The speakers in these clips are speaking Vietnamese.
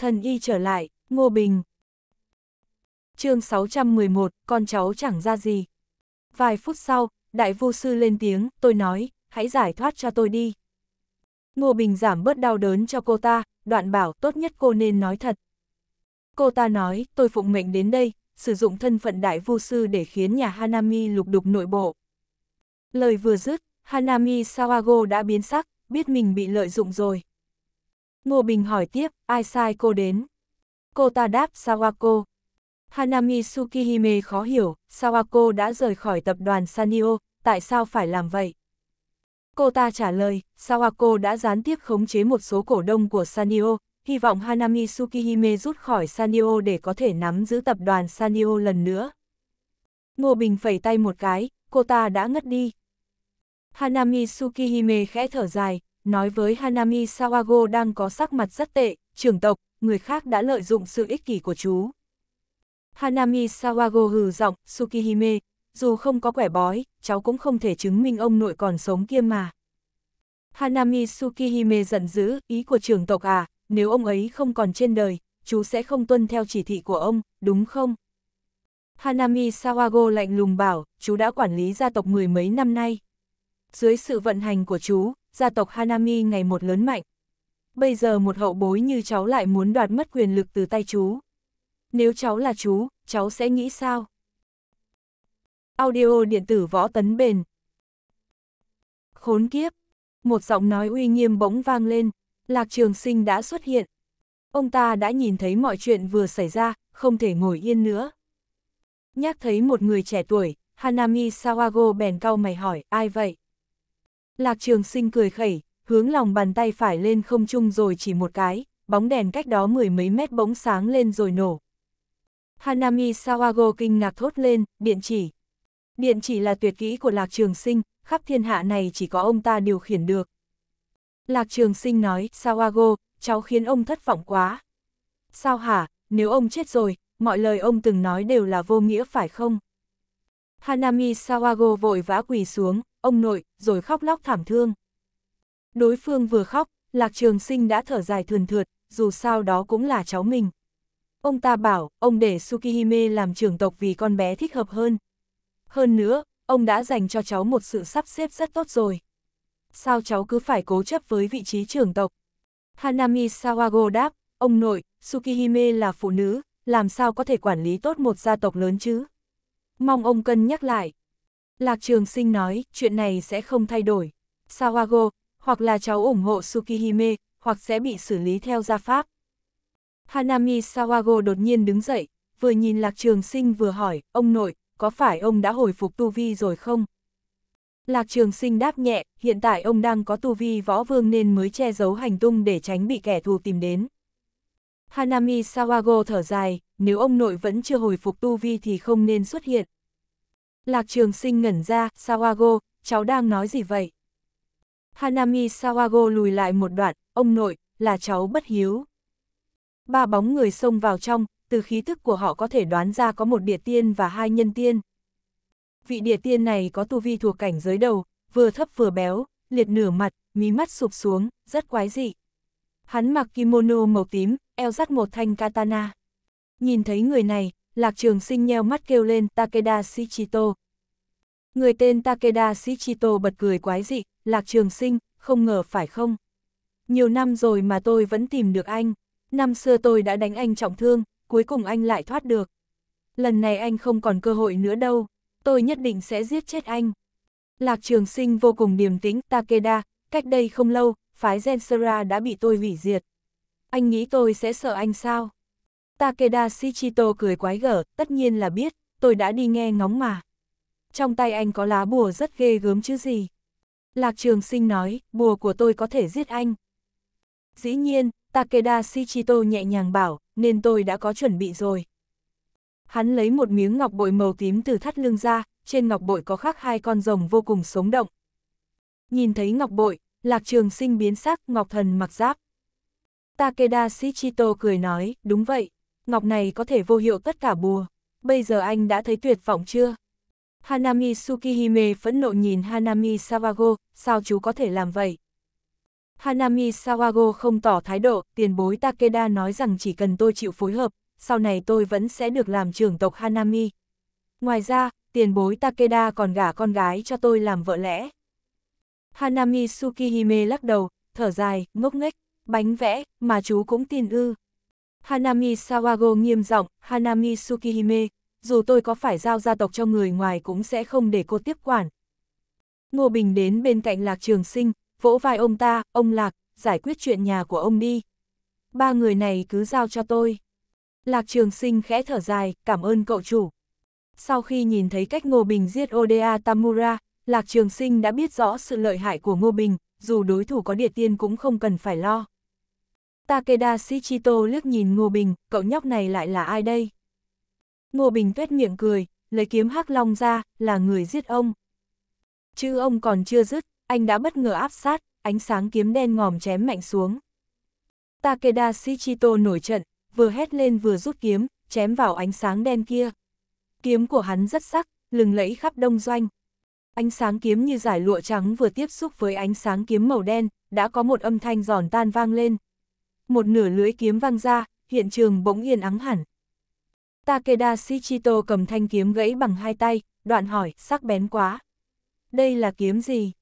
thần y trở lại, Ngô Bình. chương 611, con cháu chẳng ra gì. Vài phút sau, đại vô sư lên tiếng, tôi nói, hãy giải thoát cho tôi đi. Ngô Bình giảm bớt đau đớn cho cô ta, đoạn bảo tốt nhất cô nên nói thật. Cô ta nói, tôi phụng mệnh đến đây, sử dụng thân phận đại vô sư để khiến nhà Hanami lục đục nội bộ. Lời vừa dứt, Hanami Sawago đã biến sắc, biết mình bị lợi dụng rồi. Ngô Bình hỏi tiếp, ai sai cô đến? Cô ta đáp Sawako. Hanami Tsukihime khó hiểu, Sawako đã rời khỏi tập đoàn Sanio, tại sao phải làm vậy? Cô ta trả lời, Sawako đã gián tiếp khống chế một số cổ đông của Sanio, hy vọng Hanami Tsukihime rút khỏi Sanio để có thể nắm giữ tập đoàn Sanio lần nữa. Ngô Bình phẩy tay một cái, cô ta đã ngất đi. Hanami Tsukihime khẽ thở dài, nói với Hanami Sawago đang có sắc mặt rất tệ, trưởng tộc, người khác đã lợi dụng sự ích kỷ của chú. Hanami Sawago hừ giọng, Tsukihime, dù không có quẻ bói, cháu cũng không thể chứng minh ông nội còn sống kia mà. Hanami Tsukihime giận dữ, ý của trưởng tộc à, nếu ông ấy không còn trên đời, chú sẽ không tuân theo chỉ thị của ông, đúng không? Hanami Sawago lạnh lùng bảo, chú đã quản lý gia tộc mười mấy năm nay. Dưới sự vận hành của chú, gia tộc Hanami ngày một lớn mạnh. Bây giờ một hậu bối như cháu lại muốn đoạt mất quyền lực từ tay chú. Nếu cháu là chú, cháu sẽ nghĩ sao? Audio điện tử võ tấn bền. Khốn kiếp! Một giọng nói uy nghiêm bỗng vang lên, Lạc Trường Sinh đã xuất hiện. Ông ta đã nhìn thấy mọi chuyện vừa xảy ra, không thể ngồi yên nữa. Nhắc thấy một người trẻ tuổi, Hanami Sawago bèn cau mày hỏi, ai vậy? Lạc Trường Sinh cười khẩy, hướng lòng bàn tay phải lên không trung rồi chỉ một cái, bóng đèn cách đó mười mấy mét bỗng sáng lên rồi nổ. Hanami Sawago kinh ngạc thốt lên, điện chỉ. Điện chỉ là tuyệt kỹ của Lạc Trường Sinh, khắp thiên hạ này chỉ có ông ta điều khiển được. Lạc Trường Sinh nói, Sawago, cháu khiến ông thất vọng quá. Sao hả, nếu ông chết rồi, mọi lời ông từng nói đều là vô nghĩa phải không? Hanami Sawago vội vã quỳ xuống, ông nội, rồi khóc lóc thảm thương. Đối phương vừa khóc, Lạc Trường Sinh đã thở dài thườn thượt, dù sao đó cũng là cháu mình. Ông ta bảo, ông để Tsukihime làm trưởng tộc vì con bé thích hợp hơn. Hơn nữa, ông đã dành cho cháu một sự sắp xếp rất tốt rồi. Sao cháu cứ phải cố chấp với vị trí trưởng tộc? Hanami Sawago đáp, ông nội, Tsukihime là phụ nữ, làm sao có thể quản lý tốt một gia tộc lớn chứ? Mong ông cân nhắc lại. Lạc Trường Sinh nói, chuyện này sẽ không thay đổi. Sawago, hoặc là cháu ủng hộ Tsukihime, hoặc sẽ bị xử lý theo gia pháp. Hanami Sawago đột nhiên đứng dậy, vừa nhìn Lạc Trường Sinh vừa hỏi, ông nội, có phải ông đã hồi phục tu vi rồi không? Lạc Trường Sinh đáp nhẹ, hiện tại ông đang có tu vi võ vương nên mới che giấu hành tung để tránh bị kẻ thù tìm đến. Hanami Sawago thở dài, nếu ông nội vẫn chưa hồi phục tu vi thì không nên xuất hiện, Lạc Trường Sinh ngẩn ra, Sawago, cháu đang nói gì vậy? Hanami Sawago lùi lại một đoạn, ông nội, là cháu bất hiếu. Ba bóng người xông vào trong, từ khí thức của họ có thể đoán ra có một địa tiên và hai nhân tiên. Vị địa tiên này có tu vi thuộc cảnh giới đầu, vừa thấp vừa béo, liệt nửa mặt, mí mắt sụp xuống, rất quái dị. Hắn mặc kimono màu tím, eo dắt một thanh katana. Nhìn thấy người này, Lạc Trường Sinh nheo mắt kêu lên Takeda Shichito. Người tên Takeda Shichito bật cười quái dị, Lạc Trường Sinh, không ngờ phải không? Nhiều năm rồi mà tôi vẫn tìm được anh. Năm xưa tôi đã đánh anh trọng thương, cuối cùng anh lại thoát được. Lần này anh không còn cơ hội nữa đâu, tôi nhất định sẽ giết chết anh. Lạc Trường Sinh vô cùng điềm tĩnh, Takeda, cách đây không lâu, phái Gensera đã bị tôi hủy diệt. Anh nghĩ tôi sẽ sợ anh sao? Takeda Shichito cười quái gở, tất nhiên là biết, tôi đã đi nghe ngóng mà. Trong tay anh có lá bùa rất ghê gớm chứ gì. Lạc Trường Sinh nói, bùa của tôi có thể giết anh. Dĩ nhiên, Takeda Shichito nhẹ nhàng bảo, nên tôi đã có chuẩn bị rồi. Hắn lấy một miếng ngọc bội màu tím từ thắt lưng ra, trên ngọc bội có khắc hai con rồng vô cùng sống động. Nhìn thấy ngọc bội, Lạc Trường Sinh biến sắc, Ngọc Thần mặc giáp. Takeda Shichito cười nói, đúng vậy, ngọc này có thể vô hiệu tất cả bùa, bây giờ anh đã thấy tuyệt vọng chưa? Hanami Tsukihime phẫn nộ nhìn Hanami Sawago, sao chú có thể làm vậy? Hanami Sawago không tỏ thái độ, tiền bối Takeda nói rằng chỉ cần tôi chịu phối hợp, sau này tôi vẫn sẽ được làm trưởng tộc Hanami. Ngoài ra, tiền bối Takeda còn gả con gái cho tôi làm vợ lẽ. Hanami Tsukihime lắc đầu, thở dài, ngốc nghếch, bánh vẽ, mà chú cũng tin ư. Hanami Sawago nghiêm giọng, Hanami Tsukihime, dù tôi có phải giao gia tộc cho người ngoài cũng sẽ không để cô tiếp quản. Ngô Bình đến bên cạnh Lạc Trường Sinh, vỗ vai ông ta, ông Lạc, giải quyết chuyện nhà của ông đi. Ba người này cứ giao cho tôi. Lạc Trường Sinh khẽ thở dài, cảm ơn cậu chủ. Sau khi nhìn thấy cách Ngô Bình giết Oda Tamura, Lạc Trường Sinh đã biết rõ sự lợi hại của Ngô Bình, dù đối thủ có địa tiên cũng không cần phải lo. Takeda Shichito liếc nhìn Ngô Bình, cậu nhóc này lại là ai đây? Ngô Bình tuét miệng cười, lấy kiếm hắc long ra, là người giết ông. Chứ ông còn chưa dứt, anh đã bất ngờ áp sát, ánh sáng kiếm đen ngòm chém mạnh xuống. Takeda Shichito nổi trận, vừa hét lên vừa rút kiếm, chém vào ánh sáng đen kia. Kiếm của hắn rất sắc, lừng lẫy khắp đông doanh. Ánh sáng kiếm như giải lụa trắng vừa tiếp xúc với ánh sáng kiếm màu đen, đã có một âm thanh giòn tan vang lên, một nửa lưỡi kiếm văng ra, hiện trường bỗng yên ắng hẳn. Takeda Shichito cầm thanh kiếm gãy bằng hai tay, đoạn hỏi, sắc bén quá. Đây là kiếm gì?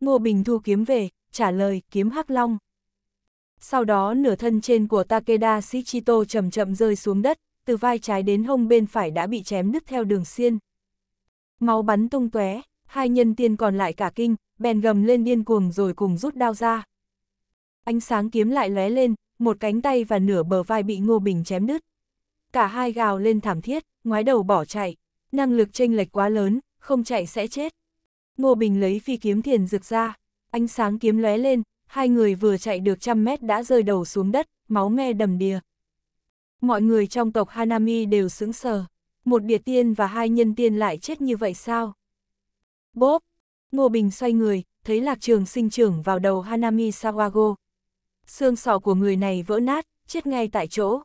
Ngô Bình thu kiếm về, trả lời, kiếm hắc long. Sau đó nửa thân trên của Takeda Shichito chậm chậm rơi xuống đất, từ vai trái đến hông bên phải đã bị chém đứt theo đường xiên. Máu bắn tung tóe, hai nhân tiên còn lại cả kinh, bèn gầm lên điên cuồng rồi cùng rút đao ra. Ánh sáng kiếm lại lóe lên, một cánh tay và nửa bờ vai bị Ngô Bình chém đứt. Cả hai gào lên thảm thiết, ngoái đầu bỏ chạy, năng lực chênh lệch quá lớn, không chạy sẽ chết. Ngô Bình lấy phi kiếm thiền rực ra, ánh sáng kiếm lóe lên, hai người vừa chạy được trăm mét đã rơi đầu xuống đất, máu me đầm đìa. Mọi người trong tộc Hanami đều sững sờ, một địa tiên và hai nhân tiên lại chết như vậy sao? Bốp! Ngô Bình xoay người, thấy lạc trường sinh trưởng vào đầu Hanami Sawago, xương sọ của người này vỡ nát, chết ngay tại chỗ.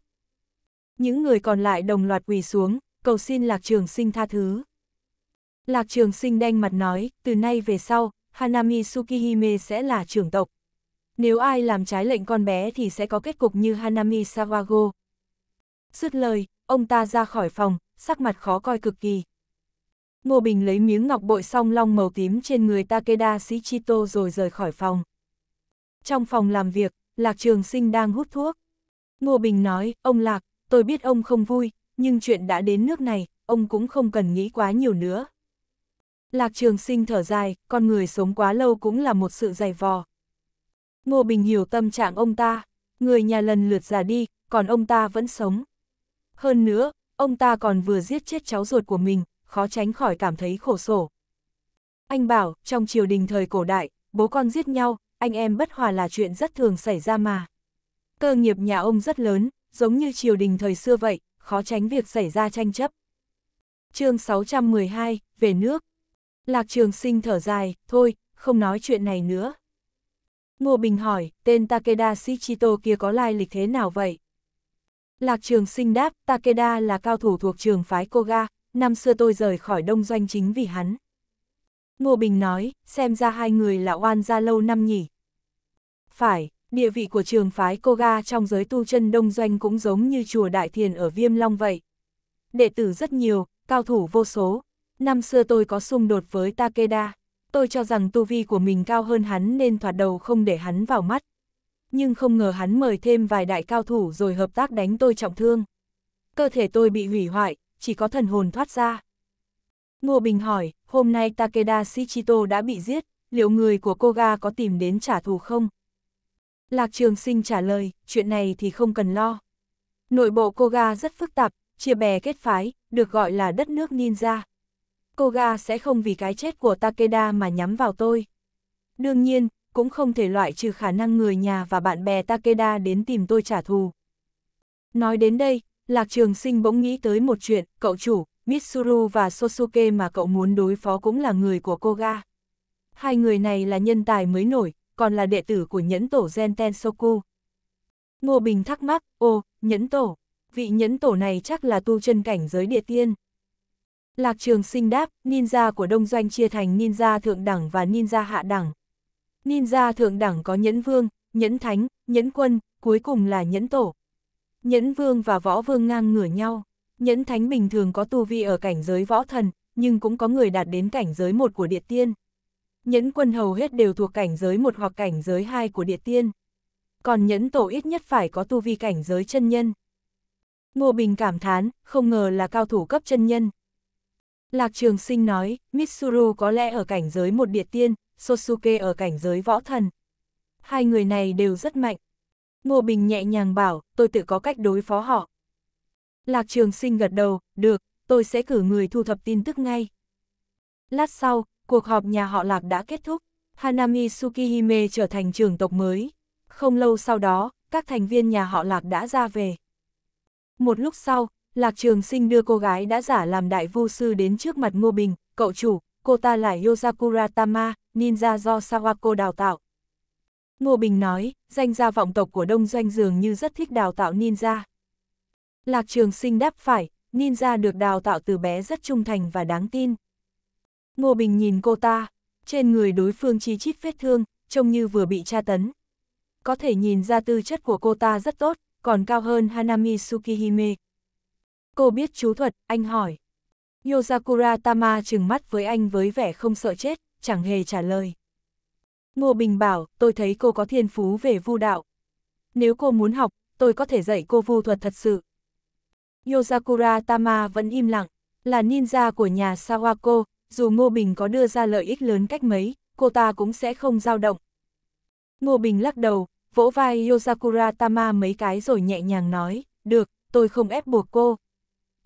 Những người còn lại đồng loạt quỳ xuống, cầu xin Lạc Trường Sinh tha thứ. Lạc Trường Sinh đanh mặt nói, từ nay về sau, Hanami Tsukihime sẽ là trưởng tộc. Nếu ai làm trái lệnh con bé thì sẽ có kết cục như Hanami Sawago. Dứt lời, ông ta ra khỏi phòng, sắc mặt khó coi cực kỳ. Ngô Bình lấy miếng ngọc bội song long màu tím trên người Takeda Shichito rồi rời khỏi phòng. Trong phòng làm việc, Lạc Trường Sinh đang hút thuốc. Ngô Bình nói, ông Lạc, tôi biết ông không vui, nhưng chuyện đã đến nước này, ông cũng không cần nghĩ quá nhiều nữa. Lạc Trường Sinh thở dài, con người sống quá lâu cũng là một sự dày vò. Ngô Bình hiểu tâm trạng ông ta, người nhà lần lượt già đi, còn ông ta vẫn sống. Hơn nữa, ông ta còn vừa giết chết cháu ruột của mình, khó tránh khỏi cảm thấy khổ sổ. Anh bảo, trong triều đình thời cổ đại, bố con giết nhau, anh em bất hòa là chuyện rất thường xảy ra mà. Cơ nghiệp nhà ông rất lớn, giống như triều đình thời xưa vậy, khó tránh việc xảy ra tranh chấp. chương 612, về nước. Lạc trường sinh thở dài, thôi, không nói chuyện này nữa. Ngô Bình hỏi, tên Takeda Shichito kia có lai lịch thế nào vậy? Lạc trường sinh đáp, Takeda là cao thủ thuộc trường phái Koga, năm xưa tôi rời khỏi đông doanh chính vì hắn. Ngô Bình nói, xem ra hai người là oan ra lâu năm nhỉ. Phải, địa vị của trường phái Koga trong giới tu chân đông doanh cũng giống như chùa Đại Thiền ở Viêm Long vậy. Đệ tử rất nhiều, cao thủ vô số. Năm xưa tôi có xung đột với Takeda. Tôi cho rằng tu vi của mình cao hơn hắn nên thoạt đầu không để hắn vào mắt. Nhưng không ngờ hắn mời thêm vài đại cao thủ rồi hợp tác đánh tôi trọng thương. Cơ thể tôi bị hủy hoại, chỉ có thần hồn thoát ra. Ngô Bình hỏi, hôm nay Takeda Shichito đã bị giết, liệu người của Koga có tìm đến trả thù không? Lạc Trường Sinh trả lời, chuyện này thì không cần lo. Nội bộ Koga rất phức tạp, chia bè kết phái, được gọi là đất nước ninja. Koga sẽ không vì cái chết của Takeda mà nhắm vào tôi. Đương nhiên, cũng không thể loại trừ khả năng người nhà và bạn bè Takeda đến tìm tôi trả thù. Nói đến đây, Lạc Trường Sinh bỗng nghĩ tới một chuyện, cậu chủ, Mitsuru và Sosuke mà cậu muốn đối phó cũng là người của Koga. Hai người này là nhân tài mới nổi, còn là đệ tử của nhẫn tổ Gen Tensoku. Ngô Bình thắc mắc, ô, nhẫn tổ, vị nhẫn tổ này chắc là tu chân cảnh giới địa tiên. Lạc Trường Sinh đáp, ninja của Đông Doanh chia thành ninja thượng đẳng và ninja hạ đẳng. Ninja thượng đẳng có nhẫn vương, nhẫn thánh, nhẫn quân, cuối cùng là nhẫn tổ. Nhẫn vương và võ vương ngang ngửa nhau. Nhẫn thánh bình thường có tu vi ở cảnh giới võ thần, nhưng cũng có người đạt đến cảnh giới một của địa tiên nhẫn quân hầu hết đều thuộc cảnh giới một hoặc cảnh giới hai của địa tiên. Còn nhẫn tổ ít nhất phải có tu vi cảnh giới chân nhân. Ngô Bình cảm thán, không ngờ là cao thủ cấp chân nhân. Lạc Trường Sinh nói, Mitsuru có lẽ ở cảnh giới một địa tiên, Sosuke ở cảnh giới võ thần. Hai người này đều rất mạnh. Ngô Bình nhẹ nhàng bảo, tôi tự có cách đối phó họ. Lạc Trường Sinh gật đầu, được, tôi sẽ cử người thu thập tin tức ngay. Lát sau, cuộc họp nhà họ Lạc đã kết thúc, Hanami Tsukihime trở thành trưởng tộc mới. Không lâu sau đó, các thành viên nhà họ Lạc đã ra về. Một lúc sau, Lạc Trường Sinh đưa cô gái đã giả làm đại vu sư đến trước mặt Ngô Bình, cậu chủ, cô ta là Yosakura Tama, ninja do Sawako đào tạo. Ngô Bình nói, danh gia vọng tộc của Đông Doanh dường như rất thích đào tạo ninja. Lạc Trường Sinh đáp phải, ninja được đào tạo từ bé rất trung thành và đáng tin. Ngô Bình nhìn cô ta, trên người đối phương chí chít vết thương, trông như vừa bị tra tấn. Có thể nhìn ra tư chất của cô ta rất tốt, còn cao hơn Hanami Tsukihime. Cô biết chú thuật, anh hỏi. Yozakura Tama trừng mắt với anh với vẻ không sợ chết, chẳng hề trả lời. Ngô Bình bảo, tôi thấy cô có thiên phú về vu đạo. Nếu cô muốn học, tôi có thể dạy cô vu thuật thật sự. Yozakura Tama vẫn im lặng, là ninja của nhà Sawako, dù Ngô Bình có đưa ra lợi ích lớn cách mấy, cô ta cũng sẽ không dao động. Ngô Bình lắc đầu, vỗ vai Yosakura Tama mấy cái rồi nhẹ nhàng nói, được, tôi không ép buộc cô.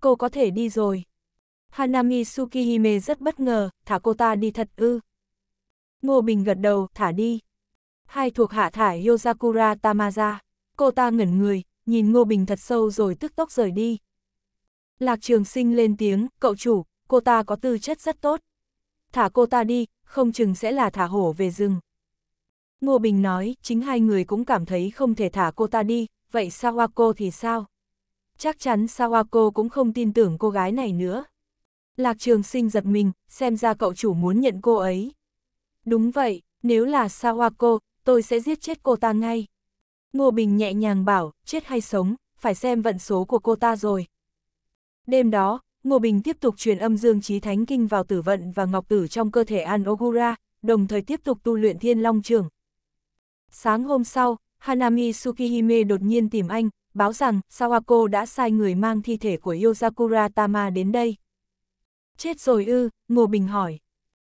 Cô có thể đi rồi. Hanami Tsukihime rất bất ngờ, thả cô ta đi thật ư. Ngô Bình gật đầu, thả đi. Hai thuộc hạ thả Yosakura Tama ra. Cô ta ngẩn người, nhìn Ngô Bình thật sâu rồi tức tốc rời đi. Lạc Trường Sinh lên tiếng, cậu chủ, cô ta có tư chất rất tốt. Thả cô ta đi, không chừng sẽ là thả hổ về rừng. Ngô Bình nói, chính hai người cũng cảm thấy không thể thả cô ta đi, vậy Sawako thì sao? Chắc chắn Sawako cũng không tin tưởng cô gái này nữa. Lạc Trường Sinh giật mình, xem ra cậu chủ muốn nhận cô ấy. Đúng vậy, nếu là Sawako, tôi sẽ giết chết cô ta ngay. Ngô Bình nhẹ nhàng bảo, chết hay sống, phải xem vận số của cô ta rồi. Đêm đó, Ngô Bình tiếp tục truyền âm dương trí thánh kinh vào tử vận và ngọc tử trong cơ thể An Ogura, đồng thời tiếp tục tu luyện thiên long trường. Sáng hôm sau, Hanami Tsukihime đột nhiên tìm anh, báo rằng Sawako đã sai người mang thi thể của Yozakura Tama đến đây. Chết rồi ư, Ngô Bình hỏi.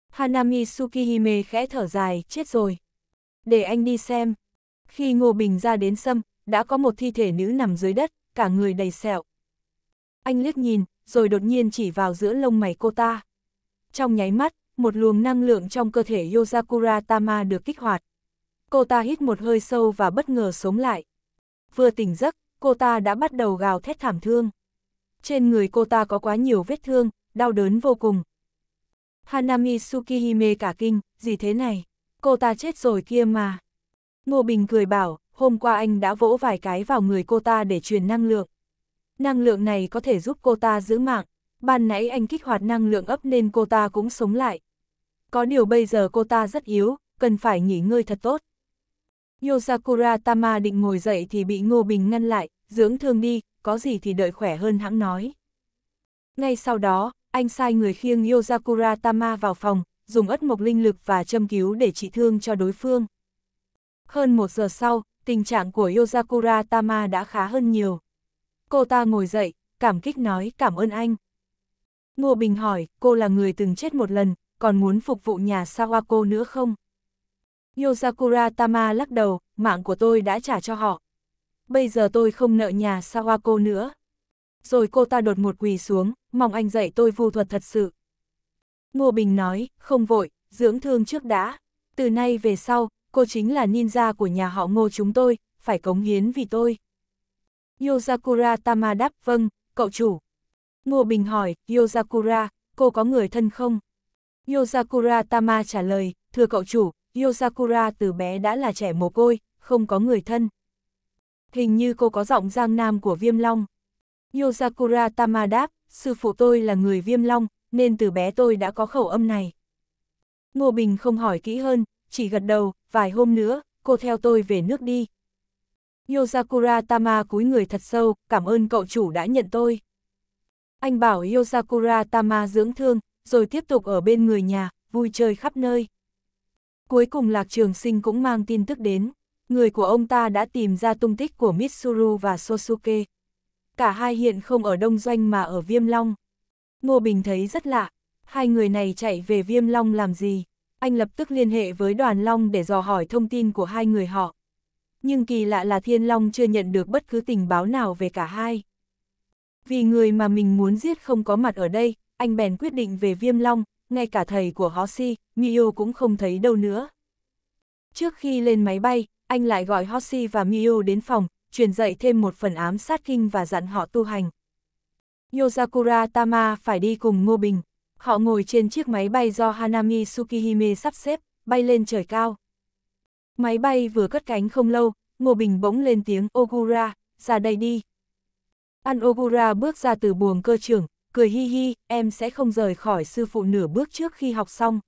Hanami Tsukihime khẽ thở dài, chết rồi. Để anh đi xem. Khi Ngô Bình ra đến sâm, đã có một thi thể nữ nằm dưới đất, cả người đầy sẹo. Anh liếc nhìn, rồi đột nhiên chỉ vào giữa lông mày cô ta. Trong nháy mắt, một luồng năng lượng trong cơ thể Yosakura Tama được kích hoạt. Cô ta hít một hơi sâu và bất ngờ sống lại. Vừa tỉnh giấc, cô ta đã bắt đầu gào thét thảm thương. Trên người cô ta có quá nhiều vết thương, đau đớn vô cùng. Hanami Tsukihime cả kinh, gì thế này? Cô ta chết rồi kia mà. Ngô Bình cười bảo, hôm qua anh đã vỗ vài cái vào người cô ta để truyền năng lượng năng lượng này có thể giúp cô ta giữ mạng, ban nãy anh kích hoạt năng lượng ấp nên cô ta cũng sống lại. Có điều bây giờ cô ta rất yếu, cần phải nghỉ ngơi thật tốt. Yosakura Tama định ngồi dậy thì bị Ngô Bình ngăn lại, dưỡng thương đi, có gì thì đợi khỏe hơn hãng nói. Ngay sau đó, anh sai người khiêng Yosakura Tama vào phòng, dùng ất mộc linh lực và châm cứu để trị thương cho đối phương. Hơn một giờ sau, tình trạng của Yosakura Tama đã khá hơn nhiều cô ta ngồi dậy, cảm kích nói cảm ơn anh. Ngô Bình hỏi, cô là người từng chết một lần, còn muốn phục vụ nhà Sawako nữa không? Yosakura Tama lắc đầu, mạng của tôi đã trả cho họ. Bây giờ tôi không nợ nhà Sawako nữa. Rồi cô ta đột ngột quỳ xuống, mong anh dạy tôi vu thuật thật sự. Ngô Bình nói, không vội, dưỡng thương trước đã. Từ nay về sau, cô chính là ninja của nhà họ ngô chúng tôi, phải cống hiến vì tôi. Yozakura Tama đáp vâng, cậu chủ. Ngô Bình hỏi, Yozakura, cô có người thân không? Yozakura Tama trả lời, thưa cậu chủ, Yozakura từ bé đã là trẻ mồ côi, không có người thân. Hình như cô có giọng giang nam của viêm long. Yozakura Tama đáp, sư phụ tôi là người viêm long, nên từ bé tôi đã có khẩu âm này. Ngô Bình không hỏi kỹ hơn, chỉ gật đầu, vài hôm nữa, cô theo tôi về nước đi, Yosakura Tama cúi người thật sâu, cảm ơn cậu chủ đã nhận tôi. Anh bảo Yosakura Tama dưỡng thương, rồi tiếp tục ở bên người nhà, vui chơi khắp nơi. Cuối cùng Lạc Trường Sinh cũng mang tin tức đến, người của ông ta đã tìm ra tung tích của Mitsuru và Sosuke. Cả hai hiện không ở Đông Doanh mà ở Viêm Long. Ngô Bình thấy rất lạ, hai người này chạy về Viêm Long làm gì? Anh lập tức liên hệ với Đoàn Long để dò hỏi thông tin của hai người họ nhưng kỳ lạ là Thiên Long chưa nhận được bất cứ tình báo nào về cả hai. Vì người mà mình muốn giết không có mặt ở đây, anh bèn quyết định về Viêm Long, ngay cả thầy của Hoshi, Miyu cũng không thấy đâu nữa. Trước khi lên máy bay, anh lại gọi Hoshi và Miyu đến phòng, truyền dạy thêm một phần ám sát kinh và dặn họ tu hành. Yozakura Tama phải đi cùng Ngô Bình. Họ ngồi trên chiếc máy bay do Hanami Tsukihime sắp xếp, bay lên trời cao. Máy bay vừa cất cánh không lâu, Ngô Bình bỗng lên tiếng Ogura, ra đây đi. An Ogura bước ra từ buồng cơ trưởng, cười hi hi, em sẽ không rời khỏi sư phụ nửa bước trước khi học xong.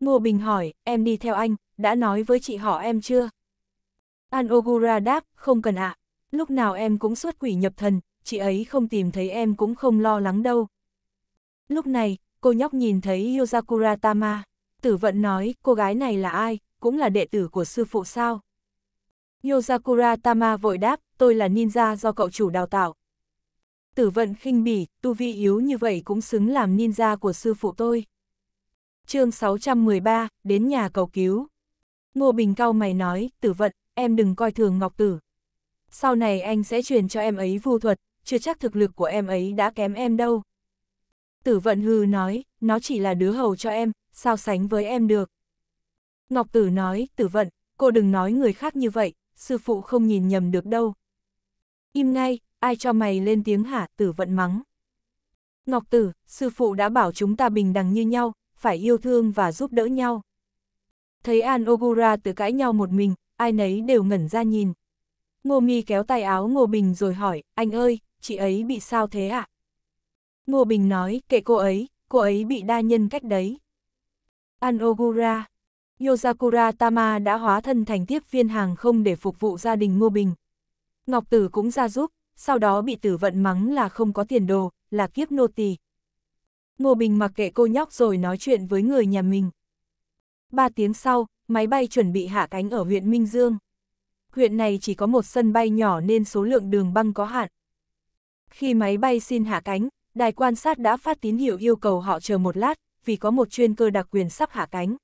Ngô Bình hỏi, em đi theo anh, đã nói với chị họ em chưa? An Ogura đáp, không cần ạ, à. lúc nào em cũng xuất quỷ nhập thần, chị ấy không tìm thấy em cũng không lo lắng đâu. Lúc này, cô nhóc nhìn thấy Yozakura Tama, tử vận nói, cô gái này là ai, cũng là đệ tử của sư phụ sao? Yozakura Tama vội đáp, tôi là ninja do cậu chủ đào tạo. Tử vận khinh bỉ, tu vi yếu như vậy cũng xứng làm ninja của sư phụ tôi. chương 613, đến nhà cầu cứu. Ngô Bình cao mày nói, tử vận, em đừng coi thường Ngọc Tử. Sau này anh sẽ truyền cho em ấy vu thuật, chưa chắc thực lực của em ấy đã kém em đâu. Tử vận hư nói, nó chỉ là đứa hầu cho em, sao sánh với em được. Ngọc Tử nói, tử vận, cô đừng nói người khác như vậy, sư phụ không nhìn nhầm được đâu. Im ngay, ai cho mày lên tiếng hả, tử vận mắng. Ngọc Tử, sư phụ đã bảo chúng ta bình đẳng như nhau, phải yêu thương và giúp đỡ nhau. Thấy An Ogura tự cãi nhau một mình, ai nấy đều ngẩn ra nhìn. Ngô Mi kéo tay áo Ngô Bình rồi hỏi, anh ơi, chị ấy bị sao thế ạ? À? Ngô Bình nói, kệ cô ấy, cô ấy bị đa nhân cách đấy. An Ogura, Yozakura Tama đã hóa thân thành tiếp viên hàng không để phục vụ gia đình Ngô Bình. Ngọc Tử cũng ra giúp, sau đó bị tử vận mắng là không có tiền đồ, là kiếp nô tỳ. Ngô Bình mặc kệ cô nhóc rồi nói chuyện với người nhà mình. Ba tiếng sau, máy bay chuẩn bị hạ cánh ở huyện Minh Dương. Huyện này chỉ có một sân bay nhỏ nên số lượng đường băng có hạn. Khi máy bay xin hạ cánh, đài quan sát đã phát tín hiệu yêu cầu họ chờ một lát, vì có một chuyên cơ đặc quyền sắp hạ cánh.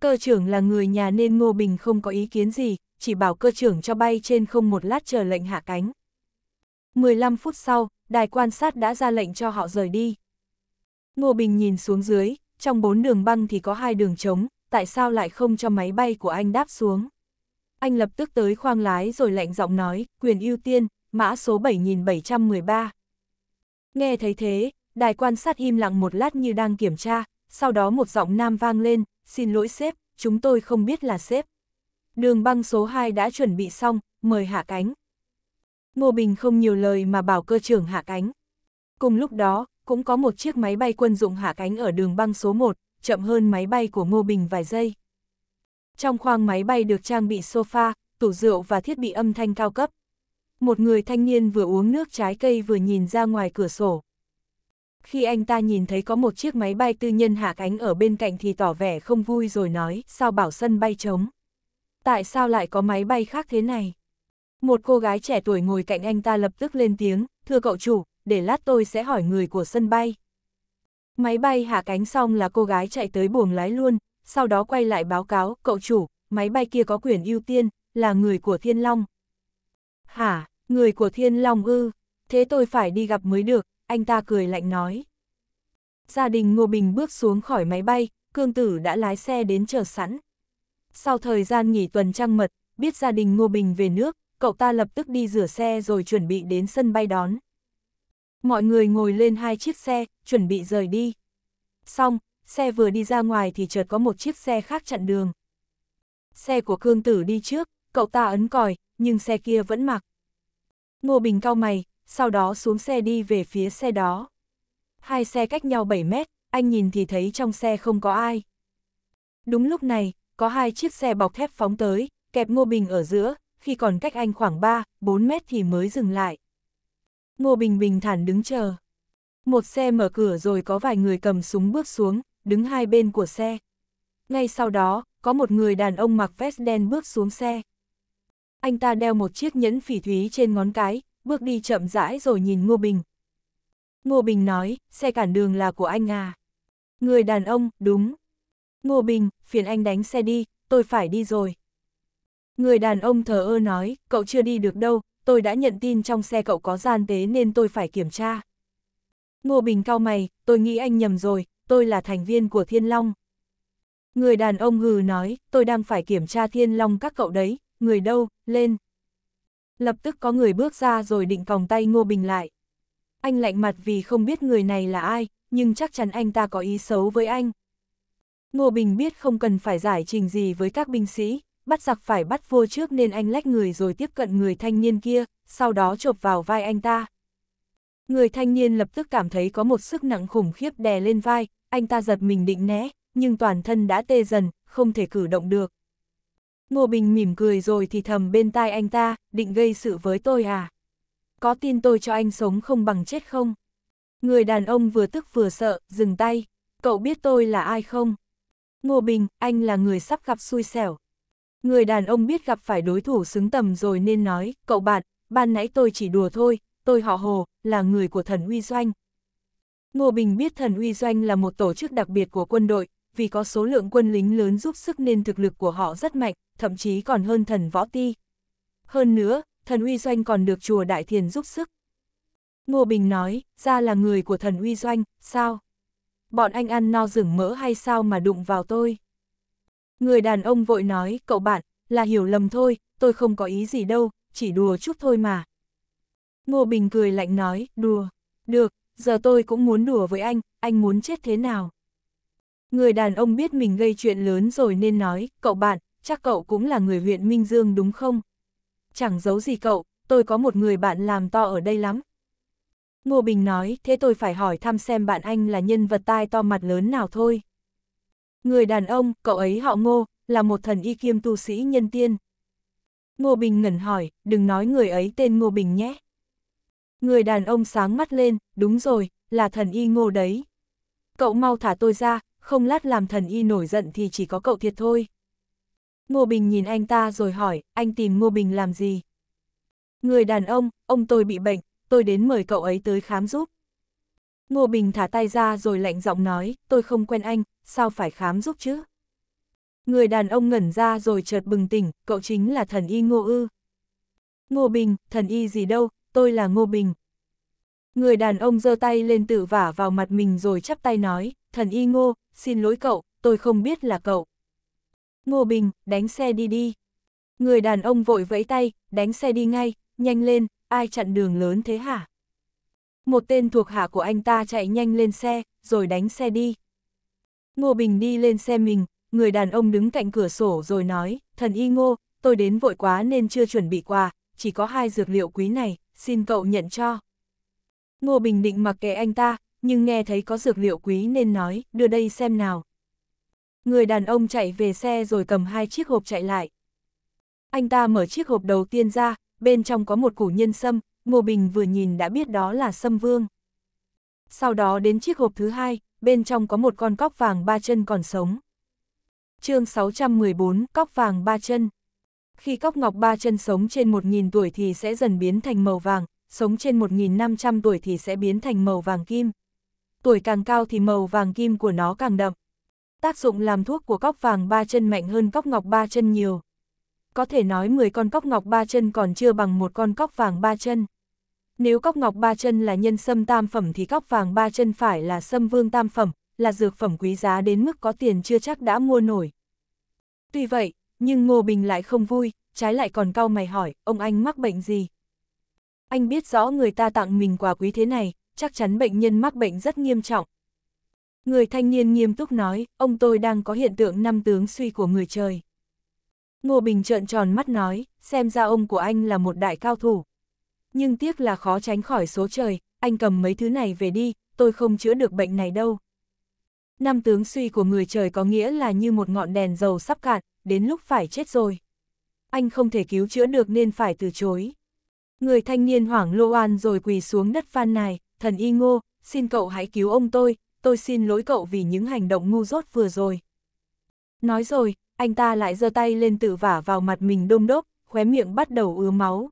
Cơ trưởng là người nhà nên Ngô Bình không có ý kiến gì, chỉ bảo cơ trưởng cho bay trên không một lát chờ lệnh hạ cánh. 15 phút sau, đài quan sát đã ra lệnh cho họ rời đi. Ngô Bình nhìn xuống dưới, trong bốn đường băng thì có hai đường trống, tại sao lại không cho máy bay của anh đáp xuống? Anh lập tức tới khoang lái rồi lạnh giọng nói, quyền ưu tiên, mã số 7713. Nghe thấy thế, đài quan sát im lặng một lát như đang kiểm tra, sau đó một giọng nam vang lên, xin lỗi sếp, chúng tôi không biết là sếp. Đường băng số 2 đã chuẩn bị xong, mời hạ cánh. Ngô Bình không nhiều lời mà bảo cơ trưởng hạ cánh. Cùng lúc đó, cũng có một chiếc máy bay quân dụng hạ cánh ở đường băng số 1, chậm hơn máy bay của Ngô Bình vài giây. Trong khoang máy bay được trang bị sofa, tủ rượu và thiết bị âm thanh cao cấp. Một người thanh niên vừa uống nước trái cây vừa nhìn ra ngoài cửa sổ. Khi anh ta nhìn thấy có một chiếc máy bay tư nhân hạ cánh ở bên cạnh thì tỏ vẻ không vui rồi nói, sao bảo sân bay trống? Tại sao lại có máy bay khác thế này? Một cô gái trẻ tuổi ngồi cạnh anh ta lập tức lên tiếng, thưa cậu chủ, để lát tôi sẽ hỏi người của sân bay. Máy bay hạ cánh xong là cô gái chạy tới buồng lái luôn, sau đó quay lại báo cáo, cậu chủ, máy bay kia có quyền ưu tiên, là người của Thiên Long. Hả, người của Thiên Long ư, thế tôi phải đi gặp mới được, anh ta cười lạnh nói. Gia đình Ngô Bình bước xuống khỏi máy bay, cương tử đã lái xe đến chờ sẵn. Sau thời gian nghỉ tuần trăng mật, biết gia đình Ngô Bình về nước, cậu ta lập tức đi rửa xe rồi chuẩn bị đến sân bay đón. Mọi người ngồi lên hai chiếc xe, chuẩn bị rời đi. Xong, xe vừa đi ra ngoài thì chợt có một chiếc xe khác chặn đường. Xe của cương tử đi trước, cậu ta ấn còi, nhưng xe kia vẫn mặc. Ngô Bình cau mày, sau đó xuống xe đi về phía xe đó. Hai xe cách nhau 7 mét, anh nhìn thì thấy trong xe không có ai. Đúng lúc này, có hai chiếc xe bọc thép phóng tới, kẹp Ngô Bình ở giữa, khi còn cách anh khoảng 3, 4 mét thì mới dừng lại. Ngô Bình bình thản đứng chờ. Một xe mở cửa rồi có vài người cầm súng bước xuống, đứng hai bên của xe. Ngay sau đó, có một người đàn ông mặc vest đen bước xuống xe. Anh ta đeo một chiếc nhẫn phỉ thúy trên ngón cái, bước đi chậm rãi rồi nhìn Ngô Bình. Ngô Bình nói, xe cản đường là của anh à? Người đàn ông, đúng. Ngô Bình, phiền anh đánh xe đi, tôi phải đi rồi. Người đàn ông thờ ơ nói, cậu chưa đi được đâu, tôi đã nhận tin trong xe cậu có gian tế nên tôi phải kiểm tra. Ngô Bình cao mày, tôi nghĩ anh nhầm rồi, tôi là thành viên của Thiên Long. Người đàn ông hừ nói, tôi đang phải kiểm tra Thiên Long các cậu đấy, người đâu, lên lập tức có người bước ra rồi định còng tay Ngô Bình lại. Anh lạnh mặt vì không biết người này là ai, nhưng chắc chắn anh ta có ý xấu với anh. Ngô Bình biết không cần phải giải trình gì với các binh sĩ, bắt giặc phải bắt vua trước nên anh lách người rồi tiếp cận người thanh niên kia, sau đó chộp vào vai anh ta. Người thanh niên lập tức cảm thấy có một sức nặng khủng khiếp đè lên vai, anh ta giật mình định né, nhưng toàn thân đã tê dần, không thể cử động được. Ngô Bình mỉm cười rồi thì thầm bên tai anh ta, định gây sự với tôi à? Có tin tôi cho anh sống không bằng chết không? Người đàn ông vừa tức vừa sợ, dừng tay. Cậu biết tôi là ai không? Ngô Bình, anh là người sắp gặp xui xẻo. Người đàn ông biết gặp phải đối thủ xứng tầm rồi nên nói, cậu bạn, ban nãy tôi chỉ đùa thôi, tôi họ Hồ, là người của thần Uy Doanh. Ngô Bình biết thần Uy Doanh là một tổ chức đặc biệt của quân đội, vì có số lượng quân lính lớn giúp sức nên thực lực của họ rất mạnh, thậm chí còn hơn thần võ ti. Hơn nữa, thần uy doanh còn được chùa Đại Thiền giúp sức. Ngô Bình nói, ra là người của thần uy doanh, sao? Bọn anh ăn no rừng mỡ hay sao mà đụng vào tôi? Người đàn ông vội nói, cậu bạn, là hiểu lầm thôi, tôi không có ý gì đâu, chỉ đùa chút thôi mà. Ngô Bình cười lạnh nói, đùa, được, giờ tôi cũng muốn đùa với anh, anh muốn chết thế nào? Người đàn ông biết mình gây chuyện lớn rồi nên nói, cậu bạn, chắc cậu cũng là người huyện Minh Dương đúng không? Chẳng giấu gì cậu, tôi có một người bạn làm to ở đây lắm. Ngô Bình nói, thế tôi phải hỏi thăm xem bạn anh là nhân vật tai to mặt lớn nào thôi. Người đàn ông, cậu ấy họ Ngô, là một thần y kiêm tu sĩ nhân tiên. Ngô Bình ngẩn hỏi, đừng nói người ấy tên Ngô Bình nhé. Người đàn ông sáng mắt lên, đúng rồi, là thần y Ngô đấy. Cậu mau thả tôi ra, không lát làm thần y nổi giận thì chỉ có cậu thiệt thôi. Ngô Bình nhìn anh ta rồi hỏi, anh tìm Ngô Bình làm gì? Người đàn ông, ông tôi bị bệnh, tôi đến mời cậu ấy tới khám giúp. Ngô Bình thả tay ra rồi lạnh giọng nói, tôi không quen anh, sao phải khám giúp chứ? Người đàn ông ngẩn ra rồi chợt bừng tỉnh, cậu chính là thần y Ngô Ư. Ngô Bình, thần y gì đâu, tôi là Ngô Bình. Người đàn ông giơ tay lên tự vả vào mặt mình rồi chắp tay nói, thần y Ngô, xin lỗi cậu, tôi không biết là cậu. Ngô Bình, đánh xe đi đi. Người đàn ông vội vẫy tay, đánh xe đi ngay, nhanh lên, ai chặn đường lớn thế hả? Một tên thuộc hạ của anh ta chạy nhanh lên xe, rồi đánh xe đi. Ngô Bình đi lên xe mình, người đàn ông đứng cạnh cửa sổ rồi nói, thần y ngô, tôi đến vội quá nên chưa chuẩn bị quà, chỉ có hai dược liệu quý này, xin cậu nhận cho. Ngô Bình định mặc kệ anh ta, nhưng nghe thấy có dược liệu quý nên nói, đưa đây xem nào. Người đàn ông chạy về xe rồi cầm hai chiếc hộp chạy lại. Anh ta mở chiếc hộp đầu tiên ra, bên trong có một củ nhân sâm, Ngô Bình vừa nhìn đã biết đó là sâm vương. Sau đó đến chiếc hộp thứ hai, bên trong có một con cóc vàng ba chân còn sống. chương 614, cóc vàng ba chân. Khi cóc ngọc ba chân sống trên 1.000 tuổi thì sẽ dần biến thành màu vàng, sống trên 1.500 tuổi thì sẽ biến thành màu vàng kim tuổi càng cao thì màu vàng kim của nó càng đậm. Tác dụng làm thuốc của cóc vàng ba chân mạnh hơn cóc ngọc ba chân nhiều. Có thể nói 10 con cóc ngọc ba chân còn chưa bằng một con cóc vàng ba chân. Nếu cóc ngọc ba chân là nhân sâm tam phẩm thì cóc vàng ba chân phải là sâm vương tam phẩm, là dược phẩm quý giá đến mức có tiền chưa chắc đã mua nổi. Tuy vậy, nhưng Ngô Bình lại không vui, trái lại còn cau mày hỏi, ông anh mắc bệnh gì? Anh biết rõ người ta tặng mình quà quý thế này, chắc chắn bệnh nhân mắc bệnh rất nghiêm trọng. Người thanh niên nghiêm túc nói, ông tôi đang có hiện tượng năm tướng suy của người trời. Ngô Bình trợn tròn mắt nói, xem ra ông của anh là một đại cao thủ. Nhưng tiếc là khó tránh khỏi số trời, anh cầm mấy thứ này về đi, tôi không chữa được bệnh này đâu. Năm tướng suy của người trời có nghĩa là như một ngọn đèn dầu sắp cạn, đến lúc phải chết rồi. Anh không thể cứu chữa được nên phải từ chối. Người thanh niên hoảng lô oan rồi quỳ xuống đất phan này, thần y ngô, xin cậu hãy cứu ông tôi, tôi xin lỗi cậu vì những hành động ngu dốt vừa rồi. Nói rồi, anh ta lại giơ tay lên tự vả vào mặt mình đôm đốc, khóe miệng bắt đầu ứa máu.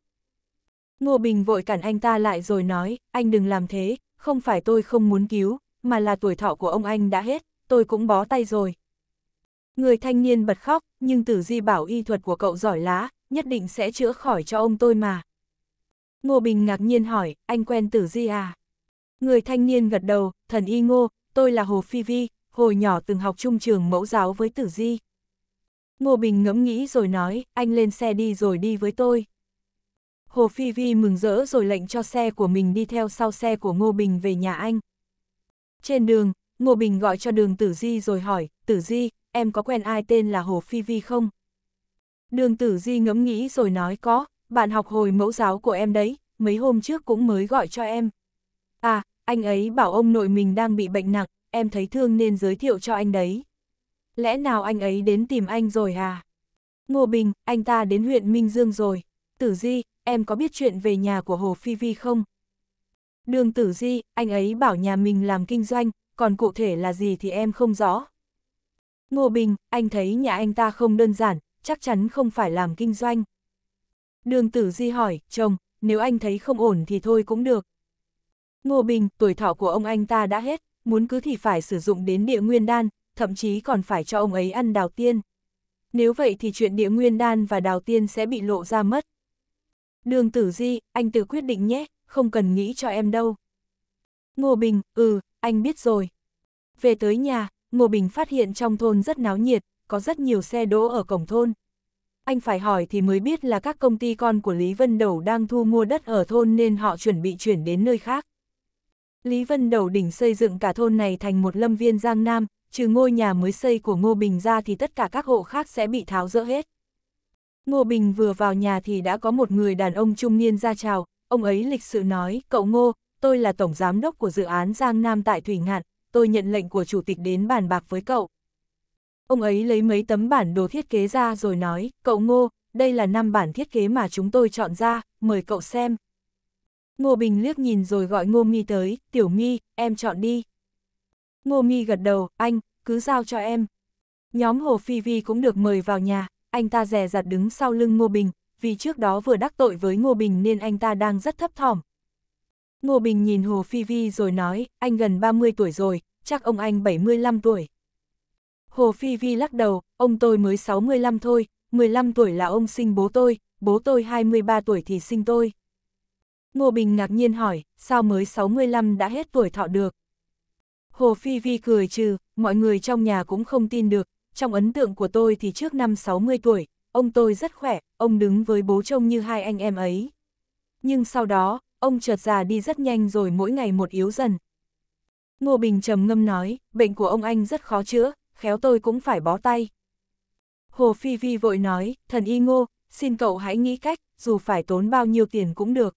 Ngô Bình vội cản anh ta lại rồi nói, anh đừng làm thế, không phải tôi không muốn cứu, mà là tuổi thọ của ông anh đã hết, tôi cũng bó tay rồi. Người thanh niên bật khóc, nhưng tử di bảo y thuật của cậu giỏi lá, nhất định sẽ chữa khỏi cho ông tôi mà. Ngô Bình ngạc nhiên hỏi, anh quen tử di à? Người thanh niên gật đầu, thần y ngô, tôi là Hồ Phi Vi, hồi nhỏ từng học chung trường mẫu giáo với tử di. Ngô Bình ngẫm nghĩ rồi nói, anh lên xe đi rồi đi với tôi. Hồ Phi Vi mừng rỡ rồi lệnh cho xe của mình đi theo sau xe của Ngô Bình về nhà anh. Trên đường, Ngô Bình gọi cho đường Tử Di rồi hỏi, Tử Di, em có quen ai tên là Hồ Phi Vi không? Đường Tử Di ngẫm nghĩ rồi nói có, bạn học hồi mẫu giáo của em đấy, mấy hôm trước cũng mới gọi cho em. À, anh ấy bảo ông nội mình đang bị bệnh nặng, em thấy thương nên giới thiệu cho anh đấy. Lẽ nào anh ấy đến tìm anh rồi à? Ngô Bình, anh ta đến huyện Minh Dương rồi. Tử Di, em có biết chuyện về nhà của Hồ Phi Vi không? Đường Tử Di, anh ấy bảo nhà mình làm kinh doanh, còn cụ thể là gì thì em không rõ. Ngô Bình, anh thấy nhà anh ta không đơn giản, chắc chắn không phải làm kinh doanh. Đường Tử Di hỏi, chồng, nếu anh thấy không ổn thì thôi cũng được, Ngô Bình, tuổi thọ của ông anh ta đã hết, muốn cứ thì phải sử dụng đến địa nguyên đan, thậm chí còn phải cho ông ấy ăn đào tiên. Nếu vậy thì chuyện địa nguyên đan và đào tiên sẽ bị lộ ra mất. Đường tử di, anh tự quyết định nhé, không cần nghĩ cho em đâu. Ngô Bình, ừ, anh biết rồi. Về tới nhà, Ngô Bình phát hiện trong thôn rất náo nhiệt, có rất nhiều xe đỗ ở cổng thôn. Anh phải hỏi thì mới biết là các công ty con của Lý Vân Đầu đang thu mua đất ở thôn nên họ chuẩn bị chuyển đến nơi khác. Lý Vân đầu đỉnh xây dựng cả thôn này thành một lâm viên giang nam, trừ ngôi nhà mới xây của Ngô Bình ra thì tất cả các hộ khác sẽ bị tháo rỡ hết. Ngô Bình vừa vào nhà thì đã có một người đàn ông trung niên ra chào, ông ấy lịch sự nói, cậu Ngô, tôi là tổng giám đốc của dự án Giang Nam tại Thủy Ngạn, tôi nhận lệnh của chủ tịch đến bàn bạc với cậu. Ông ấy lấy mấy tấm bản đồ thiết kế ra rồi nói, cậu Ngô, đây là năm bản thiết kế mà chúng tôi chọn ra, mời cậu xem. Ngô Bình liếc nhìn rồi gọi Ngô Mi tới, Tiểu Mi, em chọn đi. Ngô Mi gật đầu, anh, cứ giao cho em. Nhóm Hồ Phi Vi cũng được mời vào nhà, anh ta rè rặt đứng sau lưng Ngô Bình, vì trước đó vừa đắc tội với Ngô Bình nên anh ta đang rất thấp thỏm. Ngô Bình nhìn Hồ Phi Vi rồi nói, anh gần 30 tuổi rồi, chắc ông anh 75 tuổi. Hồ Phi Vi lắc đầu, ông tôi mới 65 thôi, 15 tuổi là ông sinh bố tôi, bố tôi 23 tuổi thì sinh tôi. Ngô Bình ngạc nhiên hỏi, sao mới 65 đã hết tuổi thọ được? Hồ Phi Vi cười trừ, mọi người trong nhà cũng không tin được, trong ấn tượng của tôi thì trước năm 60 tuổi, ông tôi rất khỏe, ông đứng với bố trông như hai anh em ấy. Nhưng sau đó, ông chợt già đi rất nhanh rồi mỗi ngày một yếu dần. Ngô Bình trầm ngâm nói, bệnh của ông anh rất khó chữa, khéo tôi cũng phải bó tay. Hồ Phi Vi vội nói, thần y ngô, xin cậu hãy nghĩ cách, dù phải tốn bao nhiêu tiền cũng được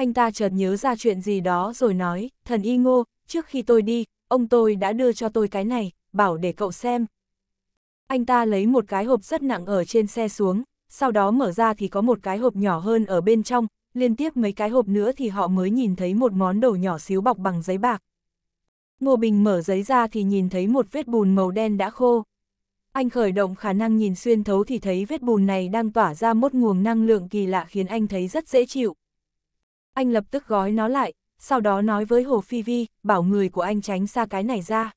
anh ta chợt nhớ ra chuyện gì đó rồi nói, thần y ngô, trước khi tôi đi, ông tôi đã đưa cho tôi cái này, bảo để cậu xem. Anh ta lấy một cái hộp rất nặng ở trên xe xuống, sau đó mở ra thì có một cái hộp nhỏ hơn ở bên trong, liên tiếp mấy cái hộp nữa thì họ mới nhìn thấy một món đồ nhỏ xíu bọc bằng giấy bạc. Ngô Bình mở giấy ra thì nhìn thấy một vết bùn màu đen đã khô. Anh khởi động khả năng nhìn xuyên thấu thì thấy vết bùn này đang tỏa ra một nguồn năng lượng kỳ lạ khiến anh thấy rất dễ chịu anh lập tức gói nó lại, sau đó nói với Hồ Phi Vi, bảo người của anh tránh xa cái này ra.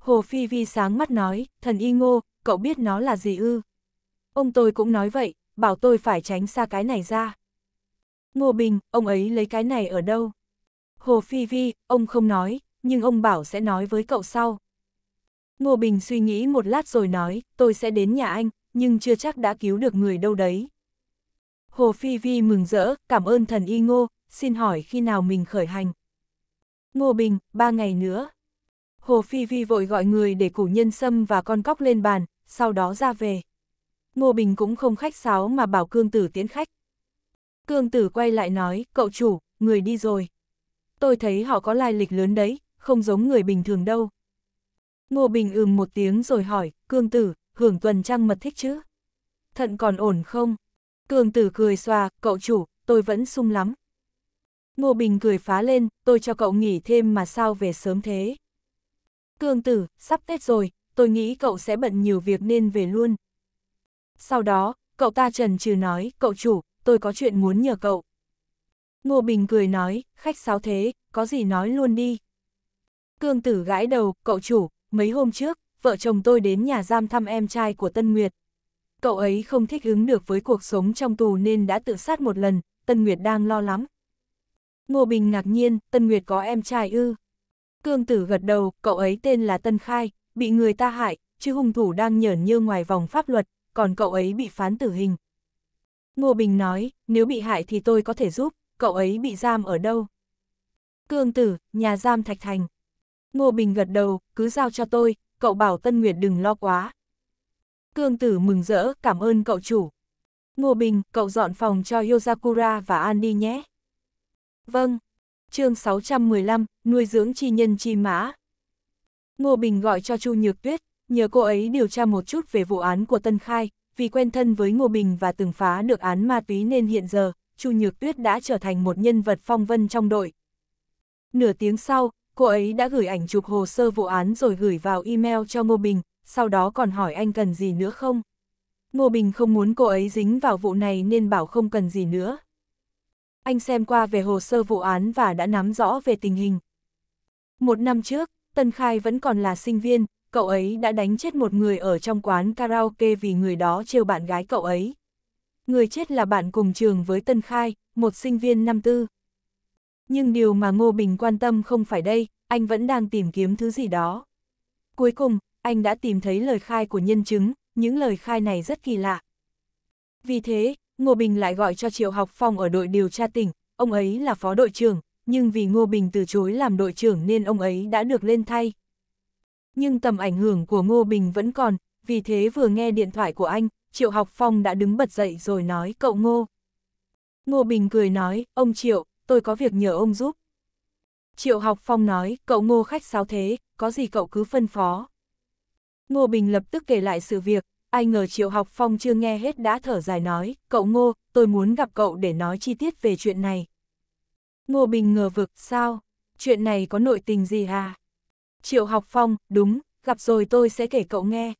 Hồ Phi Vi sáng mắt nói, thần y ngô, cậu biết nó là gì ư? Ông tôi cũng nói vậy, bảo tôi phải tránh xa cái này ra. Ngô Bình, ông ấy lấy cái này ở đâu? Hồ Phi Vi, ông không nói, nhưng ông bảo sẽ nói với cậu sau. Ngô Bình suy nghĩ một lát rồi nói, tôi sẽ đến nhà anh, nhưng chưa chắc đã cứu được người đâu đấy. Hồ Phi Vi mừng rỡ, cảm ơn thần y ngô, xin hỏi khi nào mình khởi hành. Ngô Bình, ba ngày nữa. Hồ Phi Vi vội gọi người để củ nhân sâm và con cóc lên bàn, sau đó ra về. Ngô Bình cũng không khách sáo mà bảo cương tử tiến khách. Cương tử quay lại nói, cậu chủ, người đi rồi. Tôi thấy họ có lai lịch lớn đấy, không giống người bình thường đâu. Ngô Bình ừm một tiếng rồi hỏi, cương tử, hưởng tuần trăng mật thích chứ? Thận còn ổn không? Cường tử cười xòa, cậu chủ, tôi vẫn sung lắm. Ngô Bình cười phá lên, tôi cho cậu nghỉ thêm mà sao về sớm thế. Cường tử, sắp Tết rồi, tôi nghĩ cậu sẽ bận nhiều việc nên về luôn. Sau đó, cậu ta trần trừ nói, cậu chủ, tôi có chuyện muốn nhờ cậu. Ngô Bình cười nói, khách sáo thế, có gì nói luôn đi. Cường tử gãi đầu, cậu chủ, mấy hôm trước, vợ chồng tôi đến nhà giam thăm em trai của Tân Nguyệt, Cậu ấy không thích ứng được với cuộc sống trong tù nên đã tự sát một lần, Tân Nguyệt đang lo lắm. Ngô Bình ngạc nhiên, Tân Nguyệt có em trai ư. Cương tử gật đầu, cậu ấy tên là Tân Khai, bị người ta hại, chứ hung thủ đang nhởn như ngoài vòng pháp luật, còn cậu ấy bị phán tử hình. Ngô Bình nói, nếu bị hại thì tôi có thể giúp, cậu ấy bị giam ở đâu? Cương tử, nhà giam Thạch Thành. Ngô Bình gật đầu, cứ giao cho tôi, cậu bảo Tân Nguyệt đừng lo quá, Cương tử mừng rỡ, cảm ơn cậu chủ. Ngô Bình, cậu dọn phòng cho Yosakura và An đi nhé. Vâng. chương 615, nuôi dưỡng chi nhân chi mã. Ngô Bình gọi cho Chu Nhược Tuyết, nhờ cô ấy điều tra một chút về vụ án của Tân Khai, vì quen thân với Ngô Bình và từng phá được án ma túy nên hiện giờ, Chu Nhược Tuyết đã trở thành một nhân vật phong vân trong đội. Nửa tiếng sau, cô ấy đã gửi ảnh chụp hồ sơ vụ án rồi gửi vào email cho Ngô Bình, sau đó còn hỏi anh cần gì nữa không. Ngô Bình không muốn cô ấy dính vào vụ này nên bảo không cần gì nữa. Anh xem qua về hồ sơ vụ án và đã nắm rõ về tình hình. Một năm trước, Tân Khai vẫn còn là sinh viên, cậu ấy đã đánh chết một người ở trong quán karaoke vì người đó trêu bạn gái cậu ấy. Người chết là bạn cùng trường với Tân Khai, một sinh viên năm tư. Nhưng điều mà Ngô Bình quan tâm không phải đây, anh vẫn đang tìm kiếm thứ gì đó. Cuối cùng, anh đã tìm thấy lời khai của nhân chứng, những lời khai này rất kỳ lạ. Vì thế, Ngô Bình lại gọi cho Triệu Học Phong ở đội điều tra tỉnh, ông ấy là phó đội trưởng, nhưng vì Ngô Bình từ chối làm đội trưởng nên ông ấy đã được lên thay. Nhưng tầm ảnh hưởng của Ngô Bình vẫn còn, vì thế vừa nghe điện thoại của anh, Triệu Học Phong đã đứng bật dậy rồi nói cậu Ngô. Ngô Bình cười nói, ông Triệu, tôi có việc nhờ ông giúp. Triệu Học Phong nói, cậu Ngô khách sao thế, có gì cậu cứ phân phó. Ngô Bình lập tức kể lại sự việc, ai ngờ Triệu Học Phong chưa nghe hết đã thở dài nói, cậu Ngô, tôi muốn gặp cậu để nói chi tiết về chuyện này. Ngô Bình ngờ vực, sao? Chuyện này có nội tình gì hà? Triệu Học Phong, đúng, gặp rồi tôi sẽ kể cậu nghe.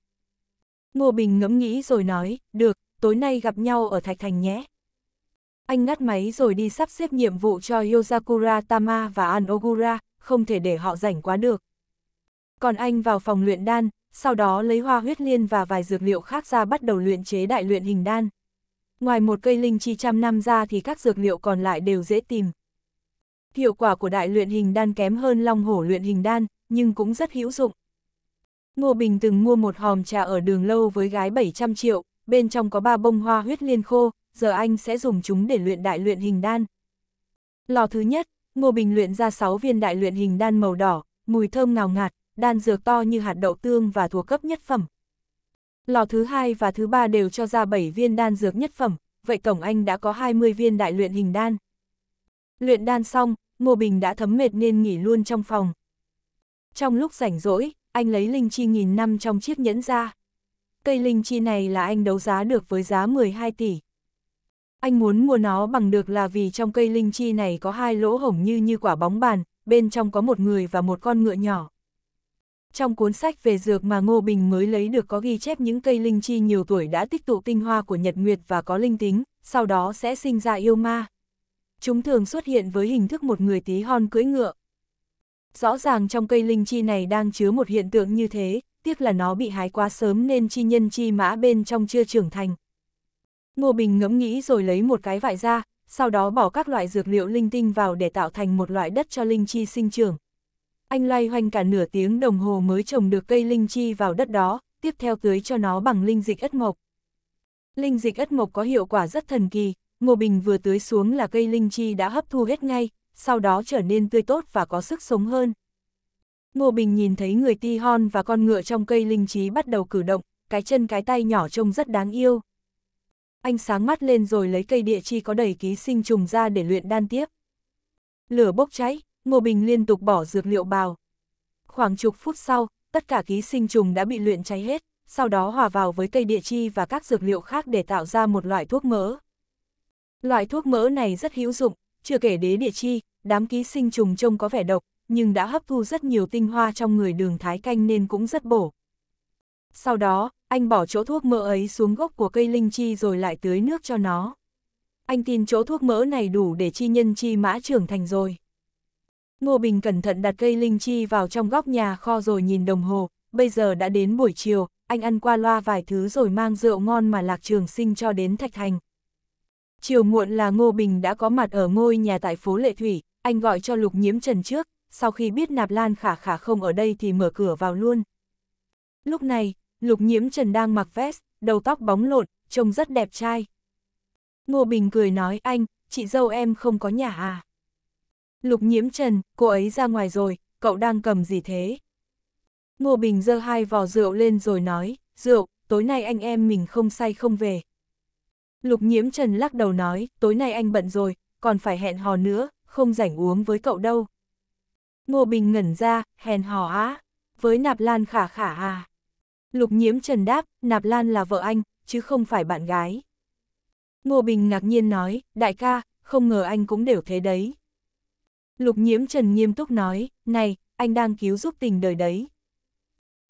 Ngô Bình ngẫm nghĩ rồi nói, được, tối nay gặp nhau ở Thạch Thành nhé. Anh ngắt máy rồi đi sắp xếp nhiệm vụ cho Yozakura Tama và An Ogura, không thể để họ rảnh quá được. Còn anh vào phòng luyện đan, sau đó lấy hoa huyết liên và vài dược liệu khác ra bắt đầu luyện chế đại luyện hình đan. Ngoài một cây linh chi trăm năm ra thì các dược liệu còn lại đều dễ tìm. Hiệu quả của đại luyện hình đan kém hơn long hổ luyện hình đan, nhưng cũng rất hữu dụng. Ngô Bình từng mua một hòm trà ở đường lâu với gái 700 triệu, bên trong có ba bông hoa huyết liên khô, giờ anh sẽ dùng chúng để luyện đại luyện hình đan. Lò thứ nhất, Ngô Bình luyện ra 6 viên đại luyện hình đan màu đỏ, mùi thơm ngào ngạt, đan dược to như hạt đậu tương và thuộc cấp nhất phẩm. Lò thứ hai và thứ ba đều cho ra 7 viên đan dược nhất phẩm, vậy tổng anh đã có 20 viên đại luyện hình đan. Luyện đan xong, Ngô Bình đã thấm mệt nên nghỉ luôn trong phòng. Trong lúc rảnh rỗi, anh lấy linh chi nghìn năm trong chiếc nhẫn ra. Cây linh chi này là anh đấu giá được với giá 12 tỷ. Anh muốn mua nó bằng được là vì trong cây linh chi này có hai lỗ hổng như như quả bóng bàn, bên trong có một người và một con ngựa nhỏ. Trong cuốn sách về dược mà Ngô Bình mới lấy được có ghi chép những cây linh chi nhiều tuổi đã tích tụ tinh hoa của Nhật Nguyệt và có linh tính, sau đó sẽ sinh ra yêu ma. Chúng thường xuất hiện với hình thức một người tí hon cưỡi ngựa. Rõ ràng trong cây linh chi này đang chứa một hiện tượng như thế, tiếc là nó bị hái quá sớm nên chi nhân chi mã bên trong chưa trưởng thành. Ngô Bình ngẫm nghĩ rồi lấy một cái vải ra, sau đó bỏ các loại dược liệu linh tinh vào để tạo thành một loại đất cho linh chi sinh trưởng anh loay hoành cả nửa tiếng đồng hồ mới trồng được cây linh chi vào đất đó, tiếp theo tưới cho nó bằng linh dịch ất mộc. Linh dịch ất mộc có hiệu quả rất thần kỳ, Ngô Bình vừa tưới xuống là cây linh chi đã hấp thu hết ngay, sau đó trở nên tươi tốt và có sức sống hơn. Ngô Bình nhìn thấy người ti hon và con ngựa trong cây linh chi bắt đầu cử động, cái chân cái tay nhỏ trông rất đáng yêu. Anh sáng mắt lên rồi lấy cây địa chi có đầy ký sinh trùng ra để luyện đan tiếp. Lửa bốc cháy, Ngô Bình liên tục bỏ dược liệu bào. Khoảng chục phút sau, tất cả ký sinh trùng đã bị luyện cháy hết, sau đó hòa vào với cây địa chi và các dược liệu khác để tạo ra một loại thuốc mỡ. Loại thuốc mỡ này rất hữu dụng, chưa kể đế địa chi, đám ký sinh trùng trông có vẻ độc, nhưng đã hấp thu rất nhiều tinh hoa trong người đường thái canh nên cũng rất bổ. Sau đó, anh bỏ chỗ thuốc mỡ ấy xuống gốc của cây linh chi rồi lại tưới nước cho nó. Anh tin chỗ thuốc mỡ này đủ để chi nhân chi mã trưởng thành rồi. Ngô Bình cẩn thận đặt cây linh chi vào trong góc nhà kho rồi nhìn đồng hồ, bây giờ đã đến buổi chiều, anh ăn qua loa vài thứ rồi mang rượu ngon mà Lạc Trường Sinh cho đến Thạch Thành. Chiều muộn là Ngô Bình đã có mặt ở ngôi nhà tại phố Lệ Thủy, anh gọi cho Lục Nhiễm Trần trước, sau khi biết Nạp Lan khả khả không ở đây thì mở cửa vào luôn. Lúc này, Lục Nhiễm Trần đang mặc vest, đầu tóc bóng lộn, trông rất đẹp trai. Ngô Bình cười nói anh, chị dâu em không có nhà à? Lục nhiễm trần, cô ấy ra ngoài rồi, cậu đang cầm gì thế? Ngô Bình giơ hai vò rượu lên rồi nói, rượu, tối nay anh em mình không say không về. Lục nhiễm trần lắc đầu nói, tối nay anh bận rồi, còn phải hẹn hò nữa, không rảnh uống với cậu đâu. Ngô Bình ngẩn ra, hẹn hò á, với Nạp Lan khả khả à. Lục nhiễm trần đáp, Nạp Lan là vợ anh, chứ không phải bạn gái. Ngô Bình ngạc nhiên nói, đại ca, không ngờ anh cũng đều thế đấy. Lục nhiễm trần nghiêm túc nói, này, anh đang cứu giúp tình đời đấy.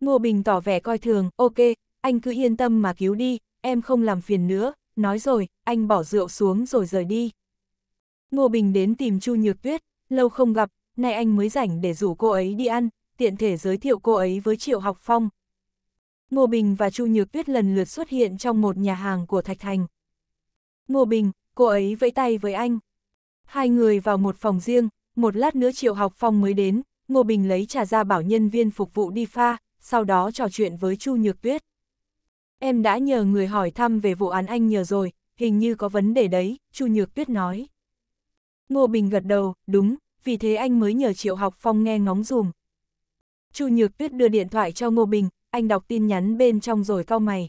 Ngô Bình tỏ vẻ coi thường, ok, anh cứ yên tâm mà cứu đi, em không làm phiền nữa, nói rồi, anh bỏ rượu xuống rồi rời đi. Ngô Bình đến tìm Chu Nhược Tuyết, lâu không gặp, nay anh mới rảnh để rủ cô ấy đi ăn, tiện thể giới thiệu cô ấy với Triệu Học Phong. Ngô Bình và Chu Nhược Tuyết lần lượt xuất hiện trong một nhà hàng của Thạch Thành. Ngô Bình, cô ấy vẫy tay với anh. Hai người vào một phòng riêng, một lát nữa Triệu Học Phong mới đến, Ngô Bình lấy trà ra bảo nhân viên phục vụ đi pha, sau đó trò chuyện với Chu Nhược Tuyết. Em đã nhờ người hỏi thăm về vụ án anh nhờ rồi, hình như có vấn đề đấy, Chu Nhược Tuyết nói. Ngô Bình gật đầu, đúng, vì thế anh mới nhờ Triệu Học Phong nghe ngóng dùm. Chu Nhược Tuyết đưa điện thoại cho Ngô Bình, anh đọc tin nhắn bên trong rồi cau mày.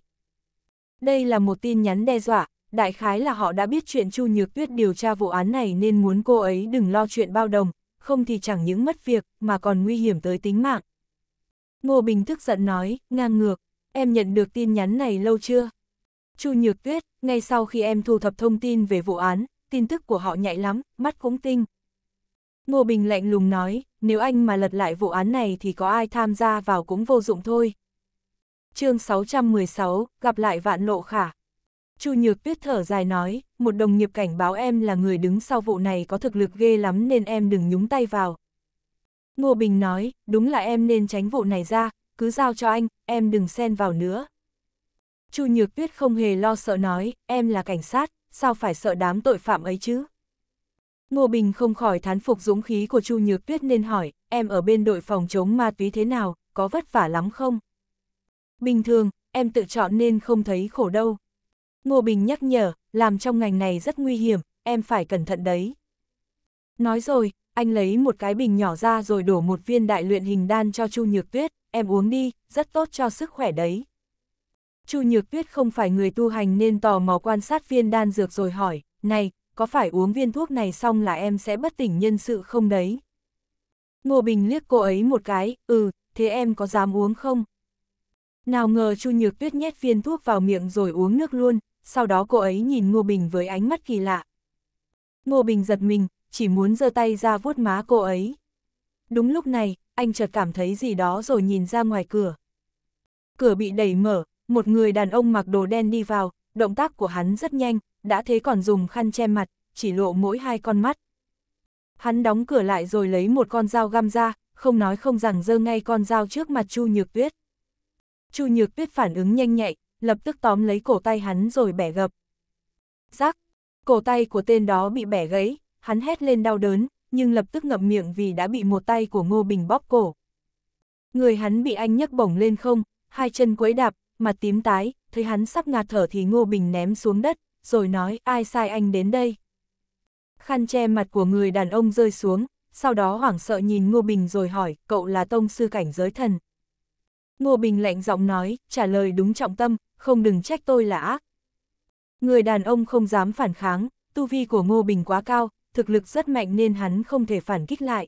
Đây là một tin nhắn đe dọa, đại khái là họ đã biết chuyện Chu Nhược Tuyết điều tra vụ án này nên muốn cô ấy đừng lo chuyện bao đồng, không thì chẳng những mất việc mà còn nguy hiểm tới tính mạng. Ngô Bình tức giận nói, ngang ngược, em nhận được tin nhắn này lâu chưa? Chu Nhược Tuyết, ngay sau khi em thu thập thông tin về vụ án, tin tức của họ nhạy lắm, mắt cũng tinh. Ngô Bình lạnh lùng nói, nếu anh mà lật lại vụ án này thì có ai tham gia vào cũng vô dụng thôi. chương 616, gặp lại vạn lộ khả. Chu Nhược Tuyết thở dài nói, một đồng nghiệp cảnh báo em là người đứng sau vụ này có thực lực ghê lắm nên em đừng nhúng tay vào. Ngô Bình nói, đúng là em nên tránh vụ này ra, cứ giao cho anh, em đừng xen vào nữa. Chu Nhược Tuyết không hề lo sợ nói, em là cảnh sát, sao phải sợ đám tội phạm ấy chứ? Ngô Bình không khỏi thán phục dũng khí của Chu Nhược Tuyết nên hỏi, em ở bên đội phòng chống ma túy thế nào, có vất vả lắm không? Bình thường, em tự chọn nên không thấy khổ đâu. Ngô Bình nhắc nhở, làm trong ngành này rất nguy hiểm, em phải cẩn thận đấy. Nói rồi, anh lấy một cái bình nhỏ ra rồi đổ một viên đại luyện hình đan cho Chu Nhược Tuyết, em uống đi, rất tốt cho sức khỏe đấy. Chu Nhược Tuyết không phải người tu hành nên tò mò quan sát viên đan dược rồi hỏi, này, có phải uống viên thuốc này xong là em sẽ bất tỉnh nhân sự không đấy? Ngô Bình liếc cô ấy một cái, ừ, thế em có dám uống không? Nào ngờ Chu Nhược Tuyết nhét viên thuốc vào miệng rồi uống nước luôn, sau đó cô ấy nhìn Ngô Bình với ánh mắt kỳ lạ. Ngô Bình giật mình, chỉ muốn giơ tay ra vuốt má cô ấy. Đúng lúc này, anh chợt cảm thấy gì đó rồi nhìn ra ngoài cửa. Cửa bị đẩy mở, một người đàn ông mặc đồ đen đi vào, động tác của hắn rất nhanh, đã thế còn dùng khăn che mặt, chỉ lộ mỗi hai con mắt. Hắn đóng cửa lại rồi lấy một con dao găm ra, không nói không rằng giơ ngay con dao trước mặt Chu Nhược Tuyết. Chu Nhược Tuyết phản ứng nhanh nhạy, lập tức tóm lấy cổ tay hắn rồi bẻ gập. Rắc, cổ tay của tên đó bị bẻ gãy, hắn hét lên đau đớn, nhưng lập tức ngậm miệng vì đã bị một tay của Ngô Bình bóp cổ. Người hắn bị anh nhấc bổng lên không, hai chân quấy đạp, mặt tím tái, thấy hắn sắp ngạt thở thì Ngô Bình ném xuống đất, rồi nói ai sai anh đến đây. Khăn che mặt của người đàn ông rơi xuống, sau đó hoảng sợ nhìn Ngô Bình rồi hỏi cậu là tông sư cảnh giới thần. Ngô Bình lạnh giọng nói, trả lời đúng trọng tâm, không đừng trách tôi là ác. Người đàn ông không dám phản kháng, tu vi của Ngô Bình quá cao, thực lực rất mạnh nên hắn không thể phản kích lại.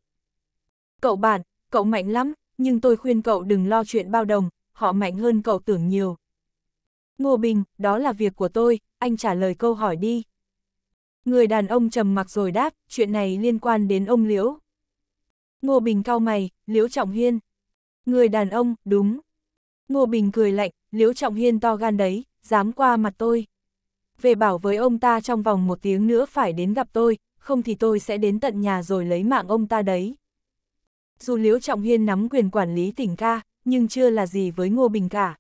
Cậu bạn, cậu mạnh lắm, nhưng tôi khuyên cậu đừng lo chuyện bao đồng, họ mạnh hơn cậu tưởng nhiều. Ngô Bình, đó là việc của tôi, anh trả lời câu hỏi đi. Người đàn ông trầm mặc rồi đáp, chuyện này liên quan đến ông Liễu. Ngô Bình cao mày, Liễu Trọng Hiên. Người đàn ông, đúng. Ngô Bình cười lạnh, Liễu Trọng Hiên to gan đấy, dám qua mặt tôi. Về bảo với ông ta trong vòng một tiếng nữa phải đến gặp tôi, không thì tôi sẽ đến tận nhà rồi lấy mạng ông ta đấy. Dù Liễu Trọng Hiên nắm quyền quản lý tỉnh ca, nhưng chưa là gì với Ngô Bình cả.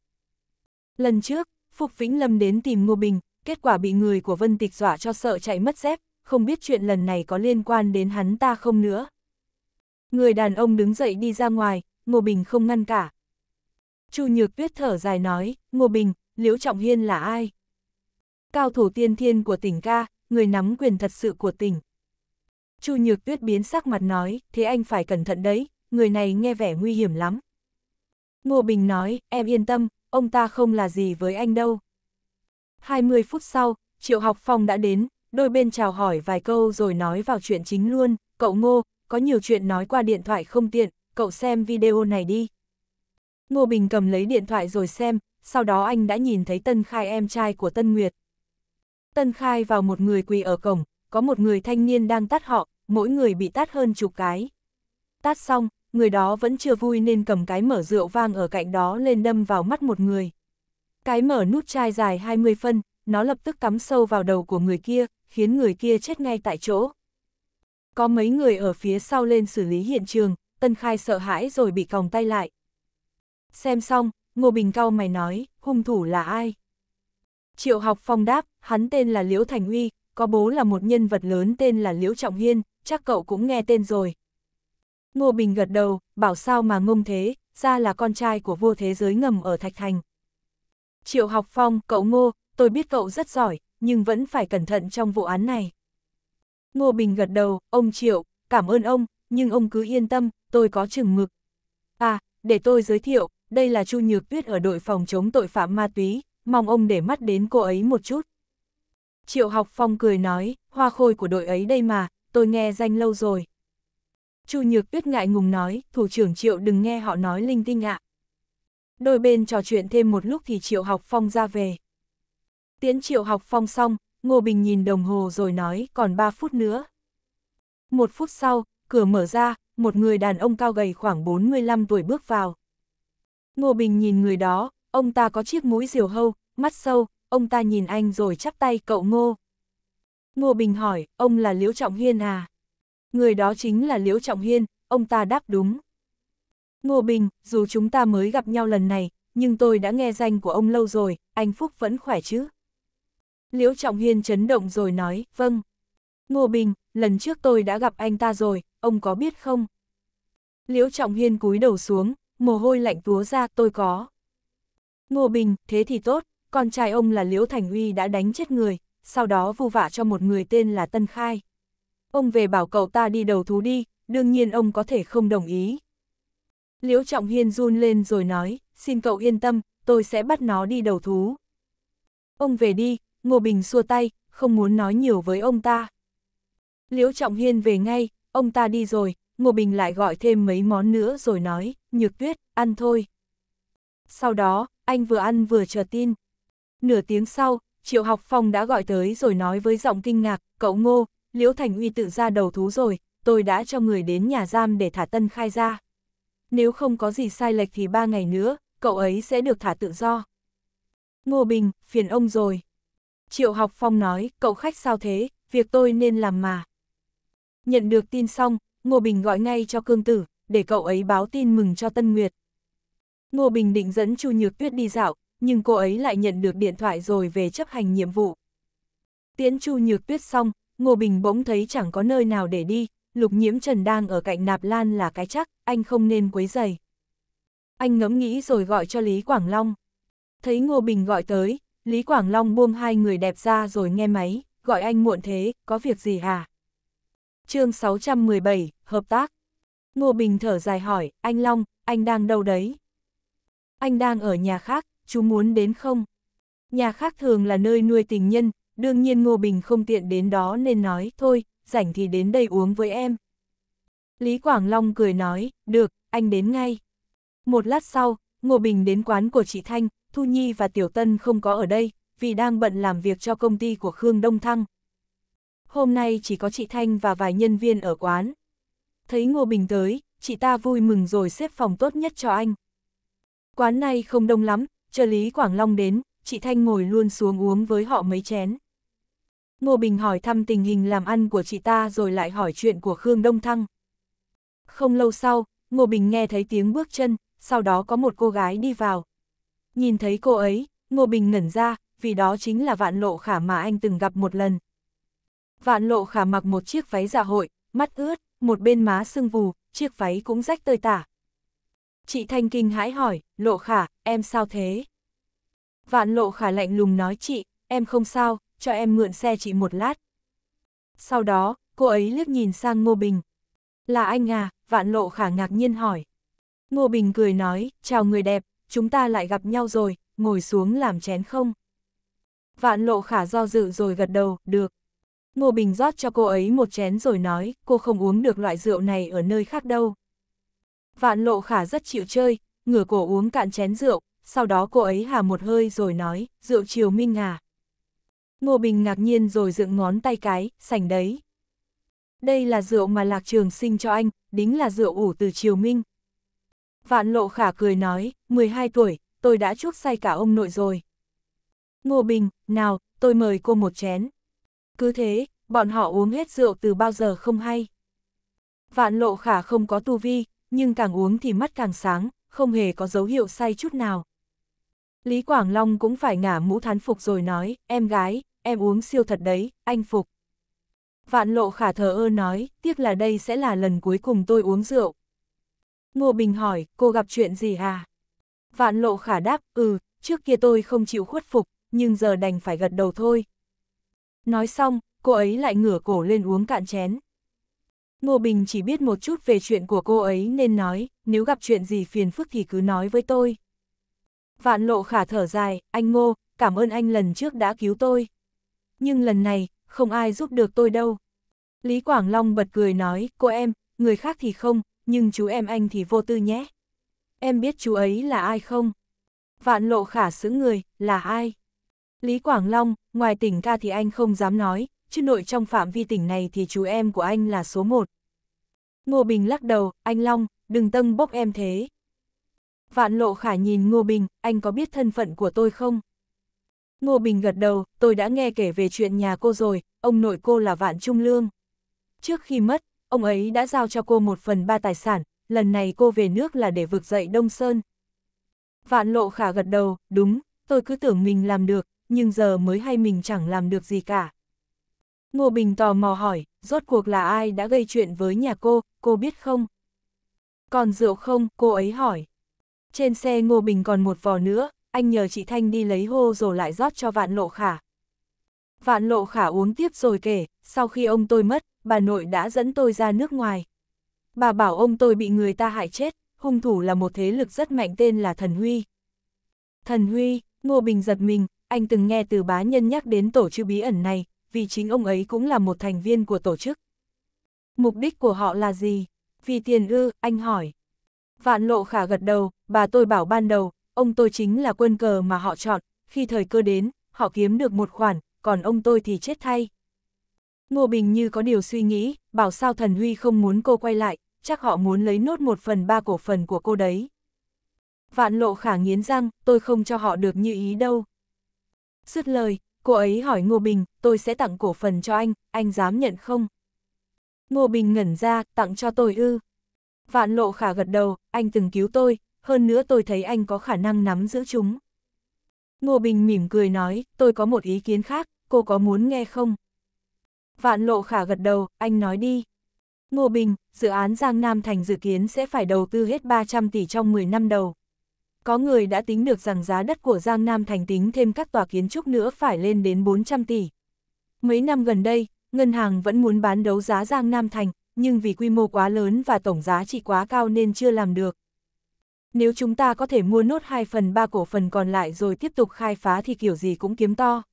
Lần trước, Phục Vĩnh Lâm đến tìm Ngô Bình, kết quả bị người của Vân Tịch dọa cho sợ chạy mất dép, không biết chuyện lần này có liên quan đến hắn ta không nữa. Người đàn ông đứng dậy đi ra ngoài, Ngô Bình không ngăn cả, Chu Nhược Tuyết thở dài nói, Ngô Bình, Liễu Trọng Hiên là ai? Cao thủ tiên thiên của tỉnh ca, người nắm quyền thật sự của tỉnh. Chu Nhược Tuyết biến sắc mặt nói, thế anh phải cẩn thận đấy, người này nghe vẻ nguy hiểm lắm. Ngô Bình nói, em yên tâm, ông ta không là gì với anh đâu. 20 phút sau, Triệu Học Phong đã đến, đôi bên chào hỏi vài câu rồi nói vào chuyện chính luôn, cậu Ngô, có nhiều chuyện nói qua điện thoại không tiện, cậu xem video này đi. Ngô Bình cầm lấy điện thoại rồi xem, sau đó anh đã nhìn thấy Tân Khai em trai của Tân Nguyệt. Tân Khai vào một người quỳ ở cổng, có một người thanh niên đang tát họ, mỗi người bị tát hơn chục cái. Tát xong, người đó vẫn chưa vui nên cầm cái mở rượu vang ở cạnh đó lên đâm vào mắt một người. Cái mở nút chai dài 20 phân, nó lập tức cắm sâu vào đầu của người kia, khiến người kia chết ngay tại chỗ. Có mấy người ở phía sau lên xử lý hiện trường, Tân Khai sợ hãi rồi bị còng tay lại. Xem xong, Ngô Bình cao mày nói, hung thủ là ai? Triệu học phong đáp, hắn tên là Liễu Thành Uy, có bố là một nhân vật lớn tên là Liễu Trọng Hiên, chắc cậu cũng nghe tên rồi. Ngô Bình gật đầu, bảo sao mà ngông thế, ra là con trai của vua thế giới ngầm ở Thạch Thành. Triệu học phong, cậu Ngô, tôi biết cậu rất giỏi, nhưng vẫn phải cẩn thận trong vụ án này. Ngô Bình gật đầu, ông Triệu, cảm ơn ông, nhưng ông cứ yên tâm, tôi có chừng mực. À, để tôi giới thiệu, đây là Chu Nhược Tuyết ở đội phòng chống tội phạm ma túy, mong ông để mắt đến cô ấy một chút. Triệu Học Phong cười nói, hoa khôi của đội ấy đây mà, tôi nghe danh lâu rồi. Chu Nhược Tuyết ngại ngùng nói, thủ trưởng Triệu đừng nghe họ nói linh tinh ạ. Đôi bên trò chuyện thêm một lúc thì Triệu Học Phong ra về. Tiến Triệu Học Phong xong, Ngô Bình nhìn đồng hồ rồi nói, còn 3 phút nữa. Một phút sau, cửa mở ra, một người đàn ông cao gầy khoảng 45 tuổi bước vào. Ngô Bình nhìn người đó, ông ta có chiếc mũi diều hâu, mắt sâu, ông ta nhìn anh rồi chắp tay cậu Ngô. Ngô Bình hỏi, ông là Liễu Trọng Hiên à? Người đó chính là Liễu Trọng Hiên, ông ta đáp đúng. Ngô Bình, dù chúng ta mới gặp nhau lần này, nhưng tôi đã nghe danh của ông lâu rồi, anh Phúc vẫn khỏe chứ? Liễu Trọng Hiên chấn động rồi nói, vâng. Ngô Bình, lần trước tôi đã gặp anh ta rồi, ông có biết không? Liễu Trọng Hiên cúi đầu xuống, mồ hôi lạnh túa ra tôi có. Ngô Bình, thế thì tốt, con trai ông là Liễu Thành Uy đã đánh chết người, sau đó vu vả cho một người tên là Tân Khai. Ông về bảo cậu ta đi đầu thú đi, đương nhiên ông có thể không đồng ý. Liễu Trọng Hiên run lên rồi nói, xin cậu yên tâm, tôi sẽ bắt nó đi đầu thú. Ông về đi, Ngô Bình xua tay, không muốn nói nhiều với ông ta. Liễu Trọng Hiên về ngay, ông ta đi rồi, Ngô Bình lại gọi thêm mấy món nữa rồi nói, nhược tuyết, ăn thôi. Sau đó, anh vừa ăn vừa chờ tin. Nửa tiếng sau, Triệu Học Phong đã gọi tới rồi nói với giọng kinh ngạc, cậu Ngô, Liễu Thành Uy tự ra đầu thú rồi, tôi đã cho người đến nhà giam để thả tân khai ra. Nếu không có gì sai lệch thì ba ngày nữa, cậu ấy sẽ được thả tự do. Ngô Bình, phiền ông rồi. Triệu Học Phong nói, cậu khách sao thế, việc tôi nên làm mà. Nhận được tin xong, Ngô Bình gọi ngay cho Cương Tử, để cậu ấy báo tin mừng cho Tân Nguyệt. Ngô Bình định dẫn Chu Nhược Tuyết đi dạo, nhưng cô ấy lại nhận được điện thoại rồi về chấp hành nhiệm vụ. Tiễn Chu Nhược Tuyết xong, Ngô Bình bỗng thấy chẳng có nơi nào để đi, Lục Nhiễm Trần đang ở cạnh Nạp Lan là cái chắc, anh không nên quấy giày. Anh ngẫm nghĩ rồi gọi cho Lý Quảng Long. Thấy Ngô Bình gọi tới, Lý Quảng Long buông hai người đẹp ra rồi nghe máy, gọi anh muộn thế, có việc gì hả? À? chương 617, Hợp tác. Ngô Bình thở dài hỏi, anh Long, anh đang đâu đấy? Anh đang ở nhà khác, chú muốn đến không? Nhà khác thường là nơi nuôi tình nhân, đương nhiên Ngô Bình không tiện đến đó nên nói, thôi, rảnh thì đến đây uống với em. Lý Quảng Long cười nói, được, anh đến ngay. Một lát sau, Ngô Bình đến quán của chị Thanh, Thu Nhi và Tiểu Tân không có ở đây, vì đang bận làm việc cho công ty của Khương Đông Thăng, hôm nay chỉ có chị Thanh và vài nhân viên ở quán. Thấy Ngô Bình tới, chị ta vui mừng rồi xếp phòng tốt nhất cho anh. Quán này không đông lắm, chờ Lý Quảng Long đến, chị Thanh ngồi luôn xuống uống với họ mấy chén. Ngô Bình hỏi thăm tình hình làm ăn của chị ta rồi lại hỏi chuyện của Khương Đông Thăng. Không lâu sau, Ngô Bình nghe thấy tiếng bước chân, sau đó có một cô gái đi vào. Nhìn thấy cô ấy, Ngô Bình ngẩn ra, vì đó chính là vạn lộ khả mà anh từng gặp một lần. Vạn lộ khả mặc một chiếc váy dạ hội, mắt ướt, một bên má sưng vù, chiếc váy cũng rách tơi tả. Chị Thanh kinh hãi hỏi, lộ khả, em sao thế? Vạn lộ khả lạnh lùng nói chị, em không sao, cho em mượn xe chị một lát. Sau đó, cô ấy liếc nhìn sang Ngô Bình. Là anh à, vạn lộ khả ngạc nhiên hỏi. Ngô Bình cười nói, chào người đẹp, chúng ta lại gặp nhau rồi, ngồi xuống làm chén không? Vạn lộ khả do dự rồi gật đầu, được. Ngô Bình rót cho cô ấy một chén rồi nói, cô không uống được loại rượu này ở nơi khác đâu. Vạn lộ khả rất chịu chơi, ngửa cổ uống cạn chén rượu, sau đó cô ấy hà một hơi rồi nói, rượu chiều minh à. Ngô Bình ngạc nhiên rồi dựng ngón tay cái, sành đấy. Đây là rượu mà Lạc Trường sinh cho anh, đính là rượu ủ từ triều minh. Vạn lộ khả cười nói, 12 tuổi, tôi đã chúc say cả ông nội rồi. Ngô Bình, nào, tôi mời cô một chén. Cứ thế, bọn họ uống hết rượu từ bao giờ không hay. Vạn lộ khả không có tu vi, nhưng càng uống thì mắt càng sáng, không hề có dấu hiệu say chút nào. Lý Quảng Long cũng phải ngả mũ thán phục rồi nói, em gái, em uống siêu thật đấy, anh phục. Vạn lộ khả thờ ơ nói, tiếc là đây sẽ là lần cuối cùng tôi uống rượu. Ngô Bình hỏi, cô gặp chuyện gì à? Vạn lộ khả đáp, ừ, trước kia tôi không chịu khuất phục, nhưng giờ đành phải gật đầu thôi, Nói xong, cô ấy lại ngửa cổ lên uống cạn chén. Ngô Bình chỉ biết một chút về chuyện của cô ấy nên nói, nếu gặp chuyện gì phiền phức thì cứ nói với tôi. Vạn lộ khả thở dài, anh Ngô, cảm ơn anh lần trước đã cứu tôi. Nhưng lần này, không ai giúp được tôi đâu. Lý Quảng Long bật cười nói, cô em, người khác thì không, nhưng chú em anh thì vô tư nhé. Em biết chú ấy là ai không? Vạn lộ khả xứng người, là ai? Lý Quảng Long, ngoài tỉnh ca thì anh không dám nói, chứ nội trong phạm vi tỉnh này thì chú em của anh là số một. Ngô Bình lắc đầu, anh Long, đừng tâng bốc em thế. Vạn Lộ Khả nhìn Ngô Bình, anh có biết thân phận của tôi không? Ngô Bình gật đầu, tôi đã nghe kể về chuyện nhà cô rồi, ông nội cô là Vạn Trung Lương. Trước khi mất, ông ấy đã giao cho cô một phần ba tài sản, lần này cô về nước là để vực dậy Đông Sơn. Vạn Lộ Khả gật đầu, đúng, tôi cứ tưởng mình làm được, nhưng giờ mới hay mình chẳng làm được gì cả. Ngô Bình tò mò hỏi, rốt cuộc là ai đã gây chuyện với nhà cô, cô biết không? Còn rượu không, cô ấy hỏi. Trên xe Ngô Bình còn một vò nữa, anh nhờ chị Thanh đi lấy hô rồi lại rót cho vạn lộ khả. Vạn lộ khả uống tiếp rồi kể, sau khi ông tôi mất, bà nội đã dẫn tôi ra nước ngoài. Bà bảo ông tôi bị người ta hại chết, hung thủ là một thế lực rất mạnh tên là Thần Huy. Thần Huy, Ngô Bình giật mình, anh từng nghe từ bá nhân nhắc đến tổ chư bí ẩn này, vì chính ông ấy cũng là một thành viên của tổ chức. Mục đích của họ là gì? Vì tiền ư, anh hỏi. Vạn lộ khả gật đầu, bà tôi bảo ban đầu, ông tôi chính là quân cờ mà họ chọn, khi thời cơ đến, họ kiếm được một khoản, còn ông tôi thì chết thay. Ngô Bình như có điều suy nghĩ, bảo sao thần Huy không muốn cô quay lại, chắc họ muốn lấy nốt một phần ba cổ phần của cô đấy. Vạn lộ khả nghiến răng, tôi không cho họ được như ý đâu. Dứt lời, cô ấy hỏi Ngô Bình, tôi sẽ tặng cổ phần cho anh, anh dám nhận không? Ngô Bình ngẩn ra, tặng cho tôi ư. Vạn lộ khả gật đầu, anh từng cứu tôi, hơn nữa tôi thấy anh có khả năng nắm giữ chúng. Ngô Bình mỉm cười nói, tôi có một ý kiến khác, cô có muốn nghe không? Vạn lộ khả gật đầu, anh nói đi. Ngô Bình, dự án Giang Nam Thành dự kiến sẽ phải đầu tư hết 300 tỷ trong 10 năm đầu có người đã tính được rằng giá đất của Giang Nam thành tính thêm các tòa kiến trúc nữa phải lên đến 400 tỷ. Mấy năm gần đây, ngân hàng vẫn muốn bán đấu giá Giang Nam thành, nhưng vì quy mô quá lớn và tổng giá trị quá cao nên chưa làm được. Nếu chúng ta có thể mua nốt 2 phần 3 cổ phần còn lại rồi tiếp tục khai phá thì kiểu gì cũng kiếm to.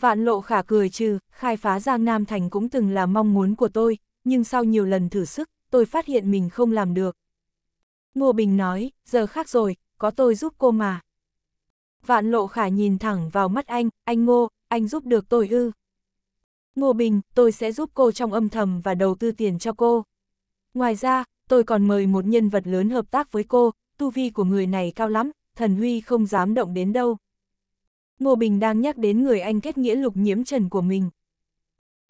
Vạn lộ khả cười trừ, khai phá Giang Nam Thành cũng từng là mong muốn của tôi, nhưng sau nhiều lần thử sức, tôi phát hiện mình không làm được. Ngô Bình nói, giờ khác rồi, có tôi giúp cô mà. Vạn lộ khả nhìn thẳng vào mắt anh, anh Ngô, anh giúp được tôi ư. Ngô Bình, tôi sẽ giúp cô trong âm thầm và đầu tư tiền cho cô. Ngoài ra, tôi còn mời một nhân vật lớn hợp tác với cô, tu vi của người này cao lắm, thần huy không dám động đến đâu. Ngô Bình đang nhắc đến người anh kết nghĩa lục nhiễm trần của mình.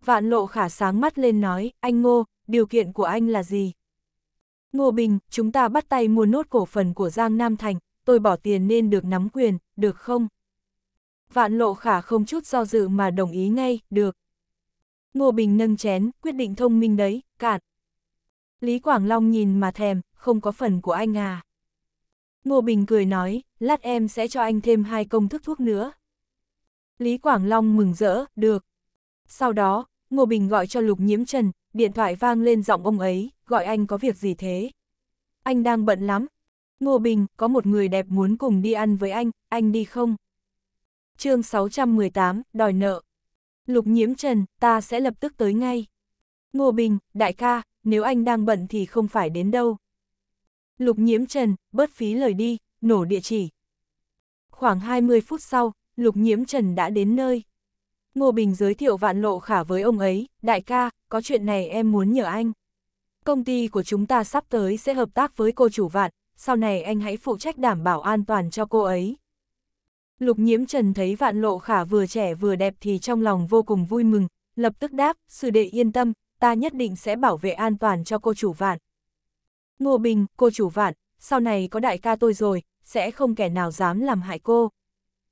Vạn lộ khả sáng mắt lên nói, anh Ngô, điều kiện của anh là gì? Ngô Bình, chúng ta bắt tay mua nốt cổ phần của Giang Nam Thành, tôi bỏ tiền nên được nắm quyền, được không? Vạn lộ khả không chút do dự mà đồng ý ngay, được. Ngô Bình nâng chén, quyết định thông minh đấy, cạn. Lý Quảng Long nhìn mà thèm, không có phần của anh à. Ngô Bình cười nói, lát em sẽ cho anh thêm hai công thức thuốc nữa. Lý Quảng Long mừng rỡ, được. Sau đó, Ngô Bình gọi cho Lục Nhiễm Trần, điện thoại vang lên giọng ông ấy, gọi anh có việc gì thế? Anh đang bận lắm. Ngô Bình, có một người đẹp muốn cùng đi ăn với anh, anh đi không? chương 618, đòi nợ. Lục nhiễm trần, ta sẽ lập tức tới ngay. Ngô Bình, đại ca, nếu anh đang bận thì không phải đến đâu. Lục nhiễm trần, bớt phí lời đi, nổ địa chỉ. Khoảng 20 phút sau, lục nhiễm trần đã đến nơi. Ngô Bình giới thiệu vạn lộ khả với ông ấy, đại ca, có chuyện này em muốn nhờ anh công ty của chúng ta sắp tới sẽ hợp tác với cô chủ vạn, sau này anh hãy phụ trách đảm bảo an toàn cho cô ấy. Lục nhiễm trần thấy vạn lộ khả vừa trẻ vừa đẹp thì trong lòng vô cùng vui mừng, lập tức đáp, sư đệ yên tâm, ta nhất định sẽ bảo vệ an toàn cho cô chủ vạn. Ngô Bình, cô chủ vạn, sau này có đại ca tôi rồi, sẽ không kẻ nào dám làm hại cô.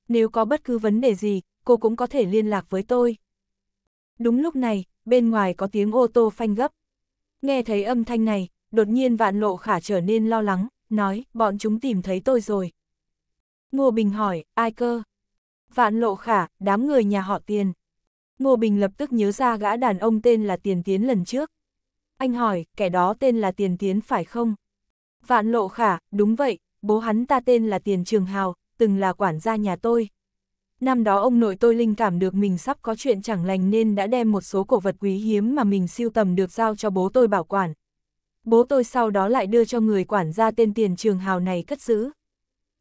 Nếu có bất cứ vấn đề gì, cô cũng có thể liên lạc với tôi. Đúng lúc này, bên ngoài có tiếng ô tô phanh gấp. Nghe thấy âm thanh này, đột nhiên vạn lộ khả trở nên lo lắng, nói, bọn chúng tìm thấy tôi rồi. Ngô Bình hỏi, ai cơ? Vạn lộ khả, đám người nhà họ tiền. Ngô Bình lập tức nhớ ra gã đàn ông tên là Tiền Tiến lần trước. Anh hỏi, kẻ đó tên là Tiền Tiến phải không? Vạn lộ khả, đúng vậy, bố hắn ta tên là Tiền Trường Hào, từng là quản gia nhà tôi. Năm đó ông nội tôi linh cảm được mình sắp có chuyện chẳng lành nên đã đem một số cổ vật quý hiếm mà mình siêu tầm được giao cho bố tôi bảo quản. Bố tôi sau đó lại đưa cho người quản gia tên tiền trường hào này cất giữ.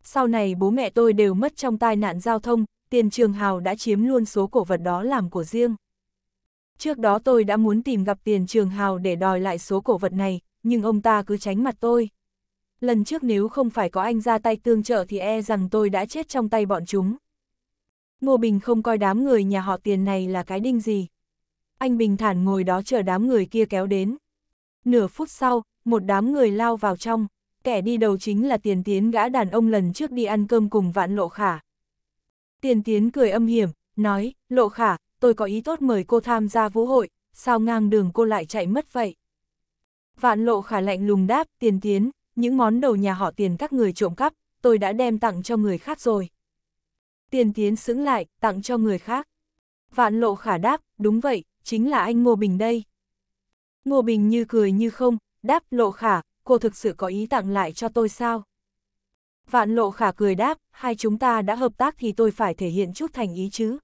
Sau này bố mẹ tôi đều mất trong tai nạn giao thông, tiền trường hào đã chiếm luôn số cổ vật đó làm của riêng. Trước đó tôi đã muốn tìm gặp tiền trường hào để đòi lại số cổ vật này, nhưng ông ta cứ tránh mặt tôi. Lần trước nếu không phải có anh ra tay tương trợ thì e rằng tôi đã chết trong tay bọn chúng. Ngô Bình không coi đám người nhà họ tiền này là cái đinh gì. Anh bình thản ngồi đó chờ đám người kia kéo đến. Nửa phút sau, một đám người lao vào trong, kẻ đi đầu chính là tiền tiến gã đàn ông lần trước đi ăn cơm cùng vạn lộ khả. Tiền tiến cười âm hiểm, nói, lộ khả, tôi có ý tốt mời cô tham gia vũ hội, sao ngang đường cô lại chạy mất vậy? Vạn lộ khả lạnh lùng đáp, tiền tiến, những món đầu nhà họ tiền các người trộm cắp, tôi đã đem tặng cho người khác rồi. Tiền tiến xứng lại, tặng cho người khác. Vạn lộ khả đáp, đúng vậy, chính là anh Ngô Bình đây. Ngô Bình như cười như không, đáp lộ khả, cô thực sự có ý tặng lại cho tôi sao? Vạn lộ khả cười đáp, hai chúng ta đã hợp tác thì tôi phải thể hiện chút thành ý chứ.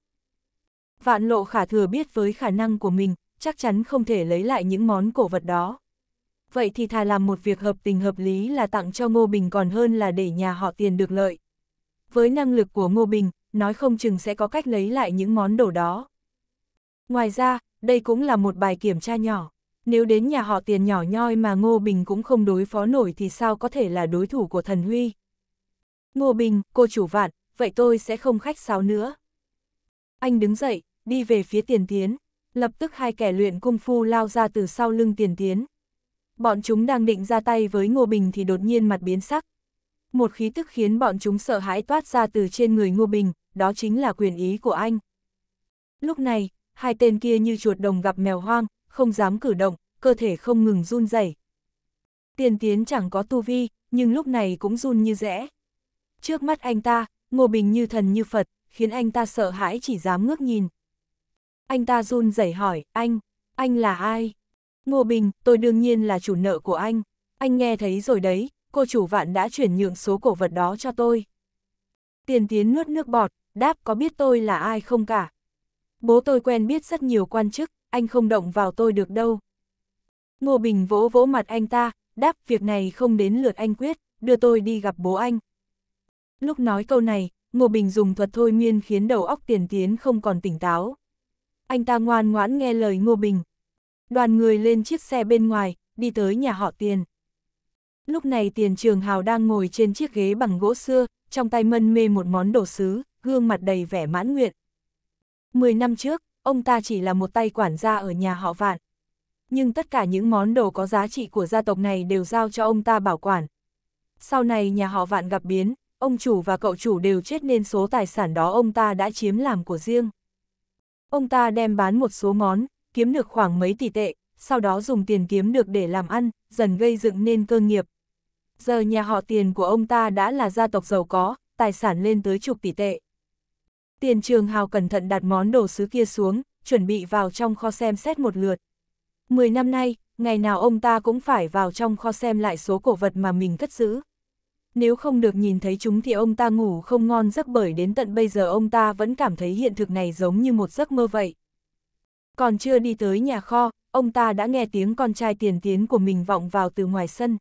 Vạn lộ khả thừa biết với khả năng của mình, chắc chắn không thể lấy lại những món cổ vật đó. Vậy thì thà làm một việc hợp tình hợp lý là tặng cho Ngô Bình còn hơn là để nhà họ tiền được lợi với năng lực của Ngô Bình, nói không chừng sẽ có cách lấy lại những món đồ đó. Ngoài ra, đây cũng là một bài kiểm tra nhỏ. Nếu đến nhà họ tiền nhỏ nhoi mà Ngô Bình cũng không đối phó nổi thì sao có thể là đối thủ của thần Huy. Ngô Bình, cô chủ vạn, vậy tôi sẽ không khách sáo nữa. Anh đứng dậy, đi về phía tiền tiến. Lập tức hai kẻ luyện cung phu lao ra từ sau lưng tiền tiến. Bọn chúng đang định ra tay với Ngô Bình thì đột nhiên mặt biến sắc, một khí tức khiến bọn chúng sợ hãi toát ra từ trên người Ngô Bình, đó chính là quyền ý của anh. Lúc này, hai tên kia như chuột đồng gặp mèo hoang, không dám cử động, cơ thể không ngừng run rẩy. Tiền tiến chẳng có tu vi, nhưng lúc này cũng run như rẽ. Trước mắt anh ta, Ngô Bình như thần như Phật, khiến anh ta sợ hãi chỉ dám ngước nhìn. Anh ta run rẩy hỏi, anh, anh là ai? Ngô Bình, tôi đương nhiên là chủ nợ của anh. Anh nghe thấy rồi đấy, cô chủ vạn đã chuyển nhượng số cổ vật đó cho tôi. Tiền tiến nuốt nước bọt, đáp có biết tôi là ai không cả. Bố tôi quen biết rất nhiều quan chức, anh không động vào tôi được đâu. Ngô Bình vỗ vỗ mặt anh ta, đáp việc này không đến lượt anh quyết, đưa tôi đi gặp bố anh. Lúc nói câu này, Ngô Bình dùng thuật thôi miên khiến đầu óc tiền tiến không còn tỉnh táo. Anh ta ngoan ngoãn nghe lời Ngô Bình. Đoàn người lên chiếc xe bên ngoài, đi tới nhà họ tiền. Lúc này tiền trường hào đang ngồi trên chiếc ghế bằng gỗ xưa, trong tay mân mê một món đồ sứ, gương mặt đầy vẻ mãn nguyện. Mười năm trước, ông ta chỉ là một tay quản gia ở nhà họ vạn. Nhưng tất cả những món đồ có giá trị của gia tộc này đều giao cho ông ta bảo quản. Sau này nhà họ vạn gặp biến, ông chủ và cậu chủ đều chết nên số tài sản đó ông ta đã chiếm làm của riêng. Ông ta đem bán một số món, kiếm được khoảng mấy tỷ tệ, sau đó dùng tiền kiếm được để làm ăn, dần gây dựng nên cơ nghiệp giờ nhà họ tiền của ông ta đã là gia tộc giàu có, tài sản lên tới chục tỷ tệ. Tiền trường hào cẩn thận đặt món đồ sứ kia xuống, chuẩn bị vào trong kho xem xét một lượt. Mười năm nay, ngày nào ông ta cũng phải vào trong kho xem lại số cổ vật mà mình cất giữ. Nếu không được nhìn thấy chúng thì ông ta ngủ không ngon giấc bởi đến tận bây giờ ông ta vẫn cảm thấy hiện thực này giống như một giấc mơ vậy. Còn chưa đi tới nhà kho, ông ta đã nghe tiếng con trai tiền tiến của mình vọng vào từ ngoài sân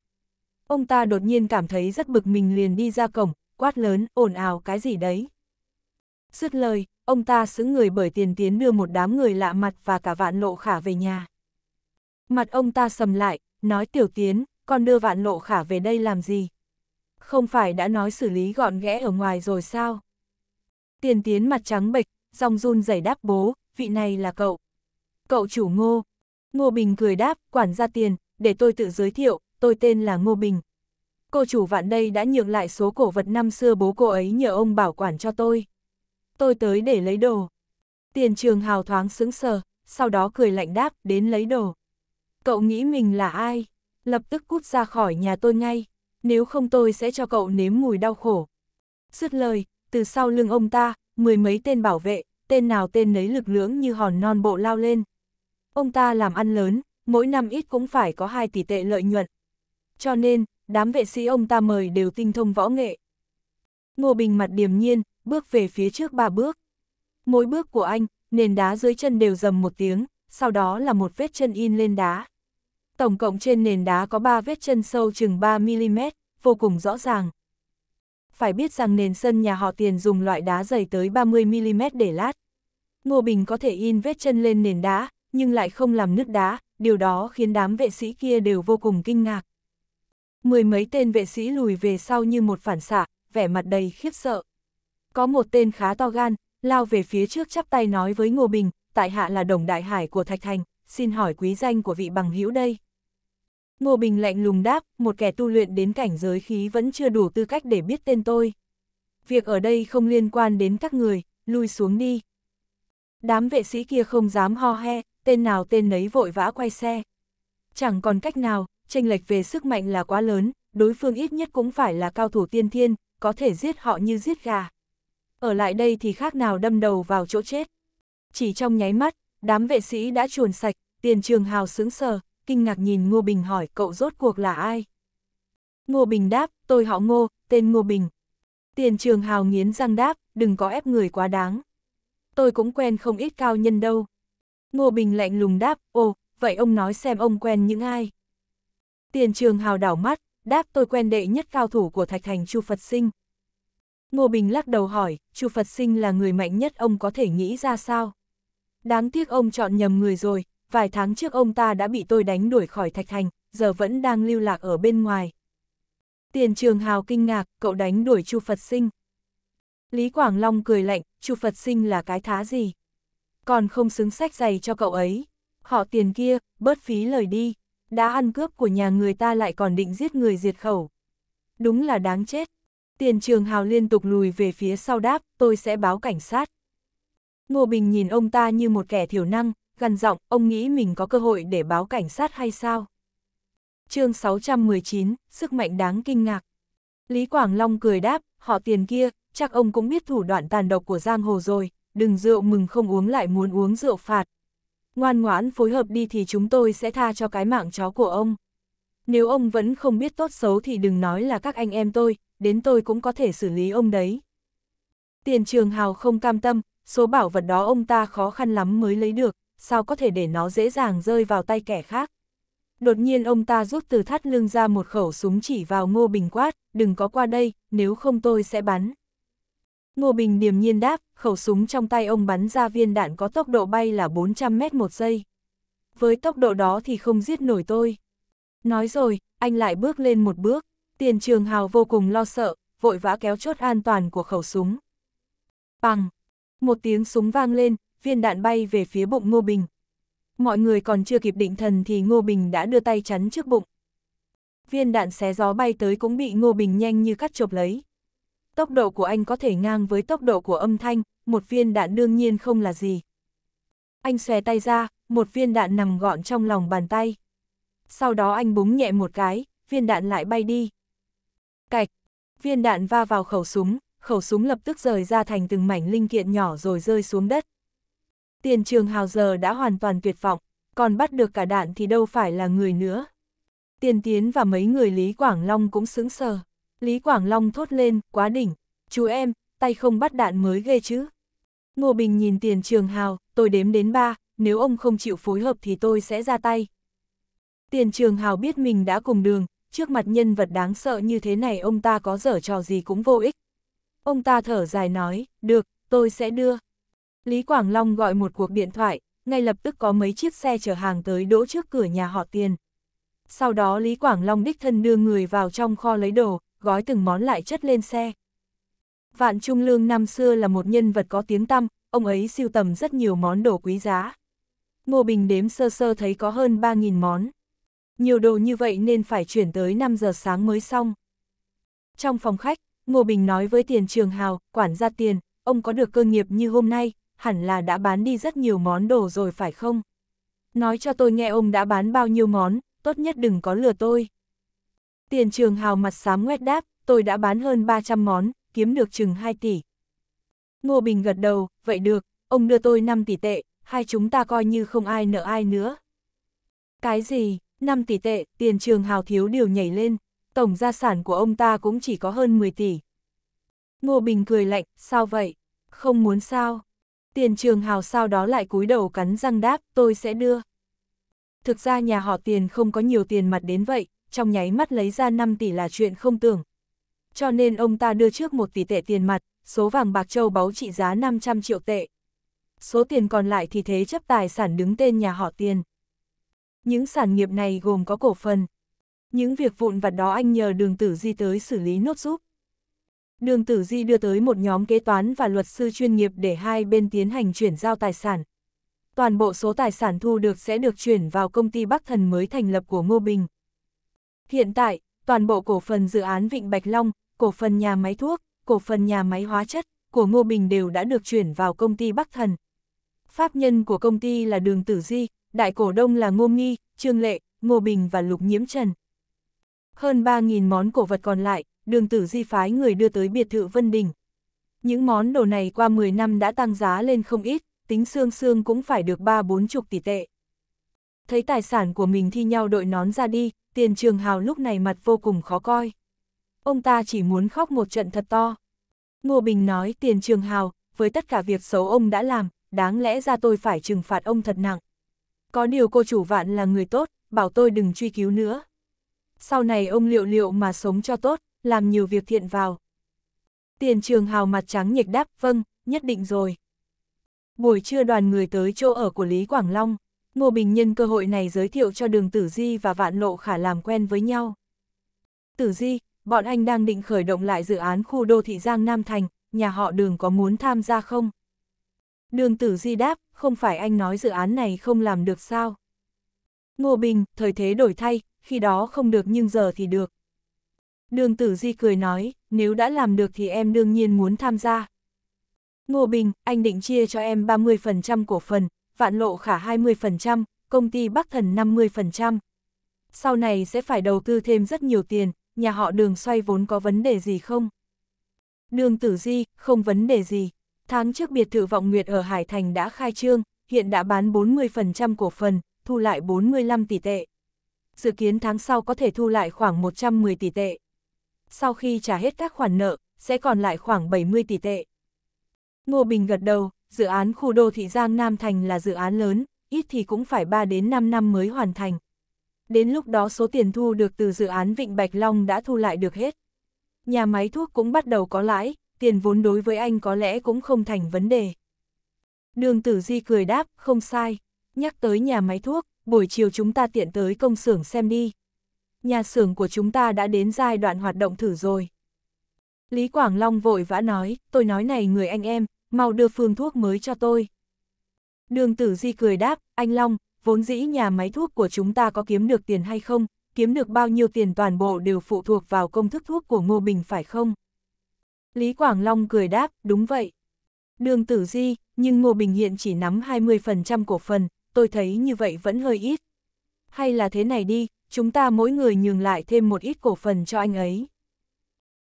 ông ta đột nhiên cảm thấy rất bực mình liền đi ra cổng, quát lớn, ồn ào cái gì đấy. Dứt lời, ông ta xứng người bởi tiền tiến đưa một đám người lạ mặt và cả vạn lộ khả về nhà. Mặt ông ta sầm lại, nói tiểu tiến, con đưa vạn lộ khả về đây làm gì? Không phải đã nói xử lý gọn ghẽ ở ngoài rồi sao? Tiền tiến mặt trắng bệch, dòng run rẩy đáp bố, vị này là cậu. Cậu chủ ngô. Ngô Bình cười đáp, quản gia tiền, để tôi tự giới thiệu, tôi tên là Ngô Bình. Cô chủ vạn đây đã nhượng lại số cổ vật năm xưa bố cô ấy nhờ ông bảo quản cho tôi. Tôi tới để lấy đồ. Tiền trường hào thoáng sững sờ, sau đó cười lạnh đáp đến lấy đồ. Cậu nghĩ mình là ai? Lập tức cút ra khỏi nhà tôi ngay, nếu không tôi sẽ cho cậu nếm mùi đau khổ. Dứt lời, từ sau lưng ông ta, mười mấy tên bảo vệ, tên nào tên nấy lực lưỡng như hòn non bộ lao lên. Ông ta làm ăn lớn, mỗi năm ít cũng phải có 2 tỷ tệ lợi nhuận, cho nên, đám vệ sĩ ông ta mời đều tinh thông võ nghệ. Ngô Bình mặt điềm nhiên, bước về phía trước ba bước. Mỗi bước của anh, nền đá dưới chân đều dầm một tiếng, sau đó là một vết chân in lên đá. Tổng cộng trên nền đá có ba vết chân sâu chừng 3mm, vô cùng rõ ràng. Phải biết rằng nền sân nhà họ tiền dùng loại đá dày tới 30mm để lát. Ngô Bình có thể in vết chân lên nền đá, nhưng lại không làm nứt đá, điều đó khiến đám vệ sĩ kia đều vô cùng kinh ngạc mười mấy tên vệ sĩ lùi về sau như một phản xạ, vẻ mặt đầy khiếp sợ. Có một tên khá to gan, lao về phía trước chắp tay nói với Ngô Bình, tại hạ là đồng đại hải của Thạch Thành, xin hỏi quý danh của vị bằng hữu đây. Ngô Bình lạnh lùng đáp, một kẻ tu luyện đến cảnh giới khí vẫn chưa đủ tư cách để biết tên tôi. Việc ở đây không liên quan đến các người, lui xuống đi. Đám vệ sĩ kia không dám ho he, tên nào tên nấy vội vã quay xe. Chẳng còn cách nào, chênh lệch về sức mạnh là quá lớn, đối phương ít nhất cũng phải là cao thủ tiên thiên, có thể giết họ như giết gà. Ở lại đây thì khác nào đâm đầu vào chỗ chết. Chỉ trong nháy mắt, đám vệ sĩ đã chuồn sạch, tiền trường hào sướng sờ, kinh ngạc nhìn Ngô Bình hỏi cậu rốt cuộc là ai. Ngô Bình đáp, tôi họ Ngô, tên Ngô Bình. Tiền trường hào nghiến răng đáp, đừng có ép người quá đáng. Tôi cũng quen không ít cao nhân đâu. Ngô Bình lạnh lùng đáp, ồ, vậy ông nói xem ông quen những ai. Tiền trường hào đảo mắt, đáp tôi quen đệ nhất cao thủ của Thạch Thành Chu Phật Sinh. Ngô Bình lắc đầu hỏi, Chu Phật Sinh là người mạnh nhất ông có thể nghĩ ra sao? Đáng tiếc ông chọn nhầm người rồi, vài tháng trước ông ta đã bị tôi đánh đuổi khỏi Thạch Thành, giờ vẫn đang lưu lạc ở bên ngoài. Tiền trường hào kinh ngạc, cậu đánh đuổi Chu Phật Sinh. Lý Quảng Long cười lạnh, Chu Phật Sinh là cái thá gì? Còn không xứng sách giày cho cậu ấy. Họ tiền kia, bớt phí lời đi đã ăn cướp của nhà người ta lại còn định giết người diệt khẩu. Đúng là đáng chết. Tiền trường hào liên tục lùi về phía sau đáp, tôi sẽ báo cảnh sát. Ngô Bình nhìn ông ta như một kẻ thiểu năng, gần giọng, ông nghĩ mình có cơ hội để báo cảnh sát hay sao? chương 619, sức mạnh đáng kinh ngạc. Lý Quảng Long cười đáp, họ tiền kia, chắc ông cũng biết thủ đoạn tàn độc của giang hồ rồi, đừng rượu mừng không uống lại muốn uống rượu phạt, ngoan ngoãn phối hợp đi thì chúng tôi sẽ tha cho cái mạng chó của ông. Nếu ông vẫn không biết tốt xấu thì đừng nói là các anh em tôi, đến tôi cũng có thể xử lý ông đấy. Tiền trường hào không cam tâm, số bảo vật đó ông ta khó khăn lắm mới lấy được, sao có thể để nó dễ dàng rơi vào tay kẻ khác. Đột nhiên ông ta rút từ thắt lưng ra một khẩu súng chỉ vào Ngô Bình quát, đừng có qua đây, nếu không tôi sẽ bắn. Ngô Bình điềm nhiên đáp, khẩu súng trong tay ông bắn ra viên đạn có tốc độ bay là 400 mét một giây. Với tốc độ đó thì không giết nổi tôi. Nói rồi, anh lại bước lên một bước, tiền trường hào vô cùng lo sợ, vội vã kéo chốt an toàn của khẩu súng. Bằng! Một tiếng súng vang lên, viên đạn bay về phía bụng Ngô Bình. Mọi người còn chưa kịp định thần thì Ngô Bình đã đưa tay chắn trước bụng. Viên đạn xé gió bay tới cũng bị Ngô Bình nhanh như cắt chộp lấy tốc độ của anh có thể ngang với tốc độ của âm thanh, một viên đạn đương nhiên không là gì. Anh xòe tay ra, một viên đạn nằm gọn trong lòng bàn tay. Sau đó anh búng nhẹ một cái, viên đạn lại bay đi. Cạch, viên đạn va vào khẩu súng, khẩu súng lập tức rời ra thành từng mảnh linh kiện nhỏ rồi rơi xuống đất. Tiền trường hào giờ đã hoàn toàn tuyệt vọng, còn bắt được cả đạn thì đâu phải là người nữa. Tiền tiến và mấy người Lý Quảng Long cũng sững sờ. Lý Quảng Long thốt lên, quá đỉnh, chú em, tay không bắt đạn mới ghê chứ. Ngô Bình nhìn tiền trường hào, tôi đếm đến ba, nếu ông không chịu phối hợp thì tôi sẽ ra tay. Tiền trường hào biết mình đã cùng đường, trước mặt nhân vật đáng sợ như thế này ông ta có dở trò gì cũng vô ích. Ông ta thở dài nói, được, tôi sẽ đưa. Lý Quảng Long gọi một cuộc điện thoại, ngay lập tức có mấy chiếc xe chở hàng tới đỗ trước cửa nhà họ tiền. Sau đó Lý Quảng Long đích thân đưa người vào trong kho lấy đồ, gói từng món lại chất lên xe. Vạn Trung Lương năm xưa là một nhân vật có tiếng tăm, ông ấy siêu tầm rất nhiều món đồ quý giá. Ngô Bình đếm sơ sơ thấy có hơn 3.000 món. Nhiều đồ như vậy nên phải chuyển tới 5 giờ sáng mới xong. Trong phòng khách, Ngô Bình nói với tiền trường hào, quản gia tiền, ông có được cơ nghiệp như hôm nay, hẳn là đã bán đi rất nhiều món đồ rồi phải không? Nói cho tôi nghe ông đã bán bao nhiêu món, tốt nhất đừng có lừa tôi. Tiền trường hào mặt xám ngoét đáp, tôi đã bán hơn 300 món, kiếm được chừng 2 tỷ. Ngô Bình gật đầu, vậy được, ông đưa tôi 5 tỷ tệ, hai chúng ta coi như không ai nợ ai nữa. Cái gì, 5 tỷ tệ, tiền trường hào thiếu điều nhảy lên, tổng gia sản của ông ta cũng chỉ có hơn 10 tỷ. Ngô Bình cười lạnh, sao vậy, không muốn sao. Tiền trường hào sau đó lại cúi đầu cắn răng đáp, tôi sẽ đưa. Thực ra nhà họ tiền không có nhiều tiền mặt đến vậy, trong nháy mắt lấy ra 5 tỷ là chuyện không tưởng. Cho nên ông ta đưa trước 1 tỷ tệ tiền mặt, số vàng bạc châu báu trị giá 500 triệu tệ. Số tiền còn lại thì thế chấp tài sản đứng tên nhà họ tiền. Những sản nghiệp này gồm có cổ phần. Những việc vụn vặt đó anh nhờ đường tử di tới xử lý nốt giúp. Đường tử di đưa tới một nhóm kế toán và luật sư chuyên nghiệp để hai bên tiến hành chuyển giao tài sản. Toàn bộ số tài sản thu được sẽ được chuyển vào công ty Bắc Thần mới thành lập của Ngô Bình. Hiện tại, toàn bộ cổ phần dự án Vịnh Bạch Long, cổ phần nhà máy thuốc, cổ phần nhà máy hóa chất của Ngô Bình đều đã được chuyển vào công ty Bắc Thần. Pháp nhân của công ty là Đường Tử Di, đại cổ đông là Ngô Nghi, Trương Lệ, Ngô Bình và Lục Nhiễm Trần. Hơn 3.000 món cổ vật còn lại, Đường Tử Di phái người đưa tới biệt thự Vân Đình. Những món đồ này qua 10 năm đã tăng giá lên không ít, tính xương xương cũng phải được 3-4 chục tỷ tệ. Thấy tài sản của mình thi nhau đội nón ra đi, tiền trường hào lúc này mặt vô cùng khó coi. Ông ta chỉ muốn khóc một trận thật to. Ngô Bình nói tiền trường hào, với tất cả việc xấu ông đã làm, đáng lẽ ra tôi phải trừng phạt ông thật nặng. Có điều cô chủ vạn là người tốt, bảo tôi đừng truy cứu nữa. Sau này ông liệu liệu mà sống cho tốt, làm nhiều việc thiện vào. Tiền trường hào mặt trắng nhịch đáp, vâng, nhất định rồi. Buổi trưa đoàn người tới chỗ ở của Lý Quảng Long. Ngô Bình nhân cơ hội này giới thiệu cho đường Tử Di và Vạn Lộ Khả làm quen với nhau. Tử Di, bọn anh đang định khởi động lại dự án khu đô thị Giang Nam Thành, nhà họ đường có muốn tham gia không? Đường Tử Di đáp, không phải anh nói dự án này không làm được sao? Ngô Bình, thời thế đổi thay, khi đó không được nhưng giờ thì được. Đường Tử Di cười nói, nếu đã làm được thì em đương nhiên muốn tham gia. Ngô Bình, anh định chia cho em 30% cổ phần, vạn lộ khả 20%, công ty Bắc Thần 50%. Sau này sẽ phải đầu tư thêm rất nhiều tiền, nhà họ đường xoay vốn có vấn đề gì không? Đường tử di, không vấn đề gì. Tháng trước biệt thự vọng nguyệt ở Hải Thành đã khai trương, hiện đã bán 40% cổ phần, thu lại 45 tỷ tệ. Dự kiến tháng sau có thể thu lại khoảng 110 tỷ tệ. Sau khi trả hết các khoản nợ, sẽ còn lại khoảng 70 tỷ tệ. Ngô Bình gật đầu, Dự án khu đô thị Giang Nam Thành là dự án lớn, ít thì cũng phải 3 đến 5 năm mới hoàn thành. Đến lúc đó số tiền thu được từ dự án Vịnh Bạch Long đã thu lại được hết. Nhà máy thuốc cũng bắt đầu có lãi, tiền vốn đối với anh có lẽ cũng không thành vấn đề. Đường tử di cười đáp, không sai, nhắc tới nhà máy thuốc, buổi chiều chúng ta tiện tới công xưởng xem đi. Nhà xưởng của chúng ta đã đến giai đoạn hoạt động thử rồi. Lý Quảng Long vội vã nói, tôi nói này người anh em, mau đưa phương thuốc mới cho tôi. Đường tử di cười đáp, anh Long, vốn dĩ nhà máy thuốc của chúng ta có kiếm được tiền hay không, kiếm được bao nhiêu tiền toàn bộ đều phụ thuộc vào công thức thuốc của Ngô Bình phải không? Lý Quảng Long cười đáp, đúng vậy. Đường tử di, nhưng Ngô Bình hiện chỉ nắm 20% cổ phần, tôi thấy như vậy vẫn hơi ít. Hay là thế này đi, chúng ta mỗi người nhường lại thêm một ít cổ phần cho anh ấy.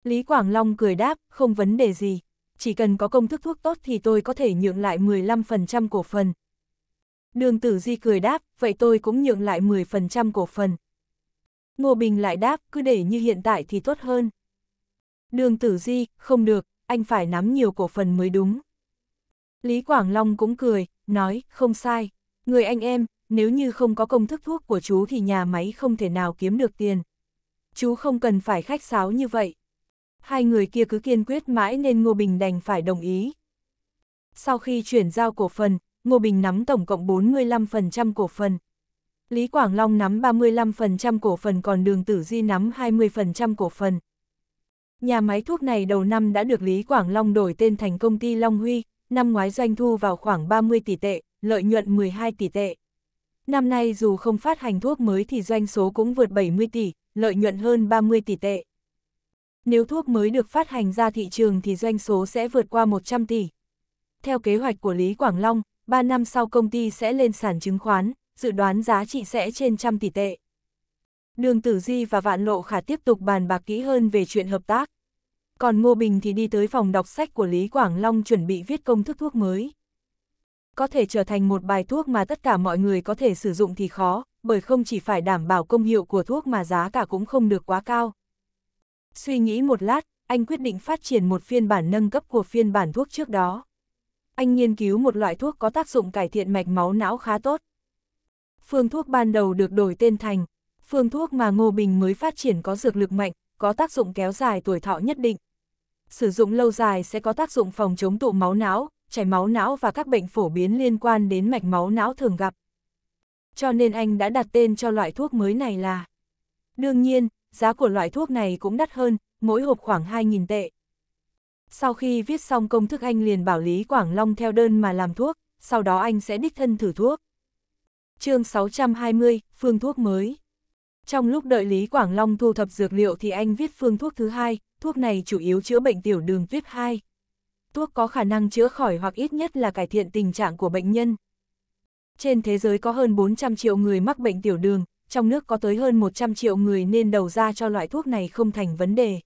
Lý Quảng Long cười đáp, không vấn đề gì, chỉ cần có công thức thuốc tốt thì tôi có thể nhượng lại 15% cổ phần. Đường tử di cười đáp, vậy tôi cũng nhượng lại 10% cổ phần. Ngô Bình lại đáp, cứ để như hiện tại thì tốt hơn. Đường tử di, không được, anh phải nắm nhiều cổ phần mới đúng. Lý Quảng Long cũng cười, nói, không sai. Người anh em, nếu như không có công thức thuốc của chú thì nhà máy không thể nào kiếm được tiền. Chú không cần phải khách sáo như vậy hai người kia cứ kiên quyết mãi nên Ngô Bình đành phải đồng ý. Sau khi chuyển giao cổ phần, Ngô Bình nắm tổng cộng 45% cổ phần. Lý Quảng Long nắm 35% cổ phần còn đường Tử Di nắm 20% cổ phần. Nhà máy thuốc này đầu năm đã được Lý Quảng Long đổi tên thành công ty Long Huy, năm ngoái doanh thu vào khoảng 30 tỷ tệ, lợi nhuận 12 tỷ tệ. Năm nay dù không phát hành thuốc mới thì doanh số cũng vượt 70 tỷ, lợi nhuận hơn 30 tỷ tệ nếu thuốc mới được phát hành ra thị trường thì doanh số sẽ vượt qua 100 tỷ. Theo kế hoạch của Lý Quảng Long, 3 năm sau công ty sẽ lên sản chứng khoán, dự đoán giá trị sẽ trên trăm tỷ tệ. Đường Tử Di và Vạn Lộ Khả tiếp tục bàn bạc kỹ hơn về chuyện hợp tác. Còn Ngô Bình thì đi tới phòng đọc sách của Lý Quảng Long chuẩn bị viết công thức thuốc mới. Có thể trở thành một bài thuốc mà tất cả mọi người có thể sử dụng thì khó, bởi không chỉ phải đảm bảo công hiệu của thuốc mà giá cả cũng không được quá cao. Suy nghĩ một lát, anh quyết định phát triển một phiên bản nâng cấp của phiên bản thuốc trước đó. Anh nghiên cứu một loại thuốc có tác dụng cải thiện mạch máu não khá tốt. Phương thuốc ban đầu được đổi tên thành, phương thuốc mà Ngô Bình mới phát triển có dược lực mạnh, có tác dụng kéo dài tuổi thọ nhất định. Sử dụng lâu dài sẽ có tác dụng phòng chống tụ máu não, chảy máu não và các bệnh phổ biến liên quan đến mạch máu não thường gặp. Cho nên anh đã đặt tên cho loại thuốc mới này là. Đương nhiên, giá của loại thuốc này cũng đắt hơn, mỗi hộp khoảng 2.000 tệ. Sau khi viết xong công thức anh liền bảo Lý Quảng Long theo đơn mà làm thuốc, sau đó anh sẽ đích thân thử thuốc. chương 620, phương thuốc mới. Trong lúc đợi Lý Quảng Long thu thập dược liệu thì anh viết phương thuốc thứ hai, thuốc này chủ yếu chữa bệnh tiểu đường tuyếp 2. Thuốc có khả năng chữa khỏi hoặc ít nhất là cải thiện tình trạng của bệnh nhân. Trên thế giới có hơn 400 triệu người mắc bệnh tiểu đường, trong nước có tới hơn 100 triệu người nên đầu ra cho loại thuốc này không thành vấn đề.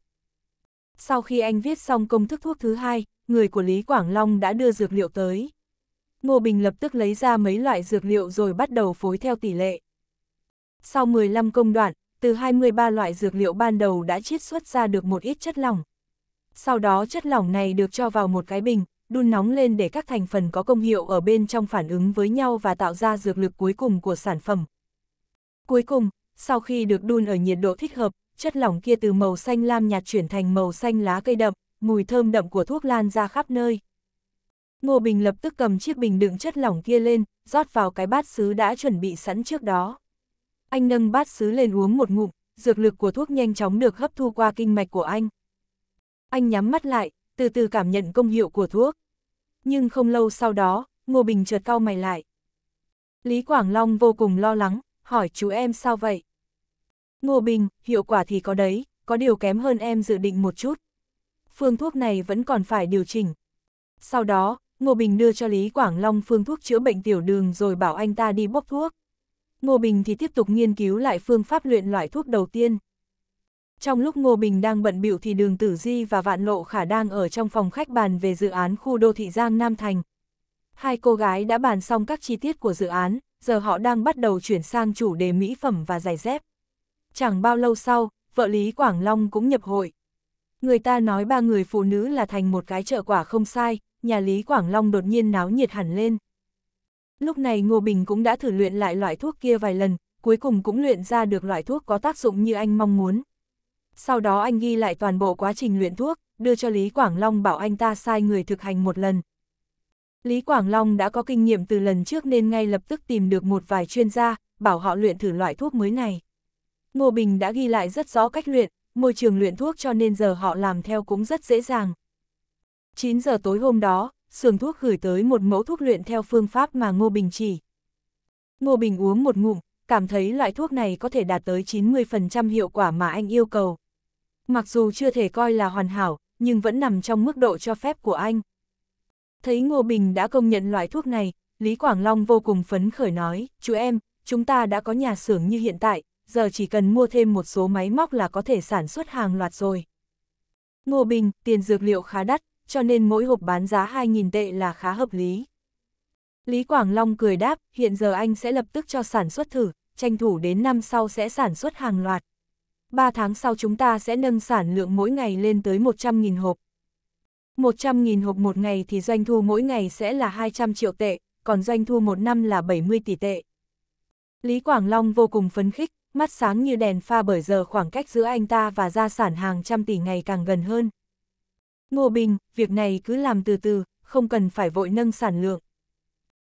Sau khi anh viết xong công thức thuốc thứ hai, người của Lý Quảng Long đã đưa dược liệu tới. Ngô Bình lập tức lấy ra mấy loại dược liệu rồi bắt đầu phối theo tỷ lệ. Sau 15 công đoạn, từ 23 loại dược liệu ban đầu đã chiết xuất ra được một ít chất lỏng. Sau đó chất lỏng này được cho vào một cái bình, đun nóng lên để các thành phần có công hiệu ở bên trong phản ứng với nhau và tạo ra dược lực cuối cùng của sản phẩm, Cuối cùng, sau khi được đun ở nhiệt độ thích hợp, chất lỏng kia từ màu xanh lam nhạt chuyển thành màu xanh lá cây đậm, mùi thơm đậm của thuốc lan ra khắp nơi. Ngô Bình lập tức cầm chiếc bình đựng chất lỏng kia lên, rót vào cái bát sứ đã chuẩn bị sẵn trước đó. Anh nâng bát sứ lên uống một ngụm, dược lực của thuốc nhanh chóng được hấp thu qua kinh mạch của anh. Anh nhắm mắt lại, từ từ cảm nhận công hiệu của thuốc. Nhưng không lâu sau đó, Ngô Bình chợt cau mày lại. Lý Quảng Long vô cùng lo lắng, hỏi chú em sao vậy? Ngô Bình, hiệu quả thì có đấy, có điều kém hơn em dự định một chút. Phương thuốc này vẫn còn phải điều chỉnh. Sau đó, Ngô Bình đưa cho Lý Quảng Long phương thuốc chữa bệnh tiểu đường rồi bảo anh ta đi bốc thuốc. Ngô Bình thì tiếp tục nghiên cứu lại phương pháp luyện loại thuốc đầu tiên. Trong lúc Ngô Bình đang bận biểu thì đường Tử Di và Vạn Lộ Khả đang ở trong phòng khách bàn về dự án khu đô thị Giang Nam Thành. Hai cô gái đã bàn xong các chi tiết của dự án, giờ họ đang bắt đầu chuyển sang chủ đề mỹ phẩm và giày dép. Chẳng bao lâu sau, vợ Lý Quảng Long cũng nhập hội. Người ta nói ba người phụ nữ là thành một cái trợ quả không sai, nhà Lý Quảng Long đột nhiên náo nhiệt hẳn lên. Lúc này Ngô Bình cũng đã thử luyện lại loại thuốc kia vài lần, cuối cùng cũng luyện ra được loại thuốc có tác dụng như anh mong muốn. Sau đó anh ghi lại toàn bộ quá trình luyện thuốc, đưa cho Lý Quảng Long bảo anh ta sai người thực hành một lần. Lý Quảng Long đã có kinh nghiệm từ lần trước nên ngay lập tức tìm được một vài chuyên gia, bảo họ luyện thử loại thuốc mới này. Ngô Bình đã ghi lại rất rõ cách luyện, môi trường luyện thuốc cho nên giờ họ làm theo cũng rất dễ dàng. 9 giờ tối hôm đó, sườn thuốc gửi tới một mẫu thuốc luyện theo phương pháp mà Ngô Bình chỉ. Ngô Bình uống một ngụm, cảm thấy loại thuốc này có thể đạt tới 90% hiệu quả mà anh yêu cầu. Mặc dù chưa thể coi là hoàn hảo, nhưng vẫn nằm trong mức độ cho phép của anh. Thấy Ngô Bình đã công nhận loại thuốc này, Lý Quảng Long vô cùng phấn khởi nói, chú em, chúng ta đã có nhà xưởng như hiện tại, giờ chỉ cần mua thêm một số máy móc là có thể sản xuất hàng loạt rồi. Ngô Bình, tiền dược liệu khá đắt, cho nên mỗi hộp bán giá 2.000 tệ là khá hợp lý. Lý Quảng Long cười đáp, hiện giờ anh sẽ lập tức cho sản xuất thử, tranh thủ đến năm sau sẽ sản xuất hàng loạt. 3 tháng sau chúng ta sẽ nâng sản lượng mỗi ngày lên tới 100.000 hộp. 100.000 hộp một ngày thì doanh thu mỗi ngày sẽ là 200 triệu tệ, còn doanh thu một năm là 70 tỷ tệ. Lý Quảng Long vô cùng phấn khích, mắt sáng như đèn pha bởi giờ khoảng cách giữa anh ta và gia sản hàng trăm tỷ ngày càng gần hơn. Ngô Bình, việc này cứ làm từ từ, không cần phải vội nâng sản lượng.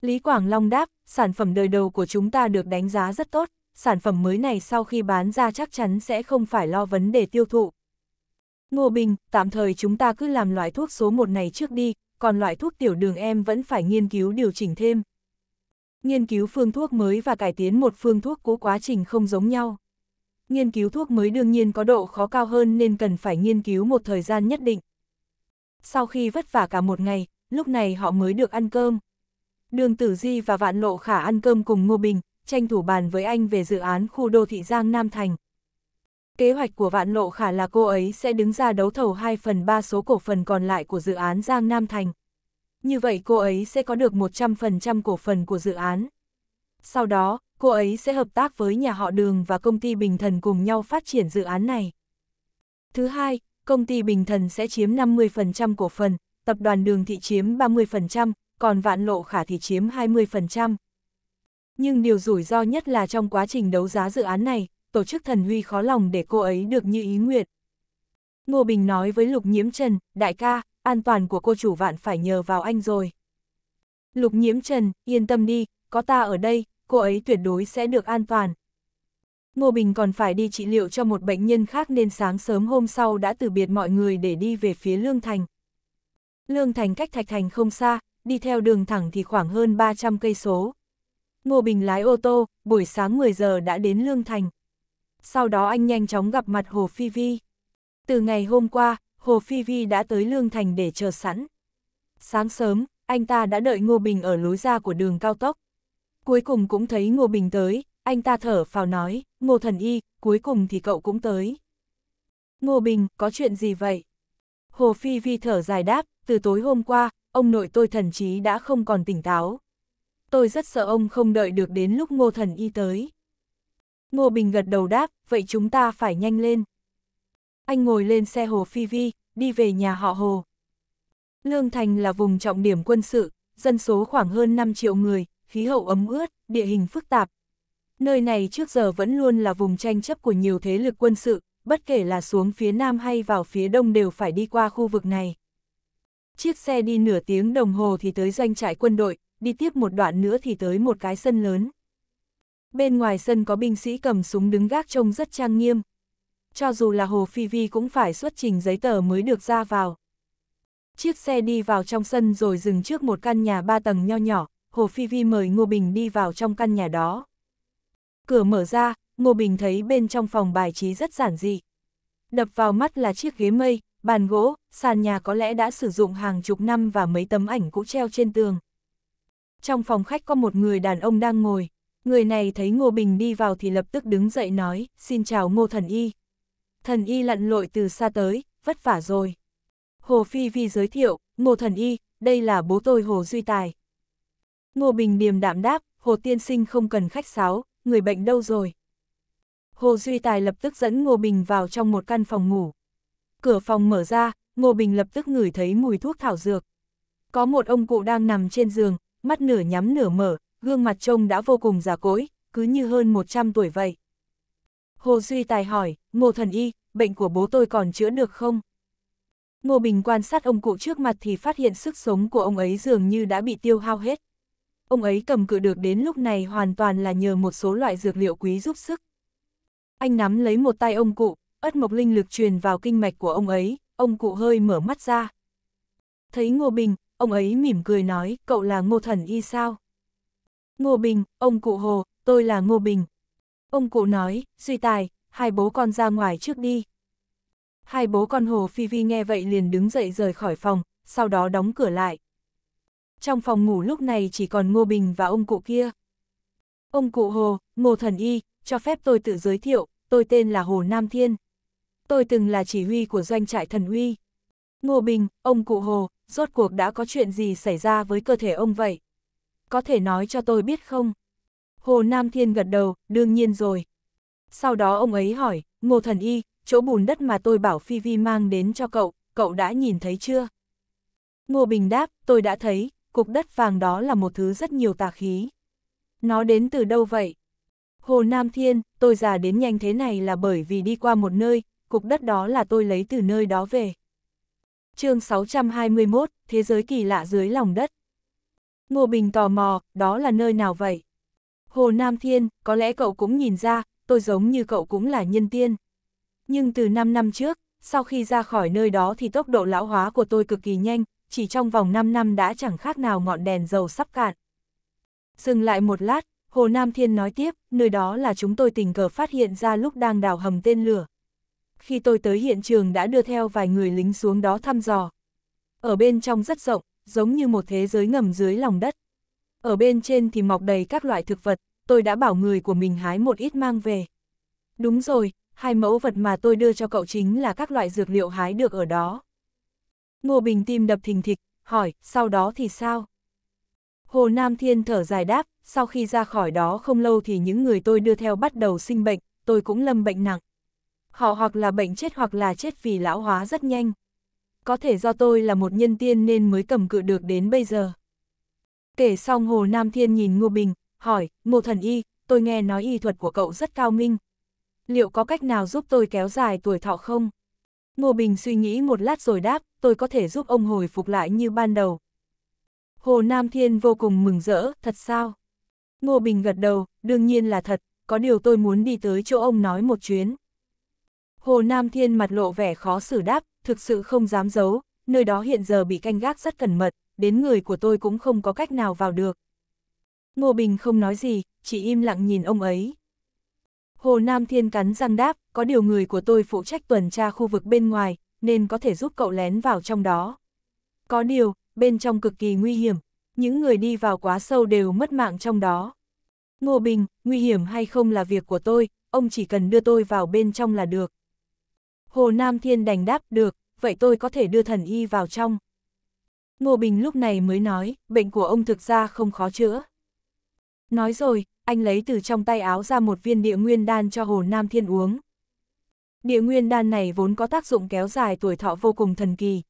Lý Quảng Long đáp, sản phẩm đời đầu của chúng ta được đánh giá rất tốt, sản phẩm mới này sau khi bán ra chắc chắn sẽ không phải lo vấn đề tiêu thụ. Ngô Bình, tạm thời chúng ta cứ làm loại thuốc số 1 này trước đi, còn loại thuốc tiểu đường em vẫn phải nghiên cứu điều chỉnh thêm. Nghiên cứu phương thuốc mới và cải tiến một phương thuốc cũ quá trình không giống nhau. Nghiên cứu thuốc mới đương nhiên có độ khó cao hơn nên cần phải nghiên cứu một thời gian nhất định. Sau khi vất vả cả một ngày, lúc này họ mới được ăn cơm. Đường Tử Di và Vạn Lộ Khả ăn cơm cùng Ngô Bình, tranh thủ bàn với anh về dự án khu đô thị Giang Nam Thành. Kế hoạch của Vạn Lộ Khả là cô ấy sẽ đứng ra đấu thầu 2 phần 3 số cổ phần còn lại của dự án Giang Nam Thành. Như vậy cô ấy sẽ có được 100% cổ phần của dự án. Sau đó, cô ấy sẽ hợp tác với nhà họ Đường và công ty Bình Thần cùng nhau phát triển dự án này. Thứ hai, công ty Bình Thần sẽ chiếm 50% cổ phần, tập đoàn Đường Thị chiếm 30%, còn Vạn Lộ Khả thì chiếm 20%. Nhưng điều rủi ro nhất là trong quá trình đấu giá dự án này, tổ chức thần huy khó lòng để cô ấy được như ý nguyện. Ngô Bình nói với Lục Nhiễm Trần, đại ca, an toàn của cô chủ vạn phải nhờ vào anh rồi. Lục Nhiễm Trần, yên tâm đi, có ta ở đây, cô ấy tuyệt đối sẽ được an toàn. Ngô Bình còn phải đi trị liệu cho một bệnh nhân khác nên sáng sớm hôm sau đã từ biệt mọi người để đi về phía Lương Thành. Lương Thành cách Thạch Thành không xa, đi theo đường thẳng thì khoảng hơn 300 cây số. Ngô Bình lái ô tô, buổi sáng 10 giờ đã đến Lương Thành sau đó anh nhanh chóng gặp mặt Hồ Phi Vi. Từ ngày hôm qua, Hồ Phi Vi đã tới Lương Thành để chờ sẵn. Sáng sớm, anh ta đã đợi Ngô Bình ở lối ra của đường cao tốc. Cuối cùng cũng thấy Ngô Bình tới, anh ta thở phào nói, Ngô Thần Y, cuối cùng thì cậu cũng tới. Ngô Bình, có chuyện gì vậy? Hồ Phi Vi thở dài đáp, từ tối hôm qua, ông nội tôi thần trí đã không còn tỉnh táo. Tôi rất sợ ông không đợi được đến lúc Ngô Thần Y tới. Ngô Bình gật đầu đáp, vậy chúng ta phải nhanh lên. Anh ngồi lên xe Hồ Phi Vi, đi về nhà họ Hồ. Lương Thành là vùng trọng điểm quân sự, dân số khoảng hơn 5 triệu người, khí hậu ấm ướt, địa hình phức tạp. Nơi này trước giờ vẫn luôn là vùng tranh chấp của nhiều thế lực quân sự, bất kể là xuống phía nam hay vào phía đông đều phải đi qua khu vực này. Chiếc xe đi nửa tiếng đồng hồ thì tới doanh trại quân đội, đi tiếp một đoạn nữa thì tới một cái sân lớn. Bên ngoài sân có binh sĩ cầm súng đứng gác trông rất trang nghiêm. Cho dù là Hồ Phi Vi cũng phải xuất trình giấy tờ mới được ra vào. Chiếc xe đi vào trong sân rồi dừng trước một căn nhà ba tầng nho nhỏ, Hồ Phi Vi mời Ngô Bình đi vào trong căn nhà đó. Cửa mở ra, Ngô Bình thấy bên trong phòng bài trí rất giản dị. Đập vào mắt là chiếc ghế mây, bàn gỗ, sàn nhà có lẽ đã sử dụng hàng chục năm và mấy tấm ảnh cũ treo trên tường. Trong phòng khách có một người đàn ông đang ngồi, Người này thấy Ngô Bình đi vào thì lập tức đứng dậy nói, xin chào Ngô Thần Y. Thần Y lặn lội từ xa tới, vất vả rồi. Hồ Phi Vi giới thiệu, Ngô Thần Y, đây là bố tôi Hồ Duy Tài. Ngô Bình điềm đạm đáp, Hồ Tiên Sinh không cần khách sáo, người bệnh đâu rồi. Hồ Duy Tài lập tức dẫn Ngô Bình vào trong một căn phòng ngủ. Cửa phòng mở ra, Ngô Bình lập tức ngửi thấy mùi thuốc thảo dược. Có một ông cụ đang nằm trên giường, mắt nửa nhắm nửa mở, gương mặt trông đã vô cùng già cỗi, cứ như hơn 100 tuổi vậy. Hồ Duy Tài hỏi, Ngô Thần Y, bệnh của bố tôi còn chữa được không? Ngô Bình quan sát ông cụ trước mặt thì phát hiện sức sống của ông ấy dường như đã bị tiêu hao hết. Ông ấy cầm cự được đến lúc này hoàn toàn là nhờ một số loại dược liệu quý giúp sức. Anh nắm lấy một tay ông cụ, ất mộc linh lực truyền vào kinh mạch của ông ấy, ông cụ hơi mở mắt ra. Thấy Ngô Bình, ông ấy mỉm cười nói, cậu là Ngô Thần Y sao? Ngô Bình, ông cụ Hồ, tôi là Ngô Bình. Ông cụ nói, Duy Tài, hai bố con ra ngoài trước đi. Hai bố con Hồ Phi Vi nghe vậy liền đứng dậy rời khỏi phòng, sau đó đóng cửa lại. Trong phòng ngủ lúc này chỉ còn Ngô Bình và ông cụ kia. Ông cụ Hồ, Ngô Thần Y, cho phép tôi tự giới thiệu, tôi tên là Hồ Nam Thiên. Tôi từng là chỉ huy của doanh trại thần uy. Ngô Bình, ông cụ Hồ, rốt cuộc đã có chuyện gì xảy ra với cơ thể ông vậy? có thể nói cho tôi biết không? Hồ Nam Thiên gật đầu, đương nhiên rồi. Sau đó ông ấy hỏi, Ngô Thần Y, chỗ bùn đất mà tôi bảo Phi Vi mang đến cho cậu, cậu đã nhìn thấy chưa? Ngô Bình đáp, tôi đã thấy, cục đất vàng đó là một thứ rất nhiều tà khí. Nó đến từ đâu vậy? Hồ Nam Thiên, tôi già đến nhanh thế này là bởi vì đi qua một nơi, cục đất đó là tôi lấy từ nơi đó về. chương 621, Thế giới kỳ lạ dưới lòng đất. Ngô Bình tò mò, đó là nơi nào vậy? Hồ Nam Thiên, có lẽ cậu cũng nhìn ra, tôi giống như cậu cũng là nhân tiên. Nhưng từ 5 năm trước, sau khi ra khỏi nơi đó thì tốc độ lão hóa của tôi cực kỳ nhanh, chỉ trong vòng 5 năm đã chẳng khác nào ngọn đèn dầu sắp cạn. Dừng lại một lát, Hồ Nam Thiên nói tiếp, nơi đó là chúng tôi tình cờ phát hiện ra lúc đang đào hầm tên lửa. Khi tôi tới hiện trường đã đưa theo vài người lính xuống đó thăm dò. Ở bên trong rất rộng, giống như một thế giới ngầm dưới lòng đất. Ở bên trên thì mọc đầy các loại thực vật, tôi đã bảo người của mình hái một ít mang về. Đúng rồi, hai mẫu vật mà tôi đưa cho cậu chính là các loại dược liệu hái được ở đó. Ngô Bình tim đập thình thịch, hỏi, sau đó thì sao? Hồ Nam Thiên thở dài đáp, sau khi ra khỏi đó không lâu thì những người tôi đưa theo bắt đầu sinh bệnh, tôi cũng lâm bệnh nặng. Họ hoặc là bệnh chết hoặc là chết vì lão hóa rất nhanh có thể do tôi là một nhân tiên nên mới cầm cự được đến bây giờ. Kể xong Hồ Nam Thiên nhìn Ngô Bình, hỏi, Ngô Thần Y, tôi nghe nói y thuật của cậu rất cao minh. Liệu có cách nào giúp tôi kéo dài tuổi thọ không? Ngô Bình suy nghĩ một lát rồi đáp, tôi có thể giúp ông hồi phục lại như ban đầu. Hồ Nam Thiên vô cùng mừng rỡ, thật sao? Ngô Bình gật đầu, đương nhiên là thật, có điều tôi muốn đi tới chỗ ông nói một chuyến. Hồ Nam Thiên mặt lộ vẻ khó xử đáp, thực sự không dám giấu, nơi đó hiện giờ bị canh gác rất cẩn mật, đến người của tôi cũng không có cách nào vào được. Ngô Bình không nói gì, chỉ im lặng nhìn ông ấy. Hồ Nam Thiên cắn răng đáp, có điều người của tôi phụ trách tuần tra khu vực bên ngoài, nên có thể giúp cậu lén vào trong đó. Có điều, bên trong cực kỳ nguy hiểm, những người đi vào quá sâu đều mất mạng trong đó. Ngô Bình, nguy hiểm hay không là việc của tôi, ông chỉ cần đưa tôi vào bên trong là được. Hồ Nam Thiên đành đáp, được, vậy tôi có thể đưa thần y vào trong. Ngô Bình lúc này mới nói, bệnh của ông thực ra không khó chữa. Nói rồi, anh lấy từ trong tay áo ra một viên địa nguyên đan cho Hồ Nam Thiên uống. Địa nguyên đan này vốn có tác dụng kéo dài tuổi thọ vô cùng thần kỳ.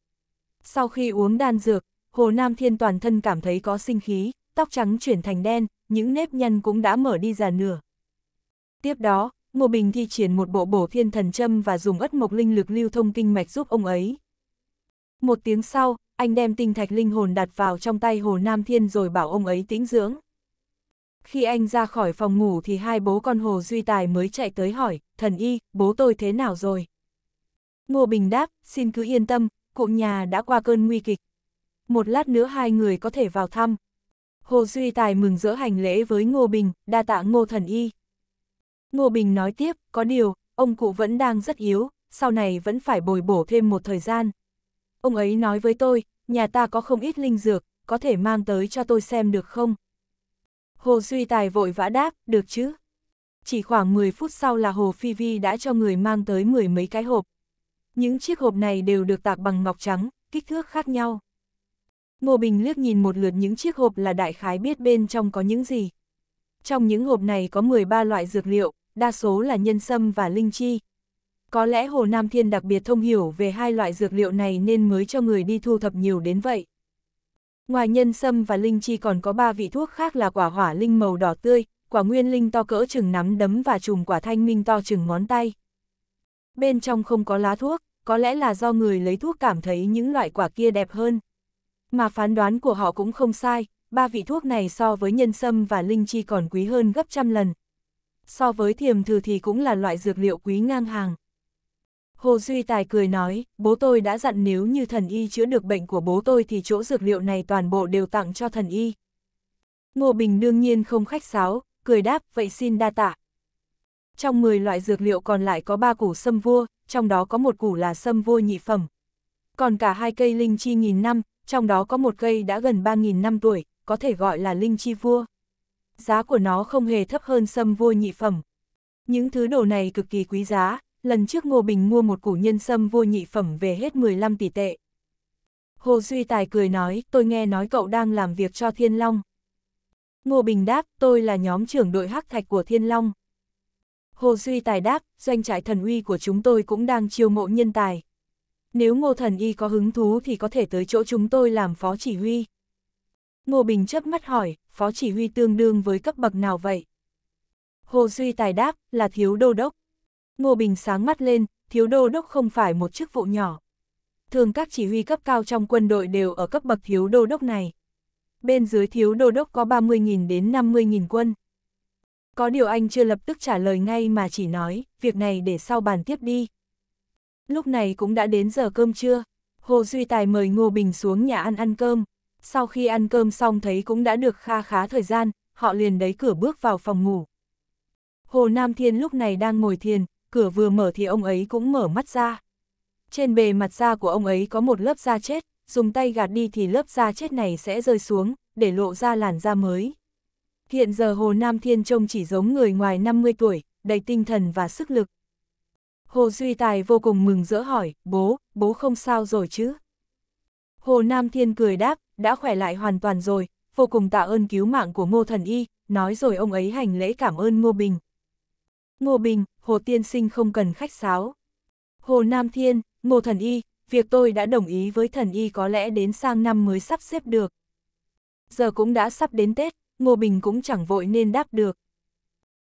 Sau khi uống đan dược, Hồ Nam Thiên toàn thân cảm thấy có sinh khí, tóc trắng chuyển thành đen, những nếp nhăn cũng đã mở đi già nửa. Tiếp đó, Ngô Bình thi triển một bộ bổ thiên thần châm và dùng ất mộc linh lực lưu thông kinh mạch giúp ông ấy. Một tiếng sau, anh đem tinh thạch linh hồn đặt vào trong tay Hồ Nam Thiên rồi bảo ông ấy tĩnh dưỡng. Khi anh ra khỏi phòng ngủ thì hai bố con Hồ Duy Tài mới chạy tới hỏi, thần y, bố tôi thế nào rồi? Ngô Bình đáp, xin cứ yên tâm, cụ nhà đã qua cơn nguy kịch. Một lát nữa hai người có thể vào thăm. Hồ Duy Tài mừng rỡ hành lễ với Ngô Bình, đa tạ Ngô thần y. Ngô Bình nói tiếp, có điều, ông cụ vẫn đang rất yếu, sau này vẫn phải bồi bổ thêm một thời gian. Ông ấy nói với tôi, nhà ta có không ít linh dược, có thể mang tới cho tôi xem được không? Hồ Duy Tài vội vã đáp, được chứ? Chỉ khoảng 10 phút sau là Hồ Phi Vi đã cho người mang tới mười mấy cái hộp. Những chiếc hộp này đều được tạc bằng ngọc trắng, kích thước khác nhau. Ngô Bình liếc nhìn một lượt những chiếc hộp là đại khái biết bên trong có những gì. Trong những hộp này có 13 loại dược liệu, đa số là nhân sâm và linh chi. Có lẽ Hồ Nam Thiên đặc biệt thông hiểu về hai loại dược liệu này nên mới cho người đi thu thập nhiều đến vậy. Ngoài nhân sâm và linh chi còn có ba vị thuốc khác là quả hỏa linh màu đỏ tươi, quả nguyên linh to cỡ chừng nắm đấm và chùm quả thanh minh to chừng ngón tay. Bên trong không có lá thuốc, có lẽ là do người lấy thuốc cảm thấy những loại quả kia đẹp hơn. Mà phán đoán của họ cũng không sai, ba vị thuốc này so với nhân sâm và linh chi còn quý hơn gấp trăm lần, so với thiềm thử thì cũng là loại dược liệu quý ngang hàng. Hồ Duy Tài cười nói, bố tôi đã dặn nếu như thần y chữa được bệnh của bố tôi thì chỗ dược liệu này toàn bộ đều tặng cho thần y. Ngô Bình đương nhiên không khách sáo, cười đáp, vậy xin đa tạ. Trong 10 loại dược liệu còn lại có 3 củ sâm vua, trong đó có một củ là sâm vua nhị phẩm. Còn cả hai cây linh chi nghìn năm, trong đó có một cây đã gần 3.000 năm tuổi, có thể gọi là linh chi vua giá của nó không hề thấp hơn sâm vua nhị phẩm. Những thứ đồ này cực kỳ quý giá, lần trước Ngô Bình mua một củ nhân sâm vua nhị phẩm về hết 15 tỷ tệ. Hồ Duy Tài cười nói, tôi nghe nói cậu đang làm việc cho Thiên Long. Ngô Bình đáp, tôi là nhóm trưởng đội hắc thạch của Thiên Long. Hồ Duy Tài đáp, doanh trại thần uy của chúng tôi cũng đang chiêu mộ nhân tài. Nếu Ngô Thần Y có hứng thú thì có thể tới chỗ chúng tôi làm phó chỉ huy. Ngô Bình chớp mắt hỏi, phó chỉ huy tương đương với cấp bậc nào vậy? Hồ Duy Tài đáp, là thiếu đô đốc. Ngô Bình sáng mắt lên, thiếu đô đốc không phải một chức vụ nhỏ. Thường các chỉ huy cấp cao trong quân đội đều ở cấp bậc thiếu đô đốc này. Bên dưới thiếu đô đốc có 30.000 đến 50.000 quân. Có điều anh chưa lập tức trả lời ngay mà chỉ nói, việc này để sau bàn tiếp đi. Lúc này cũng đã đến giờ cơm trưa, Hồ Duy Tài mời Ngô Bình xuống nhà ăn ăn cơm, sau khi ăn cơm xong thấy cũng đã được kha khá thời gian, họ liền đẩy cửa bước vào phòng ngủ. Hồ Nam Thiên lúc này đang ngồi thiền, cửa vừa mở thì ông ấy cũng mở mắt ra. Trên bề mặt da của ông ấy có một lớp da chết, dùng tay gạt đi thì lớp da chết này sẽ rơi xuống, để lộ ra làn da mới. Hiện giờ Hồ Nam Thiên trông chỉ giống người ngoài 50 tuổi, đầy tinh thần và sức lực. Hồ Duy Tài vô cùng mừng rỡ hỏi, bố, bố không sao rồi chứ? Hồ Nam Thiên cười đáp, đã khỏe lại hoàn toàn rồi, vô cùng tạ ơn cứu mạng của Ngô Thần Y, nói rồi ông ấy hành lễ cảm ơn Ngô Bình. Ngô Bình, Hồ Tiên Sinh không cần khách sáo. Hồ Nam Thiên, Ngô Thần Y, việc tôi đã đồng ý với Thần Y có lẽ đến sang năm mới sắp xếp được. Giờ cũng đã sắp đến Tết, Ngô Bình cũng chẳng vội nên đáp được.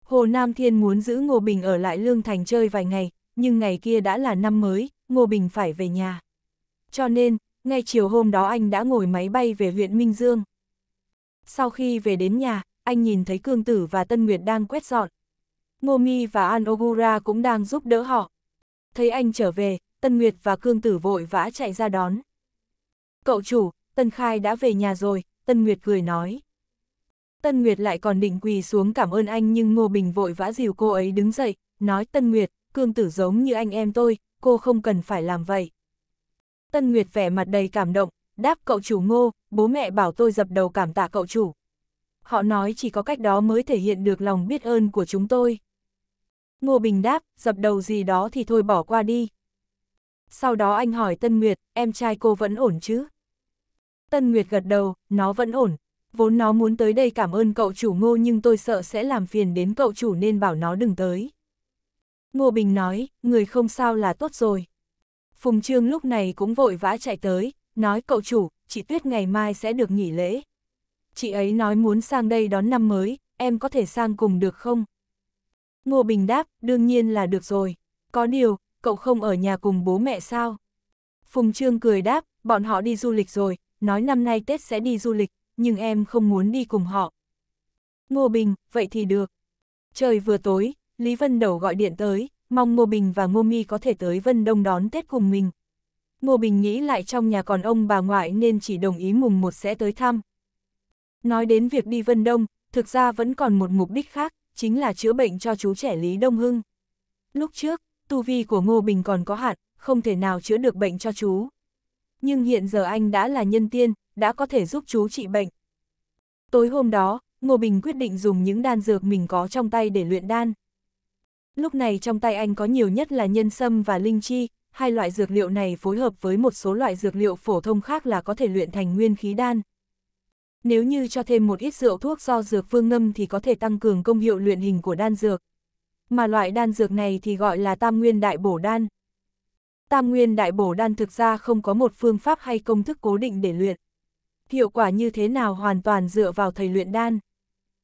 Hồ Nam Thiên muốn giữ Ngô Bình ở lại Lương Thành chơi vài ngày, nhưng ngày kia đã là năm mới, Ngô Bình phải về nhà. Cho nên, ngay chiều hôm đó anh đã ngồi máy bay về huyện Minh Dương. Sau khi về đến nhà, anh nhìn thấy Cương Tử và Tân Nguyệt đang quét dọn. Ngô Mi và An Ogura cũng đang giúp đỡ họ. Thấy anh trở về, Tân Nguyệt và Cương Tử vội vã chạy ra đón. Cậu chủ, Tân Khai đã về nhà rồi, Tân Nguyệt cười nói. Tân Nguyệt lại còn định quỳ xuống cảm ơn anh nhưng Ngô Bình vội vã dìu cô ấy đứng dậy, nói Tân Nguyệt, Cương Tử giống như anh em tôi, cô không cần phải làm vậy. Tân Nguyệt vẻ mặt đầy cảm động, đáp cậu chủ ngô, bố mẹ bảo tôi dập đầu cảm tạ cậu chủ. Họ nói chỉ có cách đó mới thể hiện được lòng biết ơn của chúng tôi. Ngô Bình đáp, dập đầu gì đó thì thôi bỏ qua đi. Sau đó anh hỏi Tân Nguyệt, em trai cô vẫn ổn chứ? Tân Nguyệt gật đầu, nó vẫn ổn. Vốn nó muốn tới đây cảm ơn cậu chủ ngô nhưng tôi sợ sẽ làm phiền đến cậu chủ nên bảo nó đừng tới. Ngô Bình nói, người không sao là tốt rồi. Phùng Trương lúc này cũng vội vã chạy tới, nói cậu chủ, chị Tuyết ngày mai sẽ được nghỉ lễ. Chị ấy nói muốn sang đây đón năm mới, em có thể sang cùng được không? Ngô Bình đáp, đương nhiên là được rồi. Có điều, cậu không ở nhà cùng bố mẹ sao? Phùng Trương cười đáp, bọn họ đi du lịch rồi, nói năm nay Tết sẽ đi du lịch, nhưng em không muốn đi cùng họ. Ngô Bình, vậy thì được. Trời vừa tối, Lý Vân Đầu gọi điện tới, mong Ngô Bình và Ngô Mi có thể tới Vân Đông đón Tết cùng mình. Ngô Bình nghĩ lại trong nhà còn ông bà ngoại nên chỉ đồng ý mùng một sẽ tới thăm. Nói đến việc đi Vân Đông, thực ra vẫn còn một mục đích khác, chính là chữa bệnh cho chú trẻ Lý Đông Hưng. Lúc trước, tu vi của Ngô Bình còn có hạn, không thể nào chữa được bệnh cho chú. Nhưng hiện giờ anh đã là nhân tiên, đã có thể giúp chú trị bệnh. Tối hôm đó, Ngô Bình quyết định dùng những đan dược mình có trong tay để luyện đan. Lúc này trong tay anh có nhiều nhất là nhân sâm và linh chi, hai loại dược liệu này phối hợp với một số loại dược liệu phổ thông khác là có thể luyện thành nguyên khí đan. Nếu như cho thêm một ít rượu thuốc do dược phương ngâm thì có thể tăng cường công hiệu luyện hình của đan dược. Mà loại đan dược này thì gọi là tam nguyên đại bổ đan. Tam nguyên đại bổ đan thực ra không có một phương pháp hay công thức cố định để luyện. Hiệu quả như thế nào hoàn toàn dựa vào thầy luyện đan.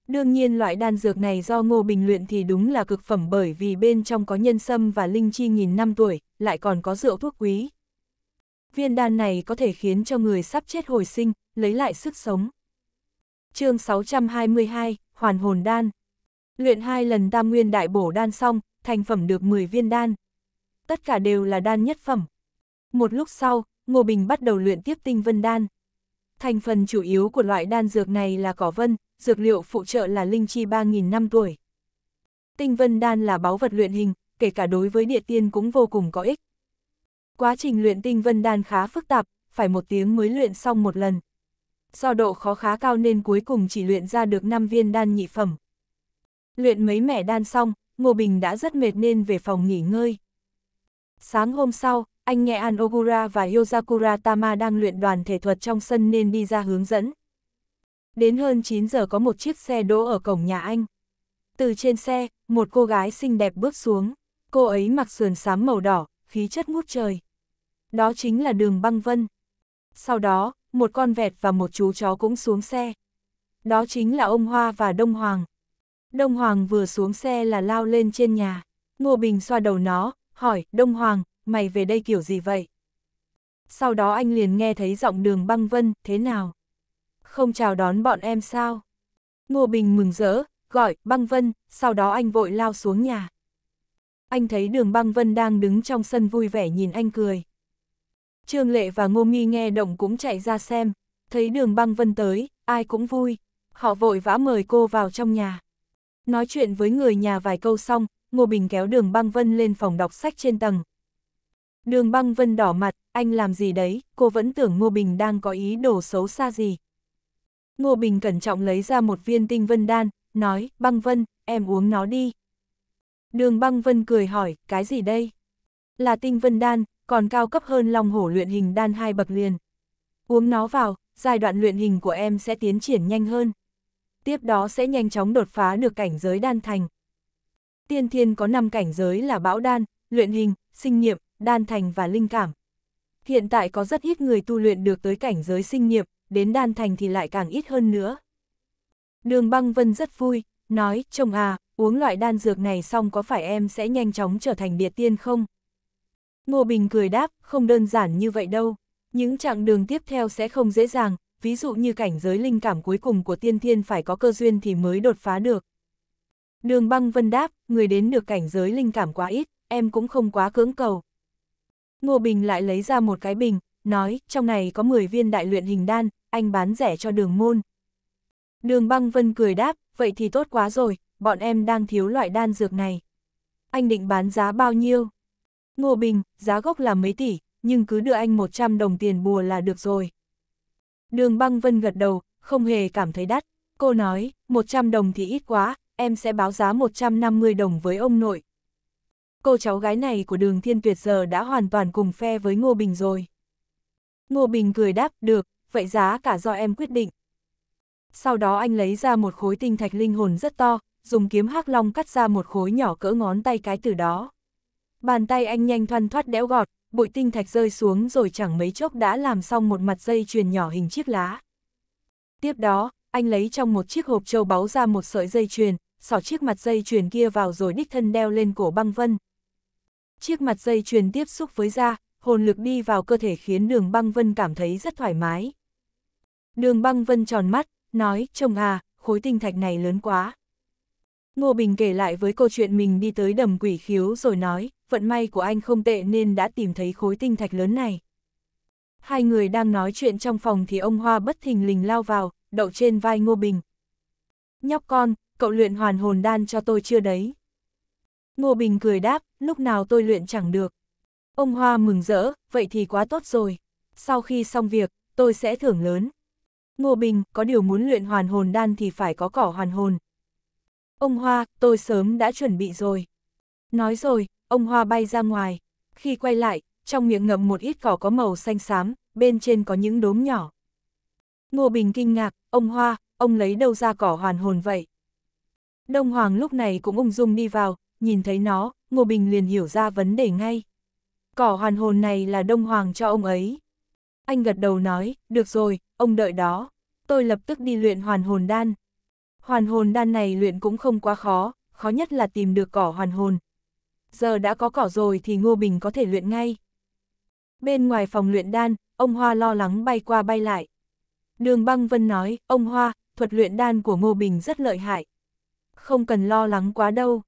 Đương nhiên loại đan dược này do Ngô Bình luyện thì đúng là cực phẩm bởi vì bên trong có nhân sâm và linh chi nghìn năm tuổi, lại còn có rượu thuốc quý. Viên đan này có thể khiến cho người sắp chết hồi sinh, lấy lại sức sống. chương 622, Hoàn hồn đan. Luyện hai lần tam nguyên đại bổ đan xong, thành phẩm được 10 viên đan. Tất cả đều là đan nhất phẩm. Một lúc sau, Ngô Bình bắt đầu luyện tiếp tinh vân đan. Thành phần chủ yếu của loại đan dược này là cỏ vân, dược liệu phụ trợ là linh chi 3.000 năm tuổi. Tinh vân đan là báu vật luyện hình, kể cả đối với địa tiên cũng vô cùng có ích. Quá trình luyện tinh vân đan khá phức tạp, phải một tiếng mới luyện xong một lần. Do độ khó khá cao nên cuối cùng chỉ luyện ra được 5 viên đan nhị phẩm. Luyện mấy mẻ đan xong, Ngô Bình đã rất mệt nên về phòng nghỉ ngơi. Sáng hôm sau, anh nghe An Ogura và Yozakura Tama đang luyện đoàn thể thuật trong sân nên đi ra hướng dẫn. Đến hơn 9 giờ có một chiếc xe đỗ ở cổng nhà anh. Từ trên xe, một cô gái xinh đẹp bước xuống. Cô ấy mặc sườn xám màu đỏ, khí chất ngút trời. Đó chính là đường băng vân. Sau đó, một con vẹt và một chú chó cũng xuống xe. Đó chính là ông Hoa và Đông Hoàng. Đông Hoàng vừa xuống xe là lao lên trên nhà. Ngô Bình xoa đầu nó, hỏi, Đông Hoàng, mày về đây kiểu gì vậy? Sau đó anh liền nghe thấy giọng đường băng vân, thế nào? Không chào đón bọn em sao? Ngô Bình mừng rỡ, gọi, băng vân, sau đó anh vội lao xuống nhà. Anh thấy đường băng vân đang đứng trong sân vui vẻ nhìn anh cười. Trương Lệ và Ngô Mi nghe động cũng chạy ra xem, thấy đường băng vân tới, ai cũng vui, họ vội vã mời cô vào trong nhà. Nói chuyện với người nhà vài câu xong, Ngô Bình kéo đường băng vân lên phòng đọc sách trên tầng, Đường băng vân đỏ mặt, anh làm gì đấy, cô vẫn tưởng Ngô Bình đang có ý đồ xấu xa gì. Ngô Bình cẩn trọng lấy ra một viên tinh vân đan, nói, băng vân, em uống nó đi. Đường băng vân cười hỏi, cái gì đây? Là tinh vân đan, còn cao cấp hơn long hổ luyện hình đan hai bậc liền. Uống nó vào, giai đoạn luyện hình của em sẽ tiến triển nhanh hơn. Tiếp đó sẽ nhanh chóng đột phá được cảnh giới đan thành. Tiên thiên có 5 cảnh giới là bão đan, luyện hình, sinh nghiệm, đan thành và linh cảm. Hiện tại có rất ít người tu luyện được tới cảnh giới sinh nghiệp, đến đan thành thì lại càng ít hơn nữa. Đường băng vân rất vui, nói, chồng à, uống loại đan dược này xong có phải em sẽ nhanh chóng trở thành địa tiên không? Ngô Bình cười đáp, không đơn giản như vậy đâu. Những chặng đường tiếp theo sẽ không dễ dàng, ví dụ như cảnh giới linh cảm cuối cùng của tiên thiên phải có cơ duyên thì mới đột phá được. Đường băng vân đáp, người đến được cảnh giới linh cảm quá ít, em cũng không quá cưỡng cầu, Ngô Bình lại lấy ra một cái bình, nói, trong này có 10 viên đại luyện hình đan, anh bán rẻ cho đường môn. Đường băng vân cười đáp, vậy thì tốt quá rồi, bọn em đang thiếu loại đan dược này. Anh định bán giá bao nhiêu? Ngô Bình, giá gốc là mấy tỷ, nhưng cứ đưa anh 100 đồng tiền bùa là được rồi. Đường băng vân gật đầu, không hề cảm thấy đắt. Cô nói, 100 đồng thì ít quá, em sẽ báo giá 150 đồng với ông nội, cô cháu gái này của đường thiên tuyệt giờ đã hoàn toàn cùng phe với Ngô Bình rồi. Ngô Bình cười đáp, được, vậy giá cả do em quyết định. Sau đó anh lấy ra một khối tinh thạch linh hồn rất to, dùng kiếm hắc long cắt ra một khối nhỏ cỡ ngón tay cái từ đó. Bàn tay anh nhanh thoăn thoát đẽo gọt, bụi tinh thạch rơi xuống rồi chẳng mấy chốc đã làm xong một mặt dây chuyền nhỏ hình chiếc lá. Tiếp đó, anh lấy trong một chiếc hộp châu báu ra một sợi dây chuyền, xỏ chiếc mặt dây chuyền kia vào rồi đích thân đeo lên cổ băng vân, Chiếc mặt dây chuyền tiếp xúc với da, hồn lực đi vào cơ thể khiến đường băng vân cảm thấy rất thoải mái. Đường băng vân tròn mắt, nói, chồng à, khối tinh thạch này lớn quá. Ngô Bình kể lại với câu chuyện mình đi tới đầm quỷ khiếu rồi nói, vận may của anh không tệ nên đã tìm thấy khối tinh thạch lớn này. Hai người đang nói chuyện trong phòng thì ông Hoa bất thình lình lao vào, đậu trên vai Ngô Bình. Nhóc con, cậu luyện hoàn hồn đan cho tôi chưa đấy? Ngô Bình cười đáp, lúc nào tôi luyện chẳng được. Ông Hoa mừng rỡ, vậy thì quá tốt rồi. Sau khi xong việc, tôi sẽ thưởng lớn. Ngô Bình, có điều muốn luyện hoàn hồn đan thì phải có cỏ hoàn hồn. Ông Hoa, tôi sớm đã chuẩn bị rồi. Nói rồi, ông Hoa bay ra ngoài. Khi quay lại, trong miệng ngậm một ít cỏ có màu xanh xám, bên trên có những đốm nhỏ. Ngô Bình kinh ngạc, ông Hoa, ông lấy đâu ra cỏ hoàn hồn vậy? Đông Hoàng lúc này cũng ung dung đi vào, nhìn thấy nó, Ngô Bình liền hiểu ra vấn đề ngay. Cỏ hoàn hồn này là đông hoàng cho ông ấy. Anh gật đầu nói, được rồi, ông đợi đó. Tôi lập tức đi luyện hoàn hồn đan. Hoàn hồn đan này luyện cũng không quá khó, khó nhất là tìm được cỏ hoàn hồn. Giờ đã có cỏ rồi thì Ngô Bình có thể luyện ngay. Bên ngoài phòng luyện đan, ông Hoa lo lắng bay qua bay lại. Đường Băng Vân nói, ông Hoa, thuật luyện đan của Ngô Bình rất lợi hại. Không cần lo lắng quá đâu.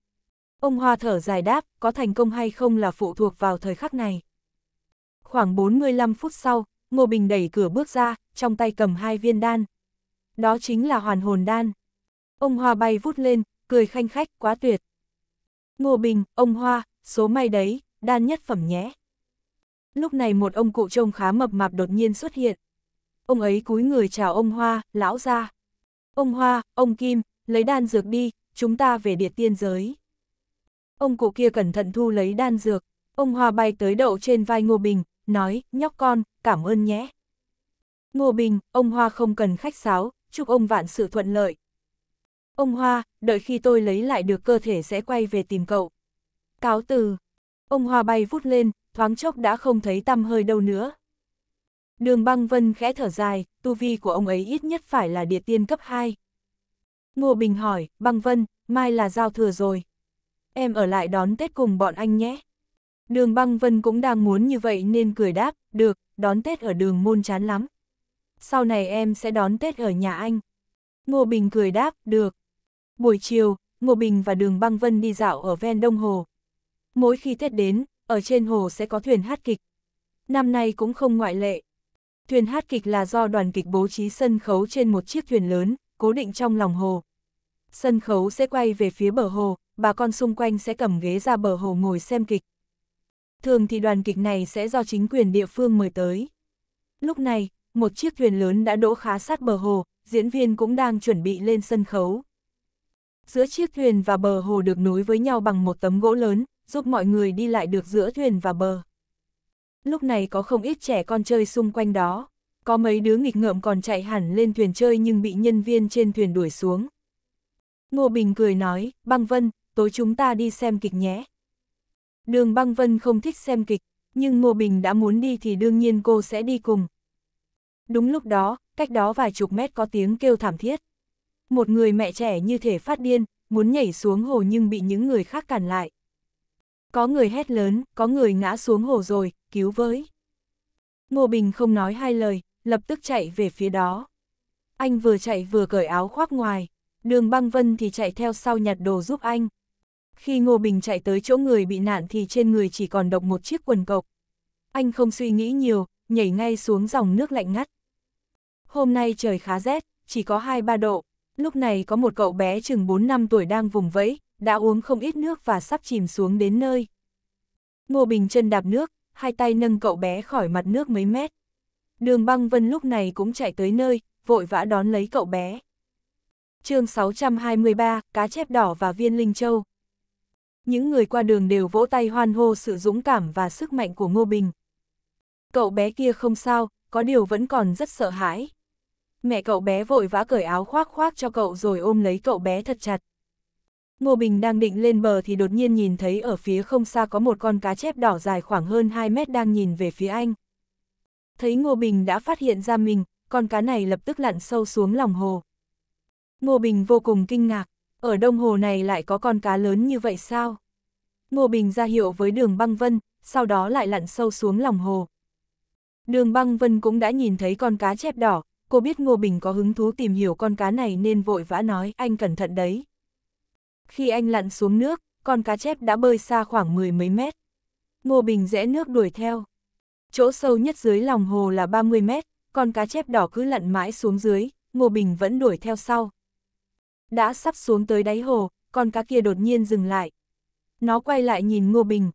Ông Hoa thở dài đáp, có thành công hay không là phụ thuộc vào thời khắc này. Khoảng 45 phút sau, Ngô Bình đẩy cửa bước ra, trong tay cầm hai viên đan. Đó chính là hoàn hồn đan. Ông Hoa bay vút lên, cười khanh khách, quá tuyệt. Ngô Bình, ông Hoa, số may đấy, đan nhất phẩm nhé. Lúc này một ông cụ trông khá mập mạp đột nhiên xuất hiện. Ông ấy cúi người chào ông Hoa, lão ra. Ông Hoa, ông Kim, lấy đan dược đi, chúng ta về địa tiên giới. Ông cụ kia cẩn thận thu lấy đan dược, ông Hoa bay tới đậu trên vai Ngô Bình, nói, nhóc con, cảm ơn nhé. Ngô Bình, ông Hoa không cần khách sáo, chúc ông vạn sự thuận lợi. Ông Hoa, đợi khi tôi lấy lại được cơ thể sẽ quay về tìm cậu. Cáo từ. Ông Hoa bay vút lên, thoáng chốc đã không thấy tăm hơi đâu nữa. Đường băng vân khẽ thở dài, tu vi của ông ấy ít nhất phải là địa tiên cấp 2. Ngô Bình hỏi, băng vân, mai là giao thừa rồi, em ở lại đón Tết cùng bọn anh nhé. Đường băng vân cũng đang muốn như vậy nên cười đáp, được, đón Tết ở đường môn chán lắm. Sau này em sẽ đón Tết ở nhà anh. Ngô Bình cười đáp, được. Buổi chiều, Ngô Bình và đường băng vân đi dạo ở ven đông hồ. Mỗi khi Tết đến, ở trên hồ sẽ có thuyền hát kịch. Năm nay cũng không ngoại lệ. Thuyền hát kịch là do đoàn kịch bố trí sân khấu trên một chiếc thuyền lớn, cố định trong lòng hồ. Sân khấu sẽ quay về phía bờ hồ, bà con xung quanh sẽ cầm ghế ra bờ hồ ngồi xem kịch. Thường thì đoàn kịch này sẽ do chính quyền địa phương mời tới. Lúc này, một chiếc thuyền lớn đã đỗ khá sát bờ hồ, diễn viên cũng đang chuẩn bị lên sân khấu. Giữa chiếc thuyền và bờ hồ được nối với nhau bằng một tấm gỗ lớn, giúp mọi người đi lại được giữa thuyền và bờ. Lúc này có không ít trẻ con chơi xung quanh đó, có mấy đứa nghịch ngợm còn chạy hẳn lên thuyền chơi nhưng bị nhân viên trên thuyền đuổi xuống. Ngô Bình cười nói, băng vân, tối chúng ta đi xem kịch nhé. Đường băng vân không thích xem kịch, nhưng Ngô Bình đã muốn đi thì đương nhiên cô sẽ đi cùng. Đúng lúc đó, cách đó vài chục mét có tiếng kêu thảm thiết. Một người mẹ trẻ như thể phát điên, muốn nhảy xuống hồ nhưng bị những người khác cản lại. Có người hét lớn, có người ngã xuống hồ rồi, cứu với. Ngô Bình không nói hai lời, lập tức chạy về phía đó. Anh vừa chạy vừa cởi áo khoác ngoài, đường băng vân thì chạy theo sau nhặt đồ giúp anh. Khi Ngô Bình chạy tới chỗ người bị nạn thì trên người chỉ còn độc một chiếc quần cộc. Anh không suy nghĩ nhiều, nhảy ngay xuống dòng nước lạnh ngắt. Hôm nay trời khá rét, chỉ có 2-3 độ. Lúc này có một cậu bé chừng 4 năm tuổi đang vùng vẫy, đã uống không ít nước và sắp chìm xuống đến nơi. Ngô Bình chân đạp nước, hai tay nâng cậu bé khỏi mặt nước mấy mét. Đường băng vân lúc này cũng chạy tới nơi, vội vã đón lấy cậu bé. chương 623, Cá chép đỏ và viên linh châu những người qua đường đều vỗ tay hoan hô sự dũng cảm và sức mạnh của Ngô Bình. Cậu bé kia không sao, có điều vẫn còn rất sợ hãi. Mẹ cậu bé vội vã cởi áo khoác khoác cho cậu rồi ôm lấy cậu bé thật chặt. Ngô Bình đang định lên bờ thì đột nhiên nhìn thấy ở phía không xa có một con cá chép đỏ dài khoảng hơn 2 mét đang nhìn về phía anh. Thấy Ngô Bình đã phát hiện ra mình, con cá này lập tức lặn sâu xuống lòng hồ. Ngô Bình vô cùng kinh ngạc, ở đông hồ này lại có con cá lớn như vậy sao? Ngô Bình ra hiệu với đường băng vân, sau đó lại lặn sâu xuống lòng hồ. Đường băng vân cũng đã nhìn thấy con cá chép đỏ, cô biết Ngô Bình có hứng thú tìm hiểu con cá này nên vội vã nói anh cẩn thận đấy. Khi anh lặn xuống nước, con cá chép đã bơi xa khoảng mười mấy mét. Ngô Bình rẽ nước đuổi theo. Chỗ sâu nhất dưới lòng hồ là 30 mét, con cá chép đỏ cứ lặn mãi xuống dưới, Ngô Bình vẫn đuổi theo sau. Đã sắp xuống tới đáy hồ, con cá kia đột nhiên dừng lại. Nó quay lại nhìn Ngô Bình.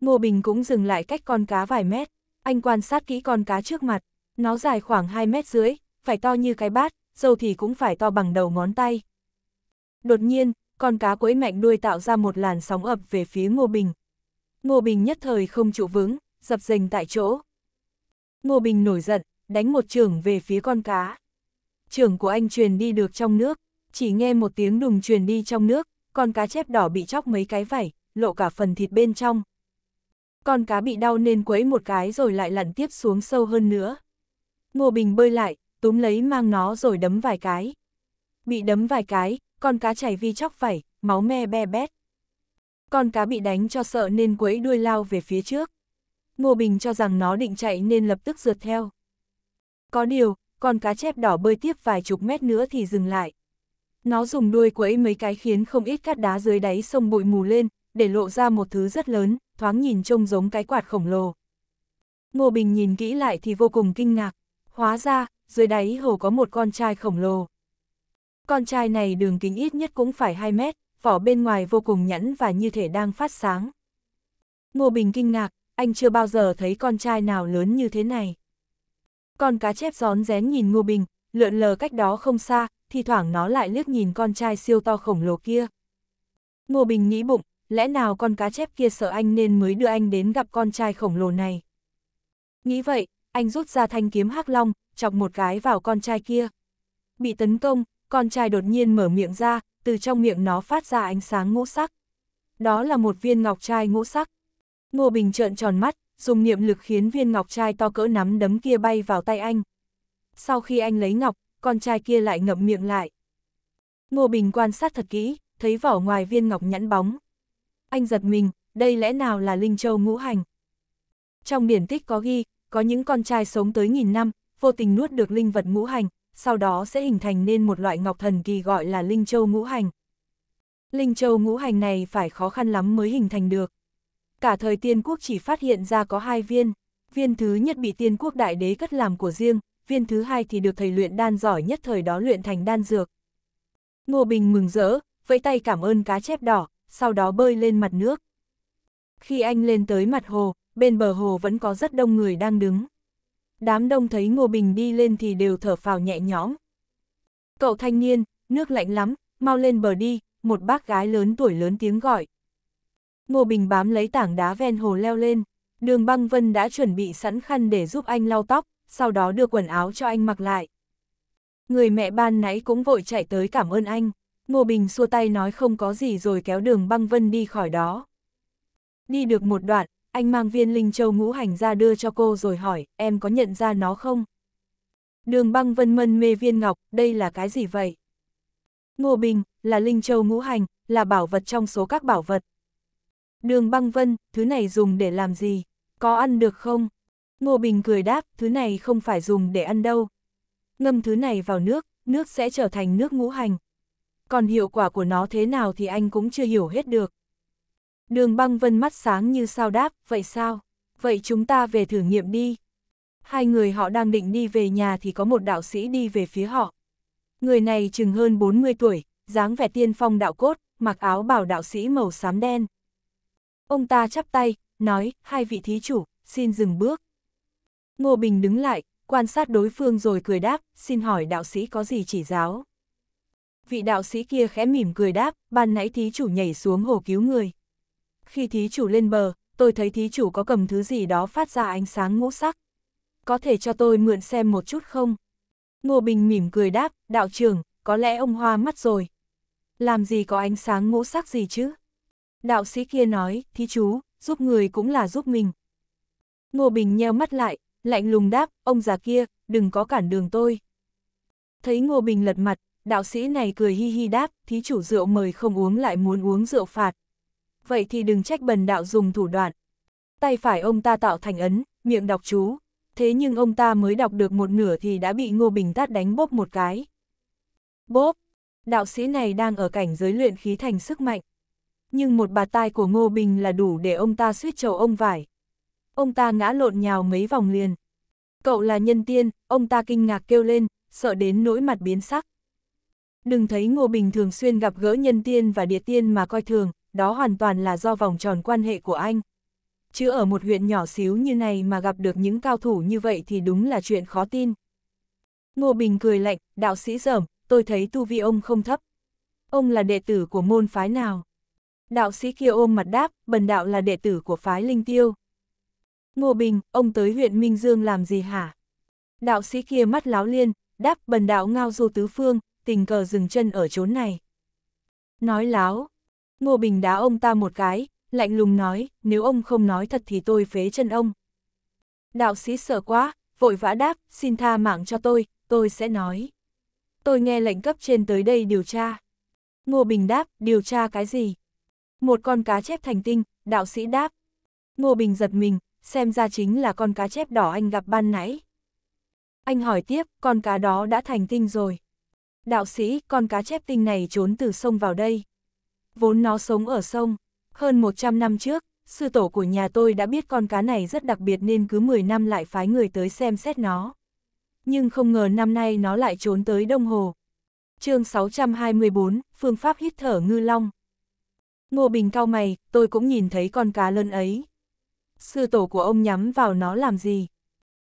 Ngô Bình cũng dừng lại cách con cá vài mét. Anh quan sát kỹ con cá trước mặt. Nó dài khoảng 2 mét rưỡi, phải to như cái bát, dầu thì cũng phải to bằng đầu ngón tay. Đột nhiên, con cá quấy mạnh đuôi tạo ra một làn sóng ập về phía Ngô Bình. Ngô Bình nhất thời không trụ vững, dập dềnh tại chỗ. Ngô Bình nổi giận, đánh một trường về phía con cá. Trường của anh truyền đi được trong nước, chỉ nghe một tiếng đùng truyền đi trong nước, con cá chép đỏ bị chóc mấy cái vảy, lộ cả phần thịt bên trong. Con cá bị đau nên quấy một cái rồi lại lặn tiếp xuống sâu hơn nữa. Ngô Bình bơi lại, túm lấy mang nó rồi đấm vài cái. Bị đấm vài cái, con cá chảy vi chóc vảy, máu me be bét. Con cá bị đánh cho sợ nên quấy đuôi lao về phía trước. Ngô Bình cho rằng nó định chạy nên lập tức rượt theo. Có điều, con cá chép đỏ bơi tiếp vài chục mét nữa thì dừng lại. Nó dùng đuôi quẫy mấy cái khiến không ít cát đá dưới đáy sông bụi mù lên, để lộ ra một thứ rất lớn, thoáng nhìn trông giống cái quạt khổng lồ. Ngô Bình nhìn kỹ lại thì vô cùng kinh ngạc, hóa ra, dưới đáy hồ có một con trai khổng lồ. Con trai này đường kính ít nhất cũng phải 2 mét, vỏ bên ngoài vô cùng nhẵn và như thể đang phát sáng. Ngô Bình kinh ngạc, anh chưa bao giờ thấy con trai nào lớn như thế này. Con cá chép gión rén nhìn Ngô Bình, lượn lờ cách đó không xa, thi thoảng nó lại liếc nhìn con trai siêu to khổng lồ kia. Ngô Bình nghĩ bụng, lẽ nào con cá chép kia sợ anh nên mới đưa anh đến gặp con trai khổng lồ này. Nghĩ vậy, anh rút ra thanh kiếm hắc long, chọc một cái vào con trai kia. Bị tấn công, con trai đột nhiên mở miệng ra, từ trong miệng nó phát ra ánh sáng ngũ sắc. Đó là một viên ngọc trai ngũ sắc. Ngô Bình trợn tròn mắt, dùng niệm lực khiến viên ngọc trai to cỡ nắm đấm kia bay vào tay anh. Sau khi anh lấy ngọc, con trai kia lại ngậm miệng lại. Ngô Bình quan sát thật kỹ, thấy vỏ ngoài viên ngọc nhẵn bóng. Anh giật mình, đây lẽ nào là Linh Châu ngũ hành? Trong điển tích có ghi, có những con trai sống tới nghìn năm, vô tình nuốt được linh vật ngũ hành, sau đó sẽ hình thành nên một loại ngọc thần kỳ gọi là Linh Châu ngũ hành. Linh Châu ngũ hành này phải khó khăn lắm mới hình thành được. Cả thời tiên quốc chỉ phát hiện ra có hai viên, viên thứ nhất bị tiên quốc đại đế cất làm của riêng, viên thứ hai thì được thầy luyện đan giỏi nhất thời đó luyện thành đan dược. Ngô Bình mừng rỡ, vẫy tay cảm ơn cá chép đỏ, sau đó bơi lên mặt nước. Khi anh lên tới mặt hồ, bên bờ hồ vẫn có rất đông người đang đứng. Đám đông thấy Ngô Bình đi lên thì đều thở phào nhẹ nhõm. Cậu thanh niên, nước lạnh lắm, mau lên bờ đi, một bác gái lớn tuổi lớn tiếng gọi. Ngô Bình bám lấy tảng đá ven hồ leo lên, đường băng vân đã chuẩn bị sẵn khăn để giúp anh lau tóc, sau đó đưa quần áo cho anh mặc lại. Người mẹ ban nãy cũng vội chạy tới cảm ơn anh, Ngô Bình xua tay nói không có gì rồi kéo đường băng vân đi khỏi đó. Đi được một đoạn, anh mang viên linh châu ngũ hành ra đưa cho cô rồi hỏi, em có nhận ra nó không? Đường băng vân mân mê viên ngọc, đây là cái gì vậy? Ngô Bình, là linh châu ngũ hành, là bảo vật trong số các bảo vật. Đường băng vân, thứ này dùng để làm gì? Có ăn được không? Ngô Bình cười đáp, thứ này không phải dùng để ăn đâu. Ngâm thứ này vào nước, nước sẽ trở thành nước ngũ hành. Còn hiệu quả của nó thế nào thì anh cũng chưa hiểu hết được. Đường băng vân mắt sáng như sao đáp, vậy sao? Vậy chúng ta về thử nghiệm đi. Hai người họ đang định đi về nhà thì có một đạo sĩ đi về phía họ. Người này chừng hơn 40 tuổi, dáng vẻ tiên phong đạo cốt, mặc áo bảo đạo sĩ màu xám đen. Ông ta chắp tay, nói, hai vị thí chủ, xin dừng bước. Ngô Bình đứng lại, quan sát đối phương rồi cười đáp, xin hỏi đạo sĩ có gì chỉ giáo? Vị đạo sĩ kia khẽ mỉm cười đáp, ban nãy thí chủ nhảy xuống hồ cứu người. Khi thí chủ lên bờ, tôi thấy thí chủ có cầm thứ gì đó phát ra ánh sáng ngũ sắc. Có thể cho tôi mượn xem một chút không? Ngô Bình mỉm cười đáp, đạo trưởng, có lẽ ông hoa mắt rồi. Làm gì có ánh sáng ngũ sắc gì chứ? Đạo sĩ kia nói, thí chú, giúp người cũng là giúp mình. Ngô Bình nheo mắt lại, lạnh lùng đáp, ông già kia, đừng có cản đường tôi. Thấy Ngô Bình lật mặt, đạo sĩ này cười hi hi đáp, thí chủ rượu mời không uống lại muốn uống rượu phạt. Vậy thì đừng trách bần đạo dùng thủ đoạn. Tay phải ông ta tạo thành ấn, miệng đọc chú. Thế nhưng ông ta mới đọc được một nửa thì đã bị Ngô Bình tát đánh bóp một cái. Bóp! Đạo sĩ này đang ở cảnh giới luyện khí thành sức mạnh. Nhưng một bà tai của Ngô Bình là đủ để ông ta suýt trầu ông vải ông ta ngã lộn nhào mấy vòng liền. Cậu là nhân tiên, ông ta kinh ngạc kêu lên, sợ đến nỗi mặt biến sắc. Đừng thấy Ngô Bình thường xuyên gặp gỡ nhân tiên và địa tiên mà coi thường, đó hoàn toàn là do vòng tròn quan hệ của anh. Chứ ở một huyện nhỏ xíu như này mà gặp được những cao thủ như vậy thì đúng là chuyện khó tin. Ngô Bình cười lạnh, đạo sĩ dởm, tôi thấy tu vi ông không thấp. Ông là đệ tử của môn phái nào? Đạo sĩ kia ôm mặt đáp, bần đạo là đệ tử của phái Linh Tiêu. Ngô Bình, ông tới huyện Minh Dương làm gì hả? Đạo sĩ kia mắt láo liên, đáp bần đạo ngao du tứ phương, tình cờ dừng chân ở chốn này. Nói láo, Ngô Bình đá ông ta một cái, lạnh lùng nói, nếu ông không nói thật thì tôi phế chân ông. Đạo sĩ sợ quá, vội vã đáp, xin tha mạng cho tôi, tôi sẽ nói. Tôi nghe lệnh cấp trên tới đây điều tra. Ngô Bình đáp, điều tra cái gì? Một con cá chép thành tinh, đạo sĩ đáp. Ngô Bình giật mình, xem ra chính là con cá chép đỏ anh gặp ban nãy. Anh hỏi tiếp, con cá đó đã thành tinh rồi. Đạo sĩ, con cá chép tinh này trốn từ sông vào đây. Vốn nó sống ở sông, hơn 100 năm trước, sư tổ của nhà tôi đã biết con cá này rất đặc biệt nên cứ 10 năm lại phái người tới xem xét nó. Nhưng không ngờ năm nay nó lại trốn tới Đông Hồ. chương 624, Phương pháp hít thở ngư long. Ngô Bình cao mày, tôi cũng nhìn thấy con cá lớn ấy sư tổ của ông nhắm vào nó làm gì?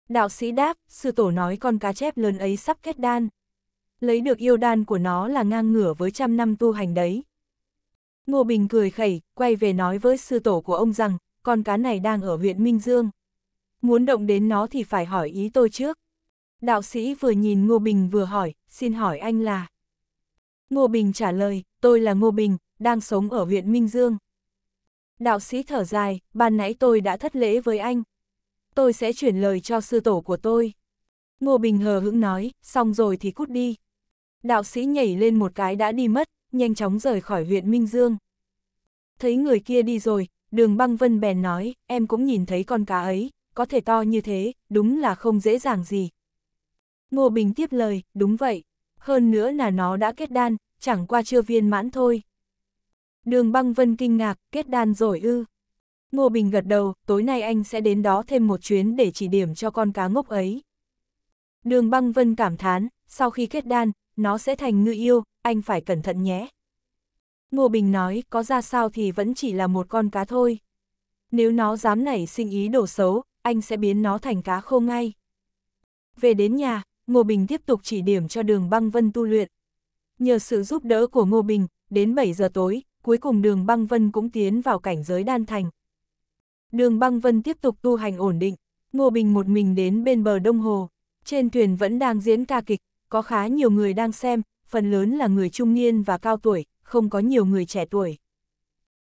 Đạo sĩ đáp, sư tổ nói con cá chép lớn ấy sắp kết đan. Lấy được yêu đan của nó là ngang ngửa với trăm năm tu hành đấy. Ngô Bình cười khẩy, quay về nói với sư tổ của ông rằng, con cá này đang ở huyện Minh Dương. Muốn động đến nó thì phải hỏi ý tôi trước. Đạo sĩ vừa nhìn Ngô Bình vừa hỏi, xin hỏi anh là... Ngô Bình trả lời, tôi là Ngô Bình, đang sống ở huyện Minh Dương. Đạo sĩ thở dài, ban nãy tôi đã thất lễ với anh. Tôi sẽ chuyển lời cho sư tổ của tôi. Ngô Bình hờ hững nói, xong rồi thì cút đi. Đạo sĩ nhảy lên một cái đã đi mất, nhanh chóng rời khỏi huyện Minh Dương. Thấy người kia đi rồi, đường băng vân bèn nói, em cũng nhìn thấy con cá ấy, có thể to như thế, đúng là không dễ dàng gì. Ngô Bình tiếp lời, đúng vậy, hơn nữa là nó đã kết đan, chẳng qua chưa viên mãn thôi. Đường băng vân kinh ngạc, kết đan rồi ư. Ngô Bình gật đầu, tối nay anh sẽ đến đó thêm một chuyến để chỉ điểm cho con cá ngốc ấy. Đường băng vân cảm thán, sau khi kết đan, nó sẽ thành ngư yêu, anh phải cẩn thận nhé. Ngô Bình nói, có ra sao thì vẫn chỉ là một con cá thôi. Nếu nó dám nảy sinh ý đồ xấu, anh sẽ biến nó thành cá khô ngay. Về đến nhà, Ngô Bình tiếp tục chỉ điểm cho đường băng vân tu luyện. Nhờ sự giúp đỡ của Ngô Bình, đến 7 giờ tối, cuối cùng đường băng vân cũng tiến vào cảnh giới đan thành. Đường băng vân tiếp tục tu hành ổn định, Ngô Bình một mình đến bên bờ đông hồ, trên thuyền vẫn đang diễn ca kịch, có khá nhiều người đang xem, phần lớn là người trung niên và cao tuổi, không có nhiều người trẻ tuổi.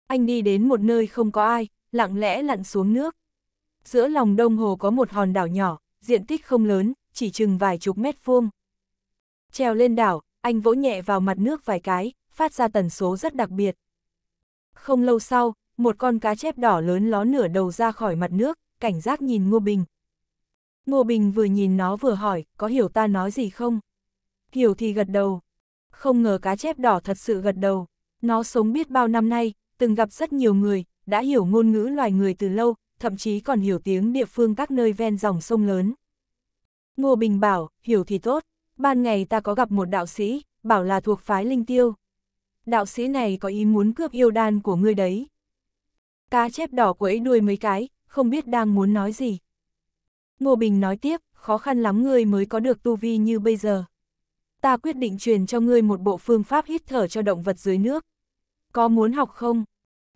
Anh đi đến một nơi không có ai, lặng lẽ lặn xuống nước. Giữa lòng đông hồ có một hòn đảo nhỏ, diện tích không lớn, chỉ chừng vài chục mét vuông. Treo lên đảo, anh vỗ nhẹ vào mặt nước vài cái, phát ra tần số rất đặc biệt. Không lâu sau, một con cá chép đỏ lớn ló nửa đầu ra khỏi mặt nước, cảnh giác nhìn Ngô Bình. Ngô Bình vừa nhìn nó vừa hỏi, có hiểu ta nói gì không? Hiểu thì gật đầu. Không ngờ cá chép đỏ thật sự gật đầu. Nó sống biết bao năm nay, từng gặp rất nhiều người, đã hiểu ngôn ngữ loài người từ lâu, thậm chí còn hiểu tiếng địa phương các nơi ven dòng sông lớn. Ngô Bình bảo, hiểu thì tốt, ban ngày ta có gặp một đạo sĩ, bảo là thuộc phái linh tiêu đạo sĩ này có ý muốn cướp yêu đan của ngươi đấy. Cá chép đỏ quẫy đuôi mấy cái, không biết đang muốn nói gì. Ngô Bình nói tiếp, khó khăn lắm ngươi mới có được tu vi như bây giờ. Ta quyết định truyền cho ngươi một bộ phương pháp hít thở cho động vật dưới nước. Có muốn học không?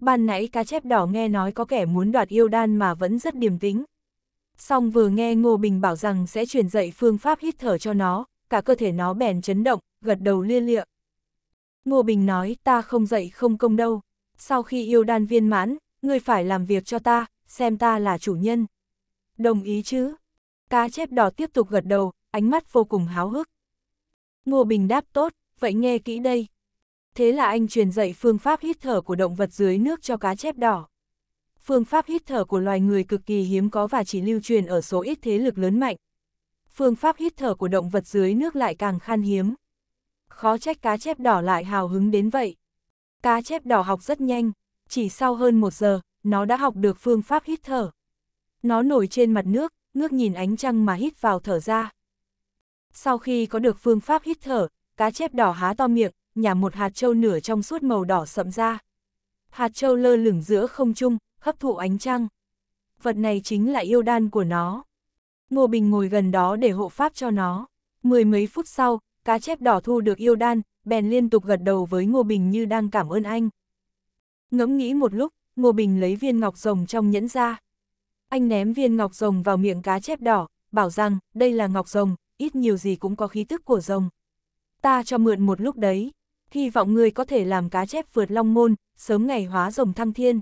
Ban nãy cá chép đỏ nghe nói có kẻ muốn đoạt yêu đan mà vẫn rất điềm tĩnh. Xong vừa nghe Ngô Bình bảo rằng sẽ truyền dạy phương pháp hít thở cho nó, cả cơ thể nó bèn chấn động, gật đầu lia lịa. Ngô Bình nói ta không dạy không công đâu, sau khi yêu đan viên mãn, ngươi phải làm việc cho ta, xem ta là chủ nhân. Đồng ý chứ? Cá chép đỏ tiếp tục gật đầu, ánh mắt vô cùng háo hức. Ngô Bình đáp tốt, vậy nghe kỹ đây. Thế là anh truyền dạy phương pháp hít thở của động vật dưới nước cho cá chép đỏ. Phương pháp hít thở của loài người cực kỳ hiếm có và chỉ lưu truyền ở số ít thế lực lớn mạnh. Phương pháp hít thở của động vật dưới nước lại càng khan hiếm, khó trách cá chép đỏ lại hào hứng đến vậy. Cá chép đỏ học rất nhanh, chỉ sau hơn một giờ, nó đã học được phương pháp hít thở. Nó nổi trên mặt nước, ngước nhìn ánh trăng mà hít vào thở ra. Sau khi có được phương pháp hít thở, cá chép đỏ há to miệng, nhả một hạt trâu nửa trong suốt màu đỏ sậm ra. Hạt trâu lơ lửng giữa không trung, hấp thụ ánh trăng. Vật này chính là yêu đan của nó. Ngô Bình ngồi gần đó để hộ pháp cho nó. Mười mấy phút sau, cá chép đỏ thu được yêu đan, bèn liên tục gật đầu với Ngô Bình như đang cảm ơn anh. Ngẫm nghĩ một lúc, Ngô Bình lấy viên ngọc rồng trong nhẫn ra. Anh ném viên ngọc rồng vào miệng cá chép đỏ, bảo rằng đây là ngọc rồng, ít nhiều gì cũng có khí tức của rồng. Ta cho mượn một lúc đấy, hy vọng người có thể làm cá chép vượt long môn, sớm ngày hóa rồng thăng thiên.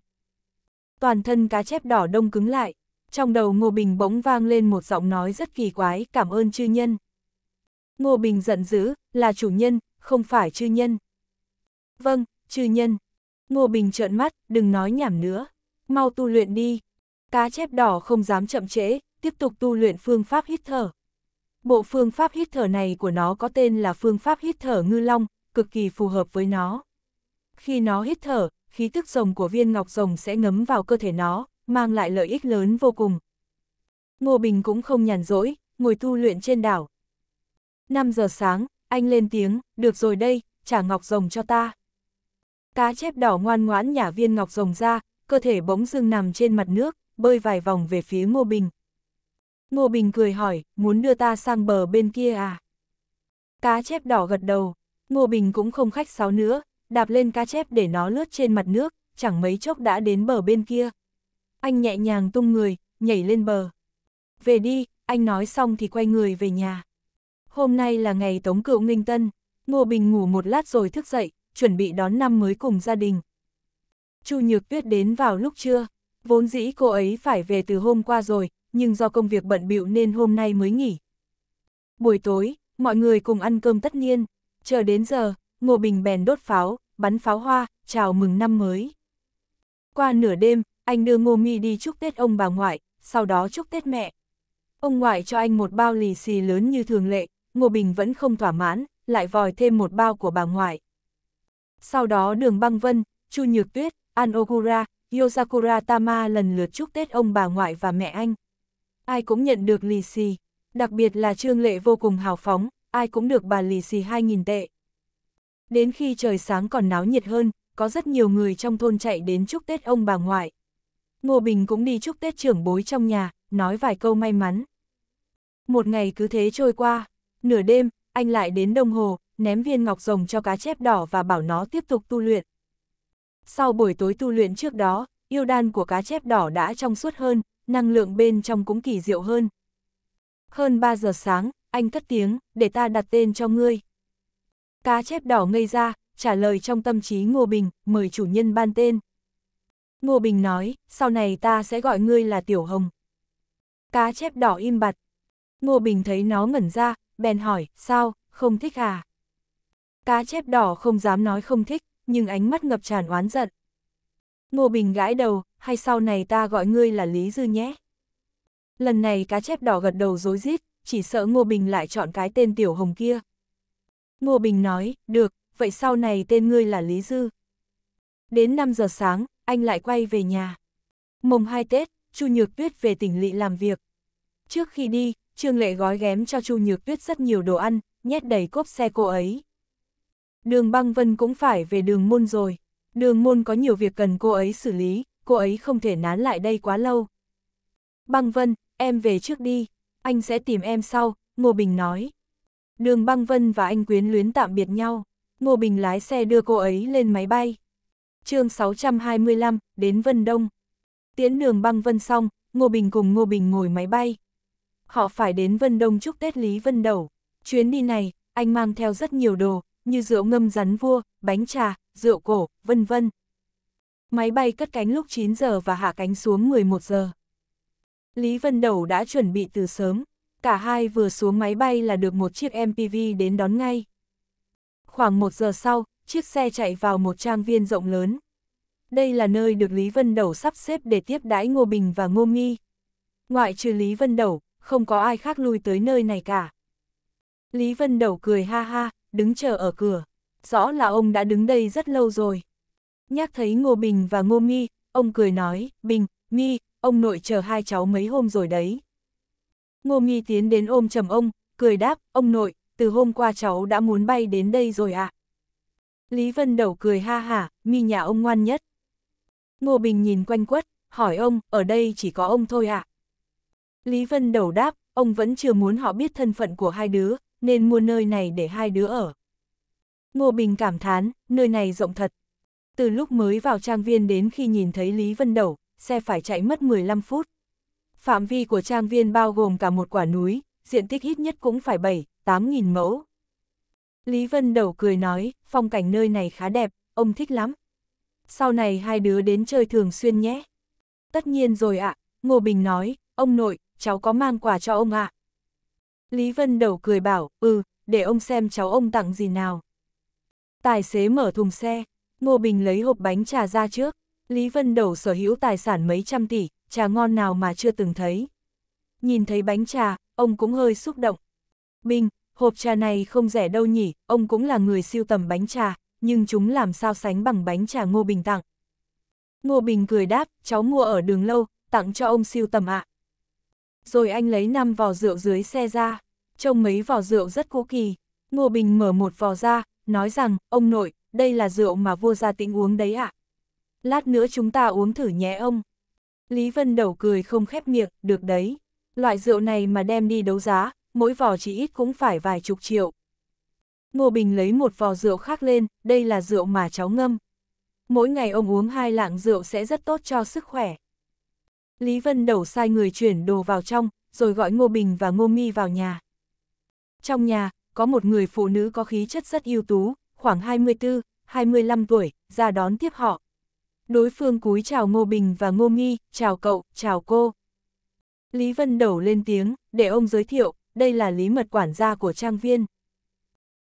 Toàn thân cá chép đỏ đông cứng lại, trong đầu Ngô Bình bỗng vang lên một giọng nói rất kỳ quái, cảm ơn chư nhân. Ngô Bình giận dữ, là chủ nhân, không phải chư nhân. Vâng, chư nhân. Ngô Bình trợn mắt, đừng nói nhảm nữa. Mau tu luyện đi. Cá chép đỏ không dám chậm trễ, tiếp tục tu luyện phương pháp hít thở. Bộ phương pháp hít thở này của nó có tên là phương pháp hít thở ngư long, cực kỳ phù hợp với nó. Khi nó hít thở, khí tức rồng của viên ngọc rồng sẽ ngấm vào cơ thể nó, mang lại lợi ích lớn vô cùng. Ngô Bình cũng không nhàn rỗi, ngồi tu luyện trên đảo, 5 giờ sáng, anh lên tiếng, được rồi đây, trả ngọc rồng cho ta. Cá chép đỏ ngoan ngoãn nhả viên ngọc rồng ra, cơ thể bỗng dưng nằm trên mặt nước, bơi vài vòng về phía Ngô Bình. Ngô Bình cười hỏi, muốn đưa ta sang bờ bên kia à? Cá chép đỏ gật đầu, Ngô Bình cũng không khách sáo nữa, đạp lên cá chép để nó lướt trên mặt nước, chẳng mấy chốc đã đến bờ bên kia. Anh nhẹ nhàng tung người, nhảy lên bờ. Về đi, anh nói xong thì quay người về nhà. Hôm nay là ngày Tống Cựu Nghinh Tân, Ngô Bình ngủ một lát rồi thức dậy, chuẩn bị đón năm mới cùng gia đình. Chu Nhược Tuyết đến vào lúc trưa, vốn dĩ cô ấy phải về từ hôm qua rồi, nhưng do công việc bận bịu nên hôm nay mới nghỉ. Buổi tối, mọi người cùng ăn cơm tất nhiên, chờ đến giờ, Ngô Bình bèn đốt pháo, bắn pháo hoa, chào mừng năm mới. Qua nửa đêm, anh đưa Ngô Mi đi chúc Tết ông bà ngoại, sau đó chúc Tết mẹ. Ông ngoại cho anh một bao lì xì lớn như thường lệ, Ngô Bình vẫn không thỏa mãn, lại vòi thêm một bao của bà ngoại. Sau đó đường băng vân, Chu Nhược Tuyết, An Ogura, Yosakura Tama lần lượt chúc Tết ông bà ngoại và mẹ anh. Ai cũng nhận được lì xì, đặc biệt là Trương Lệ vô cùng hào phóng, ai cũng được bà lì xì 2.000 tệ. Đến khi trời sáng còn náo nhiệt hơn, có rất nhiều người trong thôn chạy đến chúc Tết ông bà ngoại. Ngô Bình cũng đi chúc Tết trưởng bối trong nhà, nói vài câu may mắn. Một ngày cứ thế trôi qua nửa đêm, anh lại đến đồng hồ, ném viên ngọc rồng cho cá chép đỏ và bảo nó tiếp tục tu luyện. Sau buổi tối tu luyện trước đó, yêu đan của cá chép đỏ đã trong suốt hơn, năng lượng bên trong cũng kỳ diệu hơn. Hơn 3 giờ sáng, anh cất tiếng, để ta đặt tên cho ngươi. Cá chép đỏ ngây ra, trả lời trong tâm trí Ngô Bình, mời chủ nhân ban tên. Ngô Bình nói, sau này ta sẽ gọi ngươi là Tiểu Hồng. Cá chép đỏ im bặt. Ngô Bình thấy nó ngẩn ra, bèn hỏi, sao, không thích à? Cá chép đỏ không dám nói không thích, nhưng ánh mắt ngập tràn oán giận. Ngô Bình gãi đầu, hay sau này ta gọi ngươi là Lý Dư nhé? Lần này cá chép đỏ gật đầu dối rít chỉ sợ Ngô Bình lại chọn cái tên Tiểu Hồng kia. Ngô Bình nói, được, vậy sau này tên ngươi là Lý Dư. Đến 5 giờ sáng, anh lại quay về nhà. Mùng 2 Tết, Chu Nhược Tuyết về tỉnh lỵ làm việc. Trước khi đi, Trương Lệ gói ghém cho Chu Nhược Tuyết rất nhiều đồ ăn, nhét đầy cốp xe cô ấy. Đường băng vân cũng phải về đường môn rồi. Đường môn có nhiều việc cần cô ấy xử lý, cô ấy không thể nán lại đây quá lâu. Băng vân, em về trước đi, anh sẽ tìm em sau, Ngô Bình nói. Đường băng vân và anh quyến luyến tạm biệt nhau. Ngô Bình lái xe đưa cô ấy lên máy bay. chương 625, đến Vân Đông. Tiến đường băng vân xong, Ngô Bình cùng Ngô Bình ngồi máy bay họ phải đến Vân Đông chúc Tết Lý Vân Đầu. Chuyến đi này, anh mang theo rất nhiều đồ, như rượu ngâm rắn vua, bánh trà, rượu cổ, vân vân. Máy bay cất cánh lúc 9 giờ và hạ cánh xuống 11 giờ. Lý Vân Đầu đã chuẩn bị từ sớm, cả hai vừa xuống máy bay là được một chiếc MPV đến đón ngay. Khoảng 1 giờ sau, chiếc xe chạy vào một trang viên rộng lớn. Đây là nơi được Lý Vân Đầu sắp xếp để tiếp đãi Ngô Bình và Ngô Nghi. Ngoại trừ Lý Vân Đầu, không có ai khác lui tới nơi này cả. Lý Vân Đầu cười ha ha, đứng chờ ở cửa. Rõ là ông đã đứng đây rất lâu rồi. Nhắc thấy Ngô Bình và Ngô Mi, ông cười nói, Bình, Mi, ông nội chờ hai cháu mấy hôm rồi đấy. Ngô Mi tiến đến ôm chầm ông, cười đáp, ông nội, từ hôm qua cháu đã muốn bay đến đây rồi ạ. À? Lý Vân Đầu cười ha hả, Mi nhà ông ngoan nhất. Ngô Bình nhìn quanh quất, hỏi ông, ở đây chỉ có ông thôi ạ. À? Lý Vân đầu đáp, ông vẫn chưa muốn họ biết thân phận của hai đứa, nên mua nơi này để hai đứa ở. Ngô Bình cảm thán, nơi này rộng thật. Từ lúc mới vào trang viên đến khi nhìn thấy Lý Vân đầu, xe phải chạy mất 15 phút. Phạm vi của trang viên bao gồm cả một quả núi, diện tích ít nhất cũng phải 7, 8 nghìn mẫu. Lý Vân đầu cười nói, phong cảnh nơi này khá đẹp, ông thích lắm. Sau này hai đứa đến chơi thường xuyên nhé. Tất nhiên rồi ạ, à, Ngô Bình nói, ông nội, cháu có mang quà cho ông ạ. À? Lý Vân đầu cười bảo, ừ, để ông xem cháu ông tặng gì nào. Tài xế mở thùng xe, Ngô Bình lấy hộp bánh trà ra trước. Lý Vân Đầu sở hữu tài sản mấy trăm tỷ, trà ngon nào mà chưa từng thấy. Nhìn thấy bánh trà, ông cũng hơi xúc động. Bình, hộp trà này không rẻ đâu nhỉ, ông cũng là người siêu tầm bánh trà, nhưng chúng làm sao sánh bằng bánh trà Ngô Bình tặng. Ngô Bình cười đáp, cháu mua ở đường lâu, tặng cho ông siêu tầm ạ. À rồi anh lấy năm vò rượu dưới xe ra. Trông mấy vò rượu rất cố kỳ. Ngô Bình mở một vò ra, nói rằng, ông nội, đây là rượu mà vua gia tĩnh uống đấy ạ. À? Lát nữa chúng ta uống thử nhé ông. Lý Vân đầu cười không khép miệng, được đấy. Loại rượu này mà đem đi đấu giá, mỗi vò chỉ ít cũng phải vài chục triệu. Ngô Bình lấy một vò rượu khác lên, đây là rượu mà cháu ngâm. Mỗi ngày ông uống hai lạng rượu sẽ rất tốt cho sức khỏe. Lý Vân Đầu sai người chuyển đồ vào trong, rồi gọi Ngô Bình và Ngô Mi vào nhà. Trong nhà, có một người phụ nữ có khí chất rất ưu tú, khoảng 24, 25 tuổi, ra đón tiếp họ. Đối phương cúi chào Ngô Bình và Ngô Mi, chào cậu, chào cô. Lý Vân Đầu lên tiếng, để ông giới thiệu, đây là Lý Mật quản gia của trang viên.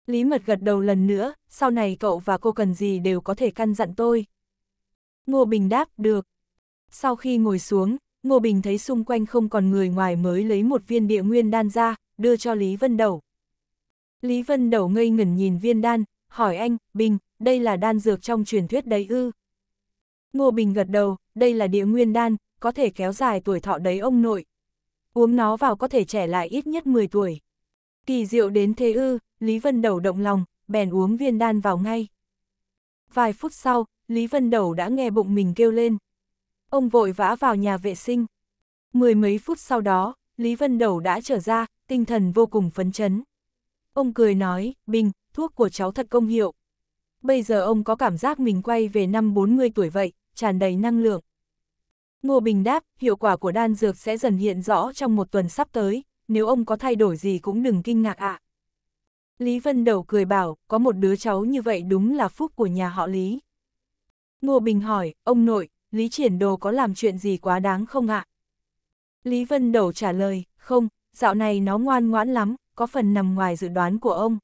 Lý Mật gật đầu lần nữa, sau này cậu và cô cần gì đều có thể căn dặn tôi. Ngô Bình đáp, được. Sau khi ngồi xuống, Ngô Bình thấy xung quanh không còn người ngoài mới lấy một viên địa nguyên đan ra, đưa cho Lý Vân Đầu. Lý Vân Đầu ngây ngẩn nhìn viên đan, hỏi anh, Bình, đây là đan dược trong truyền thuyết đấy ư. Ngô Bình gật đầu, đây là địa nguyên đan, có thể kéo dài tuổi thọ đấy ông nội. Uống nó vào có thể trẻ lại ít nhất 10 tuổi. Kỳ diệu đến thế ư, Lý Vân Đầu động lòng, bèn uống viên đan vào ngay. Vài phút sau, Lý Vân Đầu đã nghe bụng mình kêu lên. Ông vội vã vào nhà vệ sinh. Mười mấy phút sau đó, Lý Vân Đầu đã trở ra, tinh thần vô cùng phấn chấn. Ông cười nói, Bình, thuốc của cháu thật công hiệu. Bây giờ ông có cảm giác mình quay về năm 40 tuổi vậy, tràn đầy năng lượng. Ngô Bình đáp, hiệu quả của đan dược sẽ dần hiện rõ trong một tuần sắp tới, nếu ông có thay đổi gì cũng đừng kinh ngạc ạ. À. Lý Vân Đầu cười bảo, có một đứa cháu như vậy đúng là phúc của nhà họ Lý. Ngô Bình hỏi, ông nội, Lý Triển Đồ có làm chuyện gì quá đáng không ạ? Lý Vân Đầu trả lời, không, dạo này nó ngoan ngoãn lắm, có phần nằm ngoài dự đoán của ông.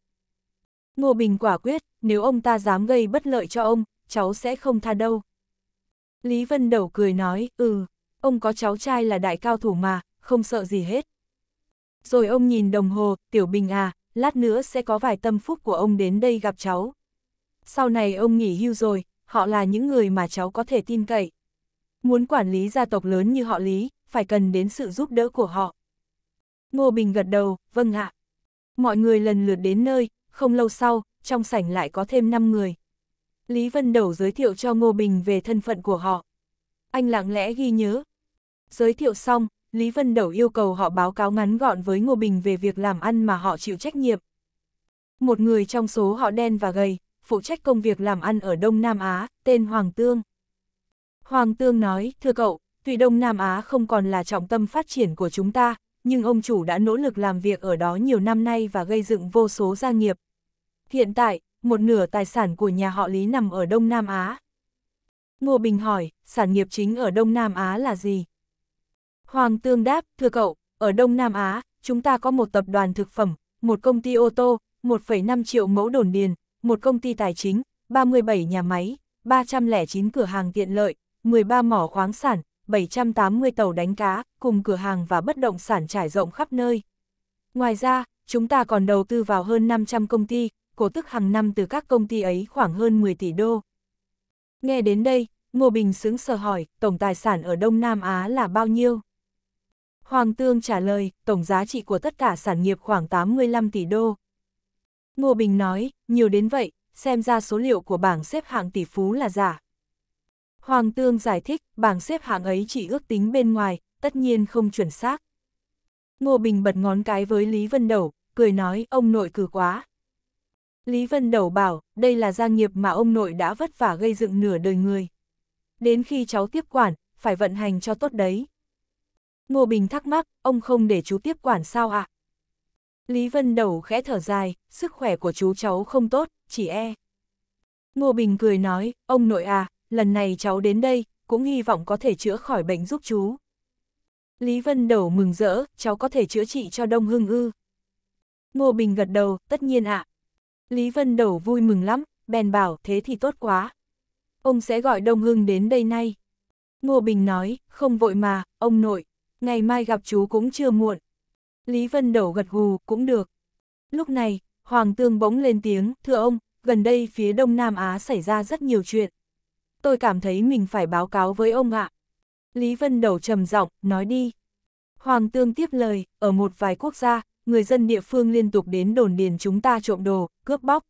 Ngô Bình quả quyết, nếu ông ta dám gây bất lợi cho ông, cháu sẽ không tha đâu. Lý Vân Đầu cười nói, ừ, ông có cháu trai là đại cao thủ mà, không sợ gì hết. Rồi ông nhìn đồng hồ, Tiểu Bình à, lát nữa sẽ có vài tâm phúc của ông đến đây gặp cháu. Sau này ông nghỉ hưu rồi, họ là những người mà cháu có thể tin cậy. Muốn quản lý gia tộc lớn như họ Lý, phải cần đến sự giúp đỡ của họ. Ngô Bình gật đầu, vâng ạ. Mọi người lần lượt đến nơi, không lâu sau, trong sảnh lại có thêm 5 người. Lý Vân Đầu giới thiệu cho Ngô Bình về thân phận của họ. Anh lặng lẽ ghi nhớ. Giới thiệu xong, Lý Vân Đầu yêu cầu họ báo cáo ngắn gọn với Ngô Bình về việc làm ăn mà họ chịu trách nhiệm. Một người trong số họ đen và gầy, phụ trách công việc làm ăn ở Đông Nam Á, tên Hoàng Tương. Hoàng Tương nói, thưa cậu, tuy Đông Nam Á không còn là trọng tâm phát triển của chúng ta, nhưng ông chủ đã nỗ lực làm việc ở đó nhiều năm nay và gây dựng vô số gia nghiệp. Hiện tại, một nửa tài sản của nhà họ Lý nằm ở Đông Nam Á. Ngô Bình hỏi, sản nghiệp chính ở Đông Nam Á là gì? Hoàng Tương đáp, thưa cậu, ở Đông Nam Á, chúng ta có một tập đoàn thực phẩm, một công ty ô tô, 1,5 triệu mẫu đồn điền, một công ty tài chính, 37 nhà máy, 309 cửa hàng tiện lợi, 13 mỏ khoáng sản, 780 tàu đánh cá, cùng cửa hàng và bất động sản trải rộng khắp nơi. Ngoài ra, chúng ta còn đầu tư vào hơn 500 công ty, cổ tức hàng năm từ các công ty ấy khoảng hơn 10 tỷ đô. Nghe đến đây, Ngô Bình sững sờ hỏi, tổng tài sản ở Đông Nam Á là bao nhiêu? Hoàng Tương trả lời, tổng giá trị của tất cả sản nghiệp khoảng 85 tỷ đô. Ngô Bình nói, nhiều đến vậy, xem ra số liệu của bảng xếp hạng tỷ phú là giả. Hoàng Tương giải thích, bảng xếp hạng ấy chỉ ước tính bên ngoài, tất nhiên không chuẩn xác. Ngô Bình bật ngón cái với Lý Vân Đầu, cười nói ông nội cử quá. Lý Vân Đầu bảo, đây là gia nghiệp mà ông nội đã vất vả gây dựng nửa đời người. Đến khi cháu tiếp quản, phải vận hành cho tốt đấy. Ngô Bình thắc mắc, ông không để chú tiếp quản sao ạ? À? Lý Vân Đầu khẽ thở dài, sức khỏe của chú cháu không tốt, chỉ e. Ngô Bình cười nói, ông nội à, lần này cháu đến đây, cũng hy vọng có thể chữa khỏi bệnh giúp chú. Lý Vân Đầu mừng rỡ, cháu có thể chữa trị cho Đông Hưng ư. Ngô Bình gật đầu, tất nhiên ạ. À. Lý Vân Đầu vui mừng lắm, bèn bảo thế thì tốt quá. Ông sẽ gọi Đông Hưng đến đây nay. Ngô Bình nói, không vội mà, ông nội, ngày mai gặp chú cũng chưa muộn. Lý Vân Đầu gật gù, cũng được. Lúc này, Hoàng Tương bỗng lên tiếng, thưa ông, gần đây phía Đông Nam Á xảy ra rất nhiều chuyện tôi cảm thấy mình phải báo cáo với ông ạ. Lý Vân Đầu trầm giọng, nói đi. Hoàng Tương tiếp lời, ở một vài quốc gia, người dân địa phương liên tục đến đồn điền chúng ta trộm đồ, cướp bóc.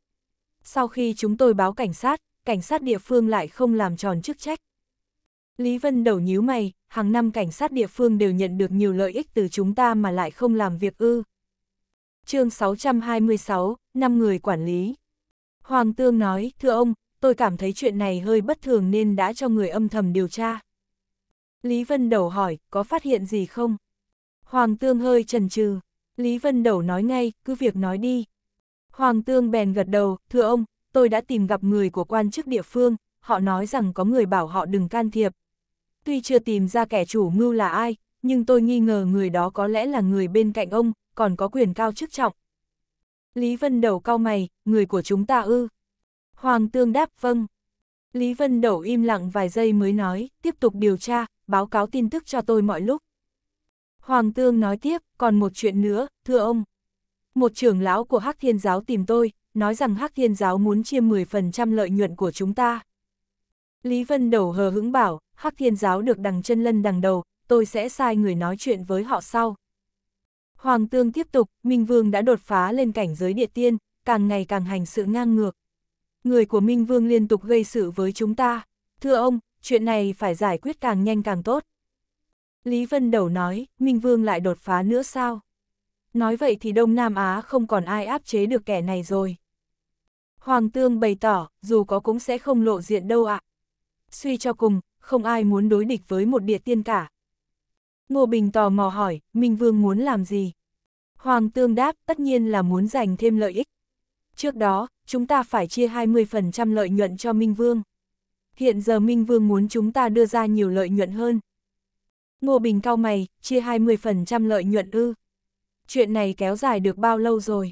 Sau khi chúng tôi báo cảnh sát, cảnh sát địa phương lại không làm tròn chức trách. Lý Vân Đầu nhíu mày, hàng năm cảnh sát địa phương đều nhận được nhiều lợi ích từ chúng ta mà lại không làm việc ư. chương 626, năm người quản lý. Hoàng Tương nói, thưa ông, tôi cảm thấy chuyện này hơi bất thường nên đã cho người âm thầm điều tra. Lý Vân Đầu hỏi, có phát hiện gì không? Hoàng Tương hơi chần chừ. Lý Vân Đầu nói ngay, cứ việc nói đi. Hoàng Tương bèn gật đầu, thưa ông, tôi đã tìm gặp người của quan chức địa phương, họ nói rằng có người bảo họ đừng can thiệp. Tuy chưa tìm ra kẻ chủ mưu là ai, nhưng tôi nghi ngờ người đó có lẽ là người bên cạnh ông, còn có quyền cao chức trọng. Lý Vân Đầu cau mày, người của chúng ta ư? Hoàng tương đáp vâng. Lý Vân Đẩu im lặng vài giây mới nói, tiếp tục điều tra, báo cáo tin tức cho tôi mọi lúc. Hoàng tương nói tiếp, còn một chuyện nữa, thưa ông. Một trưởng lão của Hắc Thiên Giáo tìm tôi, nói rằng Hắc Thiên Giáo muốn chia 10% lợi nhuận của chúng ta. Lý Vân Đẩu hờ hững bảo, Hắc Thiên Giáo được đằng chân lân đằng đầu, tôi sẽ sai người nói chuyện với họ sau. Hoàng Tương tiếp tục, Minh Vương đã đột phá lên cảnh giới địa tiên, càng ngày càng hành sự ngang ngược, người của Minh Vương liên tục gây sự với chúng ta. Thưa ông, chuyện này phải giải quyết càng nhanh càng tốt. Lý Vân Đầu nói, Minh Vương lại đột phá nữa sao? Nói vậy thì Đông Nam Á không còn ai áp chế được kẻ này rồi. Hoàng Tương bày tỏ, dù có cũng sẽ không lộ diện đâu ạ. Suy cho cùng, không ai muốn đối địch với một địa tiên cả. Ngô Bình tò mò hỏi, Minh Vương muốn làm gì? Hoàng Tương đáp, tất nhiên là muốn giành thêm lợi ích. Trước đó, chúng ta phải chia 20% lợi nhuận cho Minh Vương. Hiện giờ Minh Vương muốn chúng ta đưa ra nhiều lợi nhuận hơn. Ngô Bình cao mày, chia 20% lợi nhuận ư. Chuyện này kéo dài được bao lâu rồi?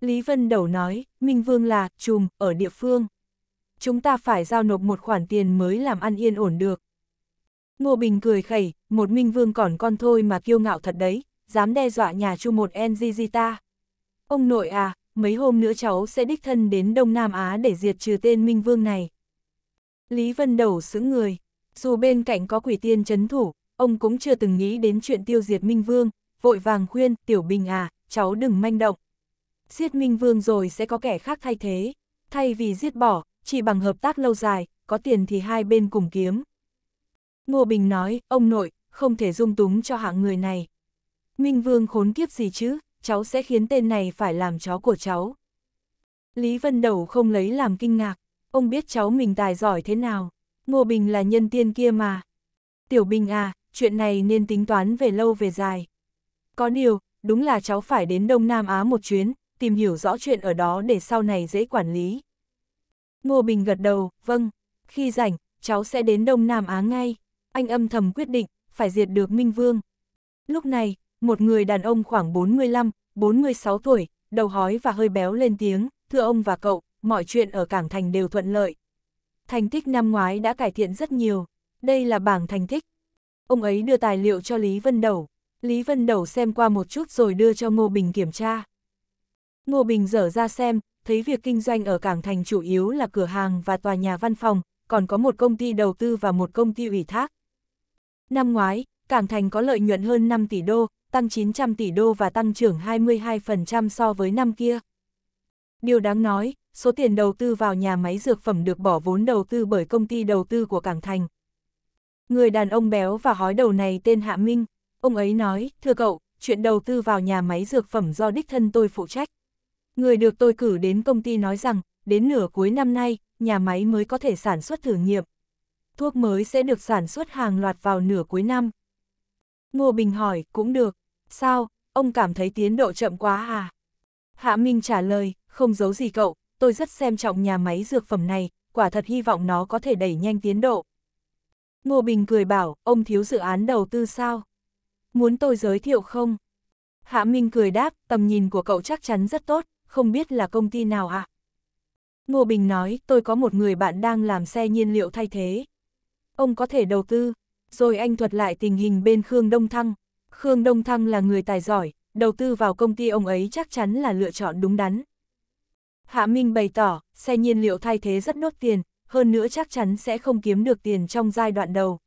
Lý Vân Đầu nói, Minh Vương là, trùm, ở địa phương. Chúng ta phải giao nộp một khoản tiền mới làm ăn yên ổn được. Ngô Bình cười khẩy, một Minh Vương còn con thôi mà kiêu ngạo thật đấy, dám đe dọa nhà chu một NGG ta. Ông nội à, mấy hôm nữa cháu sẽ đích thân đến Đông Nam Á để diệt trừ tên Minh Vương này. Lý Vân Đầu sững người, dù bên cạnh có quỷ tiên chấn thủ, ông cũng chưa từng nghĩ đến chuyện tiêu diệt Minh Vương, vội vàng khuyên, Tiểu Bình à, cháu đừng manh động. Giết Minh Vương rồi sẽ có kẻ khác thay thế, thay vì giết bỏ, chỉ bằng hợp tác lâu dài, có tiền thì hai bên cùng kiếm. Ngô Bình nói, ông nội, không thể dung túng cho hạng người này. Minh Vương khốn kiếp gì chứ, cháu sẽ khiến tên này phải làm chó của cháu. Lý Vân Đầu không lấy làm kinh ngạc, ông biết cháu mình tài giỏi thế nào, Ngô Bình là nhân tiên kia mà. Tiểu Bình à, chuyện này nên tính toán về lâu về dài. Có điều, đúng là cháu phải đến Đông Nam Á một chuyến, tìm hiểu rõ chuyện ở đó để sau này dễ quản lý. Ngô Bình gật đầu, vâng, khi rảnh, cháu sẽ đến Đông Nam Á ngay. Anh âm thầm quyết định, phải diệt được Minh Vương. Lúc này, một người đàn ông khoảng 45, 46 tuổi, đầu hói và hơi béo lên tiếng, thưa ông và cậu, mọi chuyện ở Cảng Thành đều thuận lợi. Thành tích năm ngoái đã cải thiện rất nhiều, đây là bảng thành tích. Ông ấy đưa tài liệu cho Lý Vân Đầu, Lý Vân Đầu xem qua một chút rồi đưa cho Ngô Bình kiểm tra. Ngô Bình dở ra xem, thấy việc kinh doanh ở Cảng Thành chủ yếu là cửa hàng và tòa nhà văn phòng, còn có một công ty đầu tư và một công ty ủy thác. Năm ngoái, Cảng Thành có lợi nhuận hơn 5 tỷ đô, tăng 900 tỷ đô và tăng trưởng 22% so với năm kia. Điều đáng nói, số tiền đầu tư vào nhà máy dược phẩm được bỏ vốn đầu tư bởi công ty đầu tư của Cảng Thành. Người đàn ông béo và hói đầu này tên Hạ Minh, ông ấy nói, thưa cậu, chuyện đầu tư vào nhà máy dược phẩm do đích thân tôi phụ trách. Người được tôi cử đến công ty nói rằng, đến nửa cuối năm nay, nhà máy mới có thể sản xuất thử nghiệm. Thuốc mới sẽ được sản xuất hàng loạt vào nửa cuối năm. Ngô Bình hỏi, cũng được, Sao, ông cảm thấy tiến độ chậm quá à? Hạ Minh trả lời, không giấu gì cậu, tôi rất xem trọng nhà máy dược phẩm này, quả thật hy vọng nó có thể đẩy nhanh tiến độ. Ngô Bình cười bảo, ông thiếu dự án đầu tư sao? Muốn tôi giới thiệu không? Hạ Minh cười đáp, tầm nhìn của cậu chắc chắn rất tốt, không biết là công ty nào ạ? À? Ngô Bình nói, tôi có một người bạn đang làm xe nhiên liệu thay thế. Ông có thể đầu tư, rồi anh thuật lại tình hình bên Khương Đông Thăng, Khương Đông Thăng là người tài giỏi, đầu tư vào công ty ông ấy chắc chắn là lựa chọn đúng đắn. Hạ Minh bày tỏ, xe nhiên liệu thay thế rất nốt tiền, hơn nữa chắc chắn sẽ không kiếm được tiền trong giai đoạn đầu.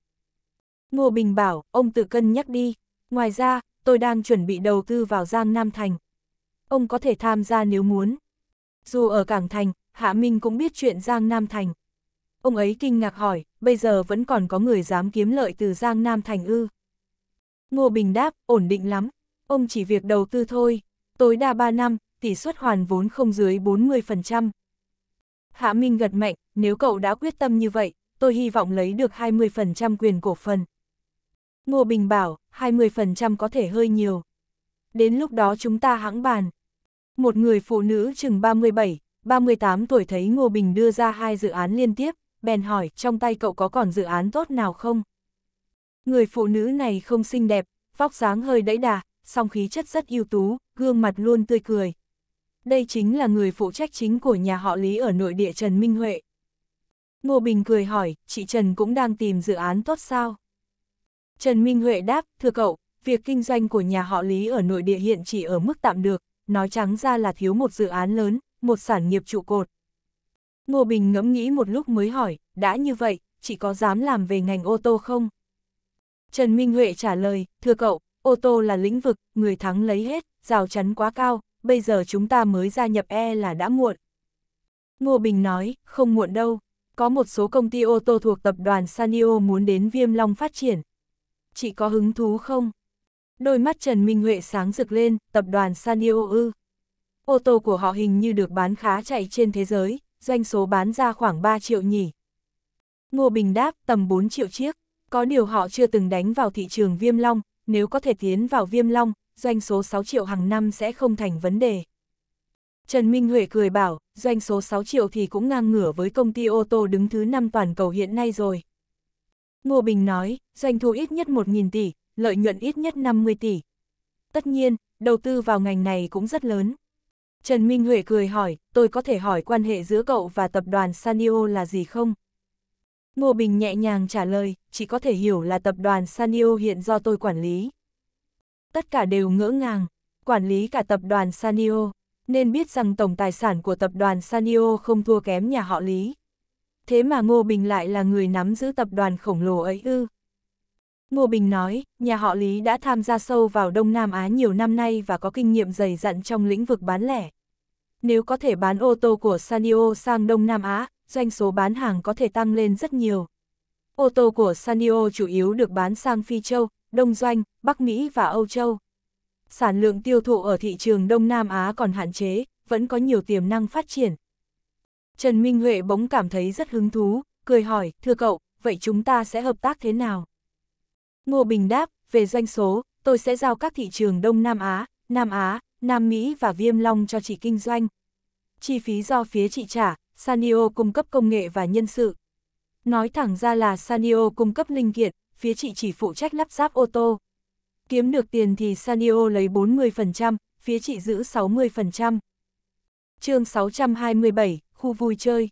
Ngô Bình bảo, ông tự cân nhắc đi. Ngoài ra, tôi đang chuẩn bị đầu tư vào Giang Nam Thành. Ông có thể tham gia nếu muốn. Dù ở Cảng Thành, Hạ Minh cũng biết chuyện Giang Nam Thành. Ông ấy kinh ngạc hỏi, bây giờ vẫn còn có người dám kiếm lợi từ Giang Nam Thành ư. Ngô Bình đáp, ổn định lắm, ông chỉ việc đầu tư thôi, tối đa 3 năm, tỷ suất hoàn vốn không dưới 40%. Hạ Minh gật mạnh, nếu cậu đã quyết tâm như vậy, tôi hy vọng lấy được 20% quyền cổ phần. Ngô Bình bảo, 20% có thể hơi nhiều. Đến lúc đó chúng ta hãng bàn. Một người phụ nữ chừng 37, 38 tuổi thấy Ngô Bình đưa ra hai dự án liên tiếp, bèn hỏi trong tay cậu có còn dự án tốt nào không? Người phụ nữ này không xinh đẹp, vóc dáng hơi đẫy đà, song khí chất rất ưu tú, gương mặt luôn tươi cười. Đây chính là người phụ trách chính của nhà họ Lý ở nội địa Trần Minh Huệ. Ngô Bình cười hỏi, chị Trần cũng đang tìm dự án tốt sao? Trần Minh Huệ đáp, thưa cậu, việc kinh doanh của nhà họ Lý ở nội địa hiện chỉ ở mức tạm được, nói trắng ra là thiếu một dự án lớn, một sản nghiệp trụ cột. Ngô Bình ngẫm nghĩ một lúc mới hỏi, đã như vậy, chị có dám làm về ngành ô tô không? Trần Minh Huệ trả lời, thưa cậu, ô tô là lĩnh vực, người thắng lấy hết, rào chắn quá cao, bây giờ chúng ta mới gia nhập E là đã muộn. Ngô Bình nói, không muộn đâu, có một số công ty ô tô thuộc tập đoàn Sanio muốn đến Viêm Long phát triển. Chị có hứng thú không? Đôi mắt Trần Minh Huệ sáng rực lên, tập đoàn Sanio ư. Ô tô của họ hình như được bán khá chạy trên thế giới, doanh số bán ra khoảng 3 triệu nhỉ. Ngô Bình đáp tầm 4 triệu chiếc. Có điều họ chưa từng đánh vào thị trường viêm long, nếu có thể tiến vào viêm long, doanh số 6 triệu hàng năm sẽ không thành vấn đề. Trần Minh Huệ cười bảo, doanh số 6 triệu thì cũng ngang ngửa với công ty ô tô đứng thứ 5 toàn cầu hiện nay rồi. Ngô Bình nói, doanh thu ít nhất 1.000 tỷ, lợi nhuận ít nhất 50 tỷ. Tất nhiên, đầu tư vào ngành này cũng rất lớn. Trần Minh Huệ cười hỏi, tôi có thể hỏi quan hệ giữa cậu và tập đoàn Sanio là gì không? Ngô Bình nhẹ nhàng trả lời, chỉ có thể hiểu là tập đoàn Sanio hiện do tôi quản lý. Tất cả đều ngỡ ngàng, quản lý cả tập đoàn Sanio, nên biết rằng tổng tài sản của tập đoàn Sanio không thua kém nhà họ Lý. Thế mà Ngô Bình lại là người nắm giữ tập đoàn khổng lồ ấy ư. Ngô Bình nói, nhà họ Lý đã tham gia sâu vào Đông Nam Á nhiều năm nay và có kinh nghiệm dày dặn trong lĩnh vực bán lẻ. Nếu có thể bán ô tô của Sanio sang Đông Nam Á, doanh số bán hàng có thể tăng lên rất nhiều. Ô tô của Sanio chủ yếu được bán sang Phi Châu, Đông Doanh, Bắc Mỹ và Âu Châu. Sản lượng tiêu thụ ở thị trường Đông Nam Á còn hạn chế, vẫn có nhiều tiềm năng phát triển. Trần Minh Huệ bỗng cảm thấy rất hứng thú, cười hỏi, thưa cậu, vậy chúng ta sẽ hợp tác thế nào? Ngô Bình đáp, về doanh số, tôi sẽ giao các thị trường Đông Nam Á, Nam Á, Nam Mỹ và Viêm Long cho chị kinh doanh. Chi phí do phía chị trả, Sanio cung cấp công nghệ và nhân sự. Nói thẳng ra là Sanio cung cấp linh kiện, phía chị chỉ phụ trách lắp ráp ô tô. Kiếm được tiền thì Sanio lấy 40%, phía chị giữ 60%. chương 627, khu vui chơi.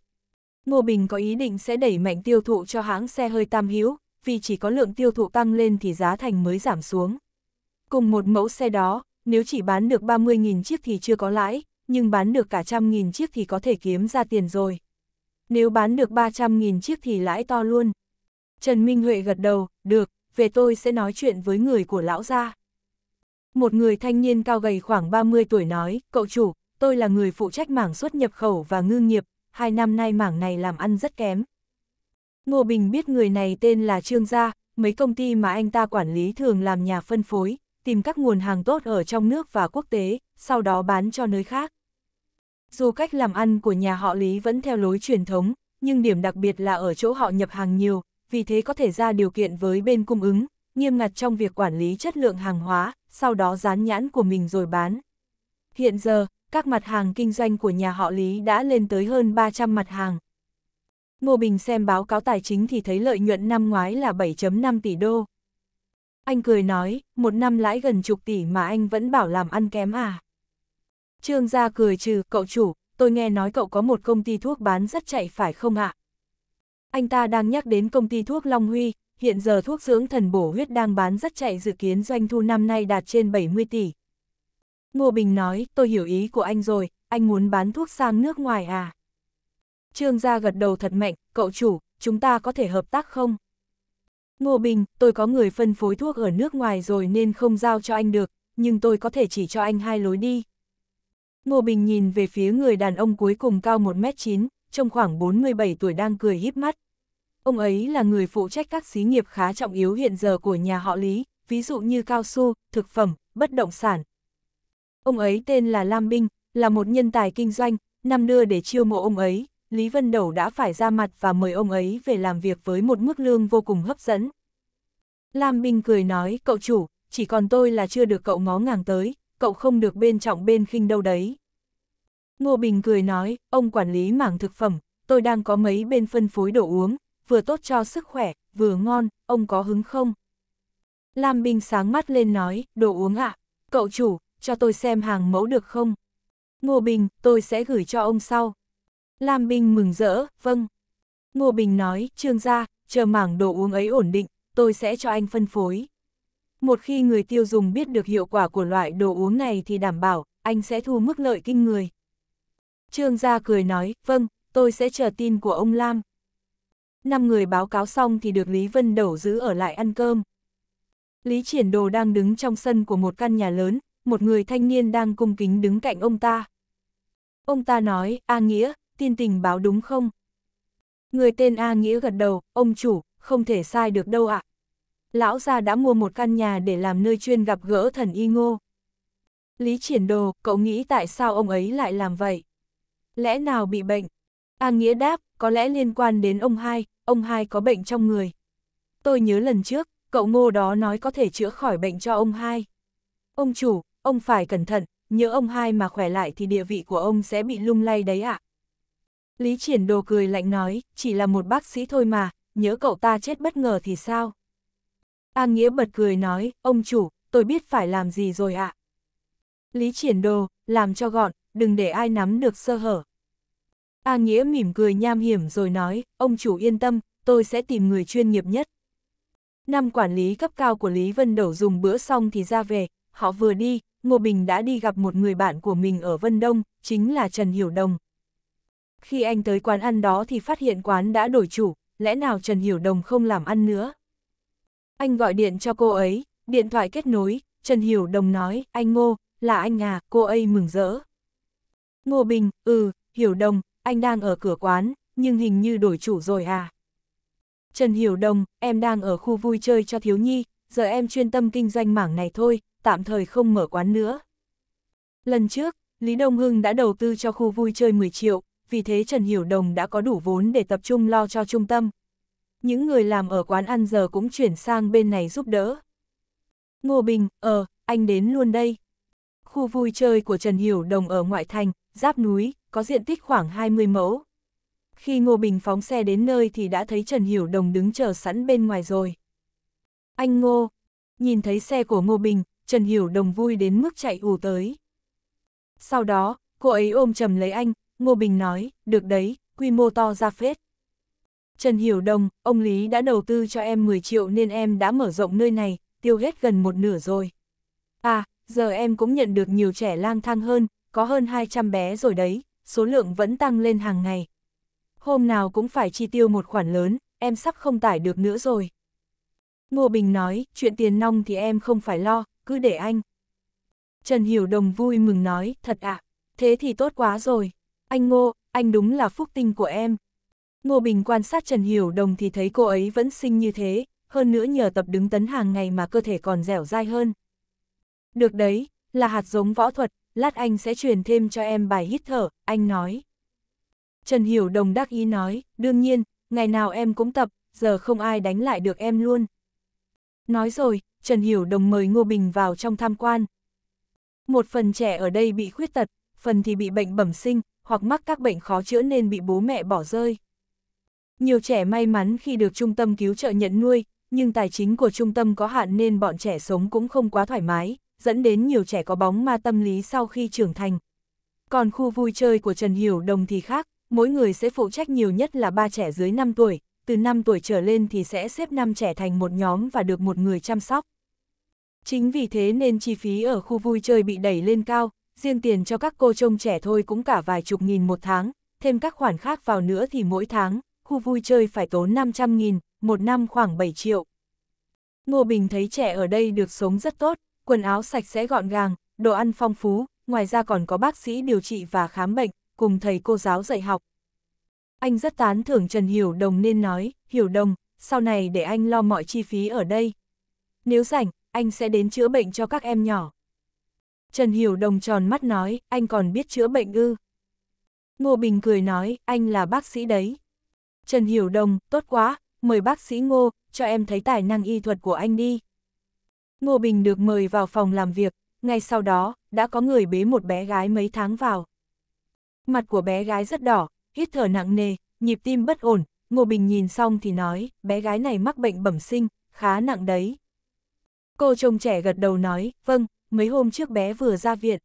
Ngô Bình có ý định sẽ đẩy mạnh tiêu thụ cho hãng xe hơi Tam Hiếu, vì chỉ có lượng tiêu thụ tăng lên thì giá thành mới giảm xuống. Cùng một mẫu xe đó, nếu chỉ bán được 30.000 chiếc thì chưa có lãi, nhưng bán được cả trăm nghìn chiếc thì có thể kiếm ra tiền rồi. Nếu bán được ba trăm nghìn chiếc thì lãi to luôn. Trần Minh Huệ gật đầu, được, về tôi sẽ nói chuyện với người của lão gia. Một người thanh niên cao gầy khoảng 30 tuổi nói, cậu chủ, tôi là người phụ trách mảng xuất nhập khẩu và ngư nghiệp, hai năm nay mảng này làm ăn rất kém. Ngô Bình biết người này tên là Trương Gia, mấy công ty mà anh ta quản lý thường làm nhà phân phối, tìm các nguồn hàng tốt ở trong nước và quốc tế, sau đó bán cho nơi khác. Dù cách làm ăn của nhà họ Lý vẫn theo lối truyền thống, nhưng điểm đặc biệt là ở chỗ họ nhập hàng nhiều, vì thế có thể ra điều kiện với bên cung ứng, nghiêm ngặt trong việc quản lý chất lượng hàng hóa, sau đó dán nhãn của mình rồi bán. Hiện giờ, các mặt hàng kinh doanh của nhà họ Lý đã lên tới hơn 300 mặt hàng. Ngô Bình xem báo cáo tài chính thì thấy lợi nhuận năm ngoái là 7.5 tỷ đô. Anh cười nói, một năm lãi gần chục tỷ mà anh vẫn bảo làm ăn kém à. Trương gia cười trừ, cậu chủ, tôi nghe nói cậu có một công ty thuốc bán rất chạy phải không ạ? Anh ta đang nhắc đến công ty thuốc Long Huy, hiện giờ thuốc dưỡng thần bổ huyết đang bán rất chạy dự kiến doanh thu năm nay đạt trên 70 tỷ. Ngô Bình nói, tôi hiểu ý của anh rồi, anh muốn bán thuốc sang nước ngoài à? Trương gia gật đầu thật mạnh, cậu chủ, chúng ta có thể hợp tác không? Ngô Bình, tôi có người phân phối thuốc ở nước ngoài rồi nên không giao cho anh được, nhưng tôi có thể chỉ cho anh hai lối đi. Ngô Bình nhìn về phía người đàn ông cuối cùng cao 1m9, trong khoảng 47 tuổi đang cười híp mắt. Ông ấy là người phụ trách các xí nghiệp khá trọng yếu hiện giờ của nhà họ Lý, ví dụ như cao su, thực phẩm, bất động sản. Ông ấy tên là Lam Binh, là một nhân tài kinh doanh, năm đưa để chiêu mộ ông ấy, Lý Vân Đầu đã phải ra mặt và mời ông ấy về làm việc với một mức lương vô cùng hấp dẫn. Lam Bình cười nói, cậu chủ, chỉ còn tôi là chưa được cậu ngó ngàng tới, cậu không được bên trọng bên khinh đâu đấy. Ngô Bình cười nói, ông quản lý mảng thực phẩm, tôi đang có mấy bên phân phối đồ uống, vừa tốt cho sức khỏe, vừa ngon, ông có hứng không? Lam Bình sáng mắt lên nói, đồ uống ạ, à? cậu chủ, cho tôi xem hàng mẫu được không? Ngô Bình, tôi sẽ gửi cho ông sau. Lam Bình mừng rỡ, vâng. Ngô Bình nói, trương gia, chờ mảng đồ uống ấy ổn định, tôi sẽ cho anh phân phối. Một khi người tiêu dùng biết được hiệu quả của loại đồ uống này thì đảm bảo, anh sẽ thu mức lợi kinh người. Trương gia cười nói, vâng, tôi sẽ chờ tin của ông Lam. Năm người báo cáo xong thì được Lý Vân Đẩu giữ ở lại ăn cơm. Lý Triển Đồ đang đứng trong sân của một căn nhà lớn, một người thanh niên đang cung kính đứng cạnh ông ta. Ông ta nói, A Nghĩa, tin tình báo đúng không? Người tên A Nghĩa gật đầu, ông chủ, không thể sai được đâu ạ. À. Lão gia đã mua một căn nhà để làm nơi chuyên gặp gỡ thần y ngô. Lý triển đồ, cậu nghĩ tại sao ông ấy lại làm vậy? Lẽ nào bị bệnh? A Nghĩa đáp, có lẽ liên quan đến ông hai, ông hai có bệnh trong người. Tôi nhớ lần trước, cậu ngô đó nói có thể chữa khỏi bệnh cho ông hai. Ông chủ, ông phải cẩn thận, nhớ ông hai mà khỏe lại thì địa vị của ông sẽ bị lung lay đấy ạ. À. Lý triển đồ cười lạnh nói, chỉ là một bác sĩ thôi mà, nhớ cậu ta chết bất ngờ thì sao? A Nghĩa bật cười nói, ông chủ, tôi biết phải làm gì rồi ạ. Lý triển đồ, làm cho gọn, đừng để ai nắm được sơ hở. A Nghĩa mỉm cười nham hiểm rồi nói, ông chủ yên tâm, tôi sẽ tìm người chuyên nghiệp nhất. Năm quản lý cấp cao của Lý Vân đầu dùng bữa xong thì ra về, họ vừa đi, Ngô Bình đã đi gặp một người bạn của mình ở Vân Đông, chính là Trần Hiểu Đồng. Khi anh tới quán ăn đó thì phát hiện quán đã đổi chủ, lẽ nào Trần Hiểu Đồng không làm ăn nữa? Anh gọi điện cho cô ấy, điện thoại kết nối, Trần Hiểu Đồng nói, anh Ngô, là anh à, cô ấy mừng rỡ. Ngô Bình, ừ, Hiểu Đồng, anh đang ở cửa quán, nhưng hình như đổi chủ rồi à. Trần Hiểu Đồng, em đang ở khu vui chơi cho thiếu nhi, giờ em chuyên tâm kinh doanh mảng này thôi, tạm thời không mở quán nữa. Lần trước, Lý Đông Hưng đã đầu tư cho khu vui chơi 10 triệu, vì thế Trần Hiểu Đồng đã có đủ vốn để tập trung lo cho trung tâm. Những người làm ở quán ăn giờ cũng chuyển sang bên này giúp đỡ. Ngô Bình, ờ, anh đến luôn đây. Khu vui chơi của Trần Hiểu Đồng ở ngoại thành, giáp núi, có diện tích khoảng 20 mẫu. Khi Ngô Bình phóng xe đến nơi thì đã thấy Trần Hiểu Đồng đứng chờ sẵn bên ngoài rồi. Anh Ngô, nhìn thấy xe của Ngô Bình, Trần Hiểu Đồng vui đến mức chạy ù tới. Sau đó, cô ấy ôm chầm lấy anh, Ngô Bình nói, được đấy, quy mô to ra phết. Trần Hiểu Đồng, ông Lý đã đầu tư cho em 10 triệu nên em đã mở rộng nơi này, tiêu hết gần một nửa rồi. À, giờ em cũng nhận được nhiều trẻ lang thang hơn, có hơn 200 bé rồi đấy, số lượng vẫn tăng lên hàng ngày. Hôm nào cũng phải chi tiêu một khoản lớn, em sắp không tải được nữa rồi. Ngô Bình nói, chuyện tiền nong thì em không phải lo, cứ để anh. Trần Hiểu Đồng vui mừng nói, thật ạ, thế thì tốt quá rồi. Anh Ngô, anh đúng là phúc tinh của em. Ngô Bình quan sát Trần Hiểu Đồng thì thấy cô ấy vẫn xinh như thế, hơn nữa nhờ tập đứng tấn hàng ngày mà cơ thể còn dẻo dai hơn. Được đấy, là hạt giống võ thuật, lát anh sẽ truyền thêm cho em bài hít thở, anh nói. Trần Hiểu Đồng đắc ý nói, đương nhiên, ngày nào em cũng tập, giờ không ai đánh lại được em luôn. Nói rồi, Trần Hiểu Đồng mời Ngô Bình vào trong tham quan. Một phần trẻ ở đây bị khuyết tật, phần thì bị bệnh bẩm sinh, hoặc mắc các bệnh khó chữa nên bị bố mẹ bỏ rơi. Nhiều trẻ may mắn khi được trung tâm cứu trợ nhận nuôi, nhưng tài chính của trung tâm có hạn nên bọn trẻ sống cũng không quá thoải mái, dẫn đến nhiều trẻ có bóng ma tâm lý sau khi trưởng thành. Còn khu vui chơi của Trần Hiểu Đồng thì khác, mỗi người sẽ phụ trách nhiều nhất là ba trẻ dưới 5 tuổi, từ 5 tuổi trở lên thì sẽ xếp 5 trẻ thành một nhóm và được một người chăm sóc. Chính vì thế nên chi phí ở khu vui chơi bị đẩy lên cao, riêng tiền cho các cô trông trẻ thôi cũng cả vài chục nghìn một tháng, thêm các khoản khác vào nữa thì mỗi tháng, khu vui chơi phải tốn 500 nghìn, một năm khoảng 7 triệu. Ngô Bình thấy trẻ ở đây được sống rất tốt, quần áo sạch sẽ gọn gàng, đồ ăn phong phú, ngoài ra còn có bác sĩ điều trị và khám bệnh, cùng thầy cô giáo dạy học. Anh rất tán thưởng Trần Hiểu Đồng nên nói, Hiểu Đồng, sau này để anh lo mọi chi phí ở đây. Nếu rảnh, anh sẽ đến chữa bệnh cho các em nhỏ. Trần Hiểu Đồng tròn mắt nói, anh còn biết chữa bệnh ư. Ngô Bình cười nói, anh là bác sĩ đấy. Trần Hiểu Đồng, tốt quá, mời bác sĩ Ngô, cho em thấy tài năng y thuật của anh đi. Ngô Bình được mời vào phòng làm việc, ngay sau đó, đã có người bế một bé gái mấy tháng vào. Mặt của bé gái rất đỏ, hít thở nặng nề, nhịp tim bất ổn, Ngô Bình nhìn xong thì nói, bé gái này mắc bệnh bẩm sinh, khá nặng đấy. Cô trông trẻ gật đầu nói, vâng, mấy hôm trước bé vừa ra viện.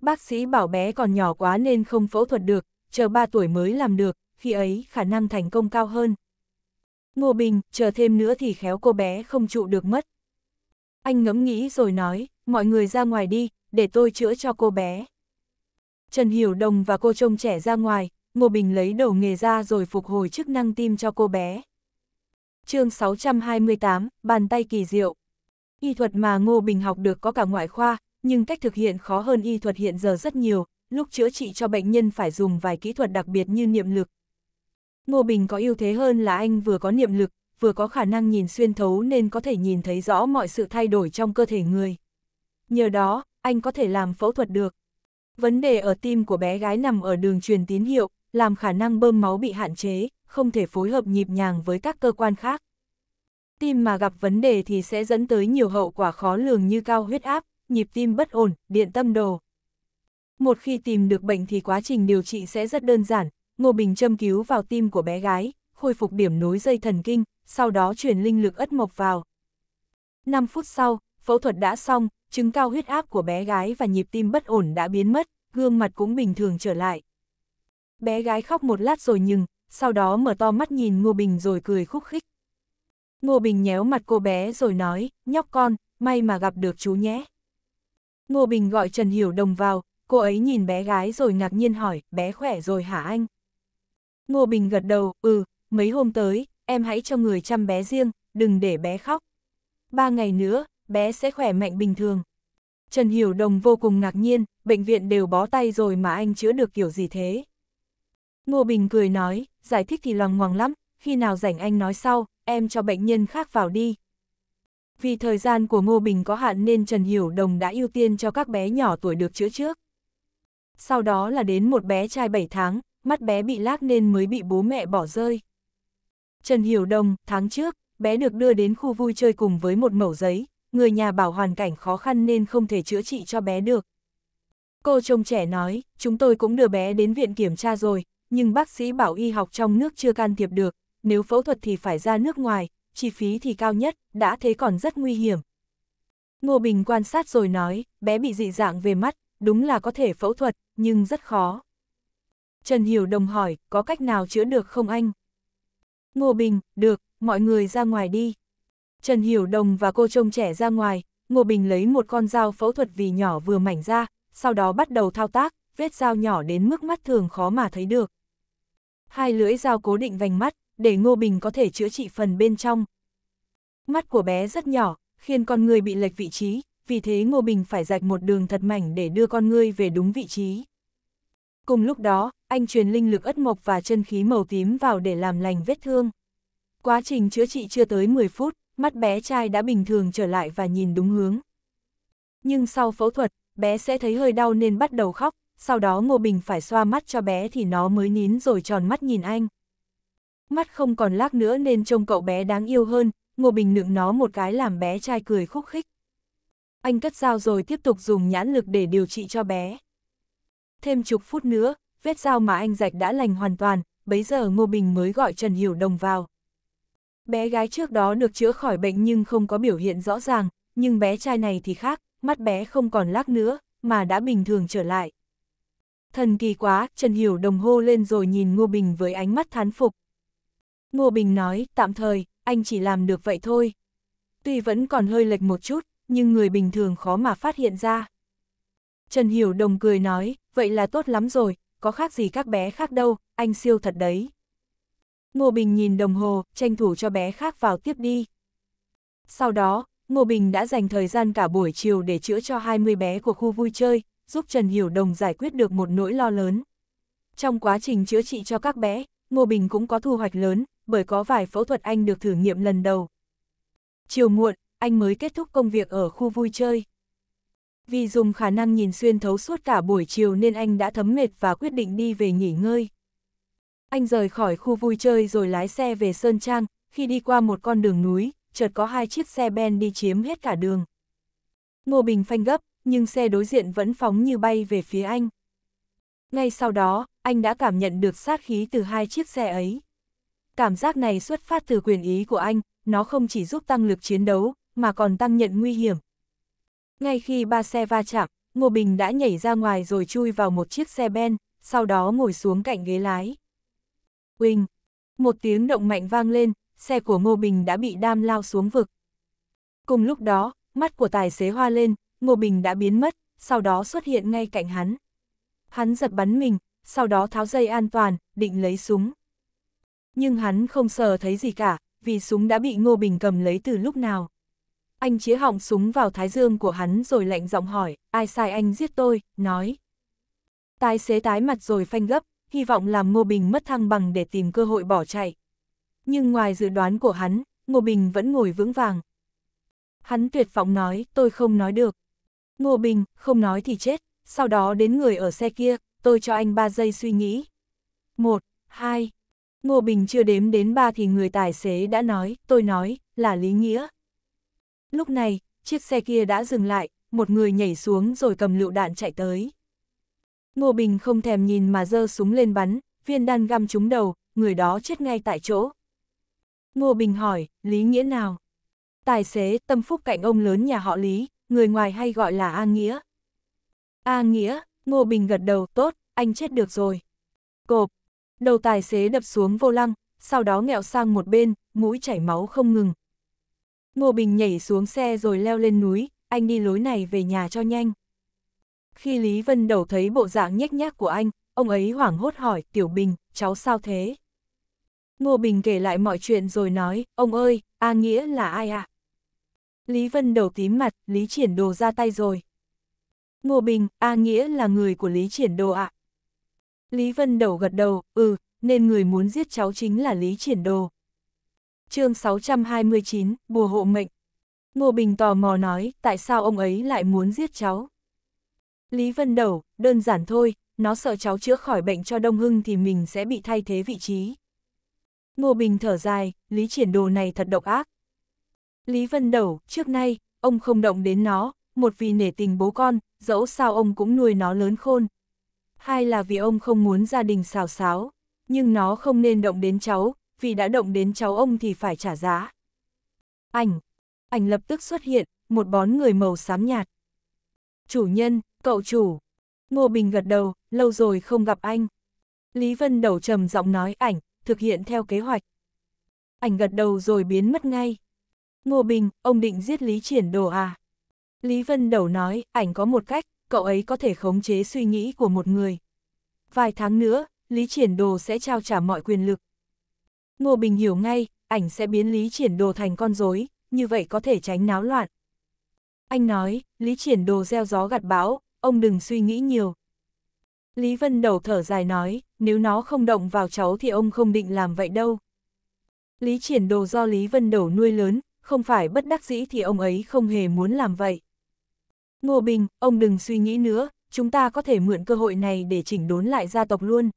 Bác sĩ bảo bé còn nhỏ quá nên không phẫu thuật được, chờ 3 tuổi mới làm được, khi ấy khả năng thành công cao hơn. Ngô Bình, chờ thêm nữa thì khéo cô bé không trụ được mất. Anh ngẫm nghĩ rồi nói, mọi người ra ngoài đi, để tôi chữa cho cô bé. Trần Hiểu Đồng và cô trông trẻ ra ngoài, Ngô Bình lấy đầu nghề ra rồi phục hồi chức năng tim cho cô bé. chương 628, bàn tay kỳ diệu. Y thuật mà Ngô Bình học được có cả ngoại khoa, nhưng cách thực hiện khó hơn y thuật hiện giờ rất nhiều, lúc chữa trị cho bệnh nhân phải dùng vài kỹ thuật đặc biệt như niệm lực. Ngô Bình có ưu thế hơn là anh vừa có niệm lực, vừa có khả năng nhìn xuyên thấu nên có thể nhìn thấy rõ mọi sự thay đổi trong cơ thể người. Nhờ đó, anh có thể làm phẫu thuật được. Vấn đề ở tim của bé gái nằm ở đường truyền tín hiệu, làm khả năng bơm máu bị hạn chế, không thể phối hợp nhịp nhàng với các cơ quan khác. Tim mà gặp vấn đề thì sẽ dẫn tới nhiều hậu quả khó lường như cao huyết áp, nhịp tim bất ổn, điện tâm đồ. Một khi tìm được bệnh thì quá trình điều trị sẽ rất đơn giản, Ngô Bình châm cứu vào tim của bé gái, khôi phục điểm nối dây thần kinh, sau đó truyền linh lực ất mộc vào. 5 phút sau, phẫu thuật đã xong, chứng cao huyết áp của bé gái và nhịp tim bất ổn đã biến mất, gương mặt cũng bình thường trở lại. Bé gái khóc một lát rồi nhưng, sau đó mở to mắt nhìn Ngô Bình rồi cười khúc khích. Ngô Bình nhéo mặt cô bé rồi nói, nhóc con, may mà gặp được chú nhé. Ngô Bình gọi Trần Hiểu Đồng vào, cô ấy nhìn bé gái rồi ngạc nhiên hỏi, bé khỏe rồi hả anh? Ngô Bình gật đầu, ừ, mấy hôm tới, em hãy cho người chăm bé riêng, đừng để bé khóc. Ba ngày nữa, bé sẽ khỏe mạnh bình thường. Trần Hiểu Đồng vô cùng ngạc nhiên, bệnh viện đều bó tay rồi mà anh chữa được kiểu gì thế? Ngô Bình cười nói, giải thích thì loằng ngoằng lắm, khi nào rảnh anh nói sau, em cho bệnh nhân khác vào đi. Vì thời gian của Ngô Bình có hạn nên Trần Hiểu Đồng đã ưu tiên cho các bé nhỏ tuổi được chữa trước. Sau đó là đến một bé trai 7 tháng, mắt bé bị lác nên mới bị bố mẹ bỏ rơi. Trần Hiểu Đồng, tháng trước, bé được đưa đến khu vui chơi cùng với một mẩu giấy, người nhà bảo hoàn cảnh khó khăn nên không thể chữa trị cho bé được. Cô trông trẻ nói, chúng tôi cũng đưa bé đến viện kiểm tra rồi, nhưng bác sĩ bảo y học trong nước chưa can thiệp được, nếu phẫu thuật thì phải ra nước ngoài, chi phí thì cao nhất, đã thế còn rất nguy hiểm. Ngô Bình quan sát rồi nói, bé bị dị dạng về mắt, đúng là có thể phẫu thuật, nhưng rất khó. Trần Hiểu Đồng hỏi, có cách nào chữa được không anh? Ngô Bình, được, mọi người ra ngoài đi. Trần Hiểu Đồng và cô trông trẻ ra ngoài, Ngô Bình lấy một con dao phẫu thuật vì nhỏ vừa mảnh ra, sau đó bắt đầu thao tác, vết dao nhỏ đến mức mắt thường khó mà thấy được. Hai lưỡi dao cố định vành mắt, để Ngô Bình có thể chữa trị phần bên trong. Mắt của bé rất nhỏ, khiến con người bị lệch vị trí, vì thế Ngô Bình phải rạch một đường thật mảnh để đưa con người về đúng vị trí. Cùng lúc đó, anh truyền linh lực ất mộc và chân khí màu tím vào để làm lành vết thương. Quá trình chữa trị chưa tới 10 phút, mắt bé trai đã bình thường trở lại và nhìn đúng hướng. Nhưng sau phẫu thuật, bé sẽ thấy hơi đau nên bắt đầu khóc, sau đó Ngô Bình phải xoa mắt cho bé thì nó mới nín rồi tròn mắt nhìn anh. Mắt không còn lác nữa nên trông cậu bé đáng yêu hơn, Ngô Bình nựng nó một cái làm bé trai cười khúc khích. Anh cất dao rồi tiếp tục dùng nhãn lực để điều trị cho bé. Thêm chục phút nữa, vết dao mà anh rạch đã lành hoàn toàn, bấy giờ Ngô Bình mới gọi Trần Hiểu Đồng vào. Bé gái trước đó được chữa khỏi bệnh nhưng không có biểu hiện rõ ràng, nhưng bé trai này thì khác, mắt bé không còn lác nữa, mà đã bình thường trở lại. Thần kỳ quá, Trần Hiểu Đồng hô lên rồi nhìn Ngô Bình với ánh mắt thán phục, Ngô Bình nói, tạm thời, anh chỉ làm được vậy thôi. Tuy vẫn còn hơi lệch một chút, nhưng người bình thường khó mà phát hiện ra. Trần Hiểu Đồng cười nói, vậy là tốt lắm rồi, có khác gì các bé khác đâu, anh siêu thật đấy. Ngô Bình nhìn đồng hồ, tranh thủ cho bé khác vào tiếp đi. Sau đó, Ngô Bình đã dành thời gian cả buổi chiều để chữa cho 20 bé của khu vui chơi, giúp Trần Hiểu Đồng giải quyết được một nỗi lo lớn. Trong quá trình chữa trị cho các bé, Ngô Bình cũng có thu hoạch lớn, bởi có vài phẫu thuật anh được thử nghiệm lần đầu. Chiều muộn, anh mới kết thúc công việc ở khu vui chơi. Vì dùng khả năng nhìn xuyên thấu suốt cả buổi chiều nên anh đã thấm mệt và quyết định đi về nghỉ ngơi. Anh rời khỏi khu vui chơi rồi lái xe về Sơn Trang, khi đi qua một con đường núi, chợt có hai chiếc xe ben đi chiếm hết cả đường. Ngô Bình phanh gấp, nhưng xe đối diện vẫn phóng như bay về phía anh. Ngay sau đó, anh đã cảm nhận được sát khí từ hai chiếc xe ấy cảm giác này xuất phát từ quyền ý của anh, nó không chỉ giúp tăng lực chiến đấu, mà còn tăng nhận nguy hiểm. Ngay khi ba xe va chạm, Ngô Bình đã nhảy ra ngoài rồi chui vào một chiếc xe ben, sau đó ngồi xuống cạnh ghế lái. Quỳnh! Một tiếng động mạnh vang lên, xe của Ngô Bình đã bị đam lao xuống vực. Cùng lúc đó, mắt của tài xế hoa lên, Ngô Bình đã biến mất, sau đó xuất hiện ngay cạnh hắn. Hắn giật bắn mình, sau đó tháo dây an toàn, định lấy súng nhưng hắn không sờ thấy gì cả, vì súng đã bị Ngô Bình cầm lấy từ lúc nào. Anh chĩa họng súng vào thái dương của hắn rồi lạnh giọng hỏi, ai sai anh giết tôi, nói. Tài xế tái mặt rồi phanh gấp, hy vọng làm Ngô Bình mất thăng bằng để tìm cơ hội bỏ chạy. Nhưng ngoài dự đoán của hắn, Ngô Bình vẫn ngồi vững vàng. Hắn tuyệt vọng nói, tôi không nói được. Ngô Bình, không nói thì chết, sau đó đến người ở xe kia, tôi cho anh 3 giây suy nghĩ. 1, 2, Ngô Bình chưa đếm đến ba thì người tài xế đã nói, tôi nói, là Lý Nghĩa. Lúc này, chiếc xe kia đã dừng lại, một người nhảy xuống rồi cầm lựu đạn chạy tới. Ngô Bình không thèm nhìn mà giơ súng lên bắn, viên đan găm trúng đầu, người đó chết ngay tại chỗ. Ngô Bình hỏi, Lý Nghĩa nào? Tài xế, tâm phúc cạnh ông lớn nhà họ Lý, người ngoài hay gọi là A Nghĩa. A Nghĩa, Ngô Bình gật đầu, tốt, anh chết được rồi. Cộp, Đầu tài xế đập xuống vô lăng, sau đó nghẹo sang một bên, mũi chảy máu không ngừng. Ngô Bình nhảy xuống xe rồi leo lên núi, anh đi lối này về nhà cho nhanh. Khi Lý Vân Đầu thấy bộ dạng nhếch nhác của anh, ông ấy hoảng hốt hỏi, Tiểu Bình, cháu sao thế? Ngô Bình kể lại mọi chuyện rồi nói, ông ơi, A Nghĩa là ai ạ? À? Lý Vân Đầu tím mặt, Lý Triển Đồ ra tay rồi. Ngô Bình, A Nghĩa là người của Lý Triển Đồ ạ. À? Lý Vân Đầu gật đầu, ừ, nên người muốn giết cháu chính là Lý Triển Đồ. chương 629, Bùa Hộ Mệnh Ngô Bình tò mò nói, tại sao ông ấy lại muốn giết cháu? Lý Vân Đầu, đơn giản thôi, nó sợ cháu chữa khỏi bệnh cho Đông Hưng thì mình sẽ bị thay thế vị trí. Ngô Bình thở dài, Lý Triển Đồ này thật độc ác. Lý Vân Đầu, trước nay, ông không động đến nó, một vì nể tình bố con, dẫu sao ông cũng nuôi nó lớn khôn, hai là vì ông không muốn gia đình xào xáo, nhưng nó không nên động đến cháu, vì đã động đến cháu ông thì phải trả giá. Ảnh, ảnh lập tức xuất hiện, một bón người màu xám nhạt. Chủ nhân, cậu chủ. Ngô Bình gật đầu, lâu rồi không gặp anh. Lý Vân đầu trầm giọng nói ảnh, thực hiện theo kế hoạch. Ảnh gật đầu rồi biến mất ngay. Ngô Bình, ông định giết Lý Triển đồ à? Lý Vân đầu nói, ảnh có một cách cậu ấy có thể khống chế suy nghĩ của một người. Vài tháng nữa, Lý Triển Đồ sẽ trao trả mọi quyền lực. Ngô Bình hiểu ngay, ảnh sẽ biến Lý Triển Đồ thành con rối, như vậy có thể tránh náo loạn. Anh nói, Lý Triển Đồ gieo gió gặt bão, ông đừng suy nghĩ nhiều. Lý Vân đầu thở dài nói, nếu nó không động vào cháu thì ông không định làm vậy đâu. Lý Triển Đồ do Lý Vân đầu nuôi lớn, không phải bất đắc dĩ thì ông ấy không hề muốn làm vậy. Ngô Bình, ông đừng suy nghĩ nữa, chúng ta có thể mượn cơ hội này để chỉnh đốn lại gia tộc luôn.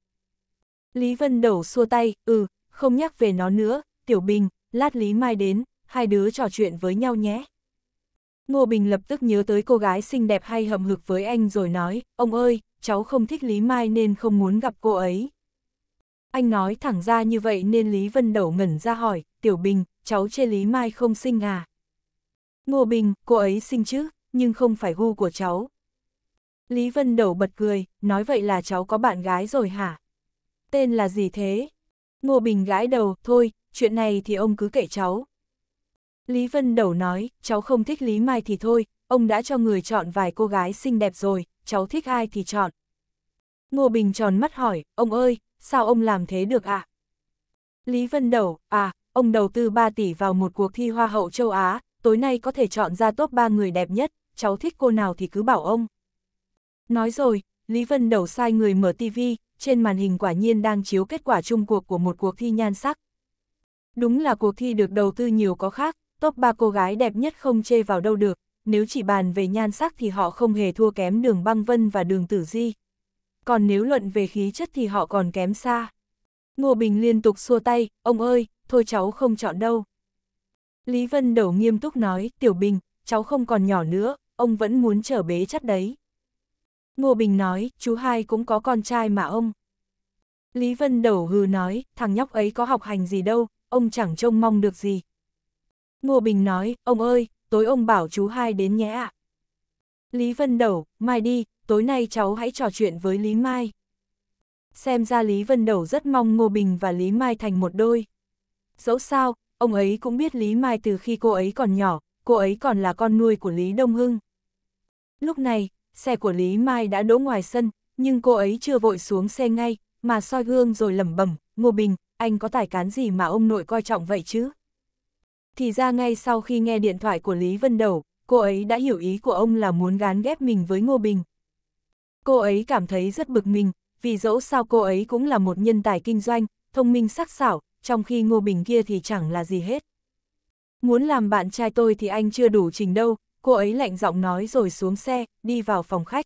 Lý Vân Đầu xua tay, ừ, không nhắc về nó nữa, Tiểu Bình, lát Lý Mai đến, hai đứa trò chuyện với nhau nhé. Ngô Bình lập tức nhớ tới cô gái xinh đẹp hay hầm hực với anh rồi nói, ông ơi, cháu không thích Lý Mai nên không muốn gặp cô ấy. Anh nói thẳng ra như vậy nên Lý Vân Đầu ngẩn ra hỏi, Tiểu Bình, cháu chê Lý Mai không xinh à? Ngô Bình, cô ấy xinh chứ? nhưng không phải gu của cháu. Lý Vân Đầu bật cười, nói vậy là cháu có bạn gái rồi hả? Tên là gì thế? Ngô Bình gãi đầu, thôi, chuyện này thì ông cứ kể cháu. Lý Vân Đầu nói, cháu không thích Lý Mai thì thôi, ông đã cho người chọn vài cô gái xinh đẹp rồi, cháu thích ai thì chọn. Ngô Bình tròn mắt hỏi, ông ơi, sao ông làm thế được ạ? À? Lý Vân Đầu, à, ông đầu tư 3 tỷ vào một cuộc thi Hoa hậu châu Á, tối nay có thể chọn ra top 3 người đẹp nhất, cháu thích cô nào thì cứ bảo ông. Nói rồi, Lý Vân đầu sai người mở tivi, trên màn hình quả nhiên đang chiếu kết quả chung cuộc của một cuộc thi nhan sắc. Đúng là cuộc thi được đầu tư nhiều có khác, top 3 cô gái đẹp nhất không chê vào đâu được, nếu chỉ bàn về nhan sắc thì họ không hề thua kém đường băng vân và đường tử di. Còn nếu luận về khí chất thì họ còn kém xa. Ngô Bình liên tục xua tay, ông ơi, thôi cháu không chọn đâu. Lý Vân Đầu nghiêm túc nói, Tiểu Bình, cháu không còn nhỏ nữa, ông vẫn muốn trở bế chắc đấy. Ngô Bình nói, chú hai cũng có con trai mà ông. Lý Vân Đẩu hừ nói, thằng nhóc ấy có học hành gì đâu, ông chẳng trông mong được gì. Ngô Bình nói, ông ơi, tối ông bảo chú hai đến nhé ạ. Lý Vân Đẩu, mai đi, tối nay cháu hãy trò chuyện với Lý Mai. Xem ra Lý Vân Đẩu rất mong Ngô Bình và Lý Mai thành một đôi. Dẫu sao, ông ấy cũng biết Lý Mai từ khi cô ấy còn nhỏ, cô ấy còn là con nuôi của Lý Đông Hưng. Lúc này, xe của Lý Mai đã đỗ ngoài sân, nhưng cô ấy chưa vội xuống xe ngay, mà soi gương rồi lẩm bẩm, Ngô Bình, anh có tài cán gì mà ông nội coi trọng vậy chứ? Thì ra ngay sau khi nghe điện thoại của Lý Vân Đầu, cô ấy đã hiểu ý của ông là muốn gán ghép mình với Ngô Bình. Cô ấy cảm thấy rất bực mình, vì dẫu sao cô ấy cũng là một nhân tài kinh doanh, thông minh sắc sảo, trong khi Ngô Bình kia thì chẳng là gì hết. Muốn làm bạn trai tôi thì anh chưa đủ trình đâu, cô ấy lạnh giọng nói rồi xuống xe, đi vào phòng khách.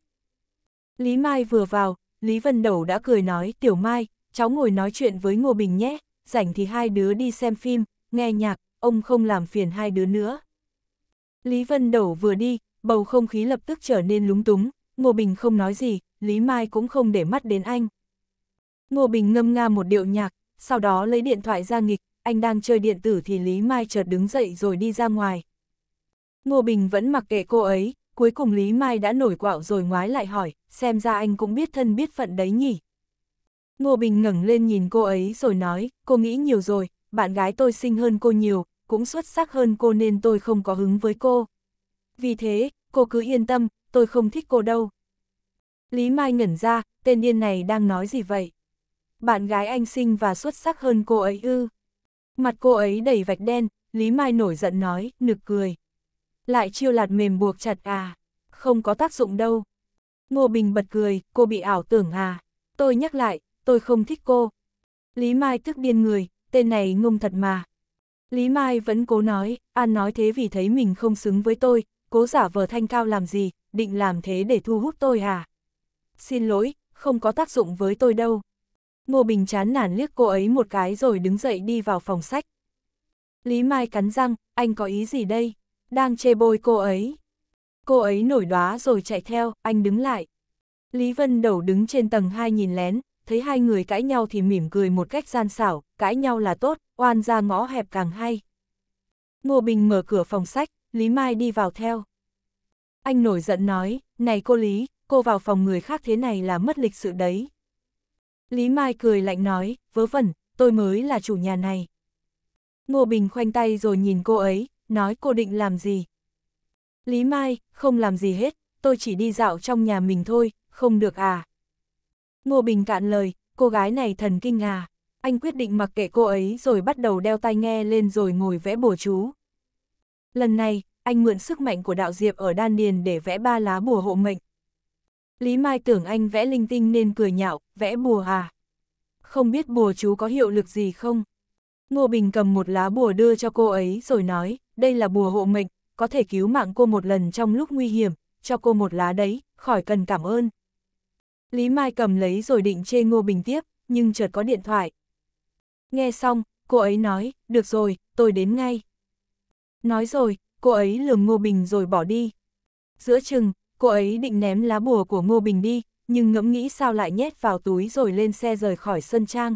Lý Mai vừa vào, Lý Vân Đầu đã cười nói, Tiểu Mai, cháu ngồi nói chuyện với Ngô Bình nhé, rảnh thì hai đứa đi xem phim, nghe nhạc, ông không làm phiền hai đứa nữa. Lý Vân Đầu vừa đi, bầu không khí lập tức trở nên lúng túng, Ngô Bình không nói gì, Lý Mai cũng không để mắt đến anh. Ngô Bình ngâm nga một điệu nhạc, sau đó lấy điện thoại ra nghịch, anh đang chơi điện tử thì Lý Mai chợt đứng dậy rồi đi ra ngoài. Ngô Bình vẫn mặc kệ cô ấy, cuối cùng Lý Mai đã nổi quạo rồi ngoái lại hỏi, xem ra anh cũng biết thân biết phận đấy nhỉ. Ngô Bình ngẩng lên nhìn cô ấy rồi nói, cô nghĩ nhiều rồi, bạn gái tôi xinh hơn cô nhiều, cũng xuất sắc hơn cô nên tôi không có hứng với cô. Vì thế, cô cứ yên tâm, tôi không thích cô đâu. Lý Mai ngẩn ra, tên điên này đang nói gì vậy? Bạn gái anh xinh và xuất sắc hơn cô ấy ư. Mặt cô ấy đầy vạch đen, Lý Mai nổi giận nói, nực cười. Lại chiêu lạt mềm buộc chặt à, không có tác dụng đâu. Ngô Bình bật cười, cô bị ảo tưởng à. Tôi nhắc lại, tôi không thích cô. Lý Mai tức điên người, tên này ngông thật mà. Lý Mai vẫn cố nói, An nói thế vì thấy mình không xứng với tôi, cố giả vờ thanh cao làm gì, định làm thế để thu hút tôi à. Xin lỗi, không có tác dụng với tôi đâu. Ngô Bình chán nản liếc cô ấy một cái rồi đứng dậy đi vào phòng sách. Lý Mai cắn răng, anh có ý gì đây? đang chê bôi cô ấy. Cô ấy nổi đóa rồi chạy theo, anh đứng lại. Lý Vân Đầu đứng trên tầng hai nhìn lén, thấy hai người cãi nhau thì mỉm cười một cách gian xảo, cãi nhau là tốt, oan ra ngõ hẹp càng hay. Ngô Bình mở cửa phòng sách, Lý Mai đi vào theo. Anh nổi giận nói, này cô Lý, cô vào phòng người khác thế này là mất lịch sự đấy. Lý Mai cười lạnh nói, vớ vẩn, tôi mới là chủ nhà này. Ngô Bình khoanh tay rồi nhìn cô ấy, nói cô định làm gì. Lý Mai, không làm gì hết, tôi chỉ đi dạo trong nhà mình thôi, không được à. Ngô Bình cạn lời, cô gái này thần kinh à. Anh quyết định mặc kệ cô ấy rồi bắt đầu đeo tai nghe lên rồi ngồi vẽ bùa chú. Lần này, anh mượn sức mạnh của đạo diệp ở đan điền để vẽ ba lá bùa hộ mệnh. Lý Mai tưởng anh vẽ linh tinh nên cười nhạo, vẽ bùa à. Không biết bùa chú có hiệu lực gì không? Ngô Bình cầm một lá bùa đưa cho cô ấy rồi nói, đây là bùa hộ mệnh, có thể cứu mạng cô một lần trong lúc nguy hiểm, cho cô một lá đấy, khỏi cần cảm ơn. Lý Mai cầm lấy rồi định chê Ngô Bình tiếp, nhưng chợt có điện thoại. Nghe xong, cô ấy nói, được rồi, tôi đến ngay. Nói rồi, cô ấy lườm Ngô Bình rồi bỏ đi. Giữa chừng, cô ấy định ném lá bùa của Ngô Bình đi, nhưng ngẫm nghĩ sao lại nhét vào túi rồi lên xe rời khỏi sân trang.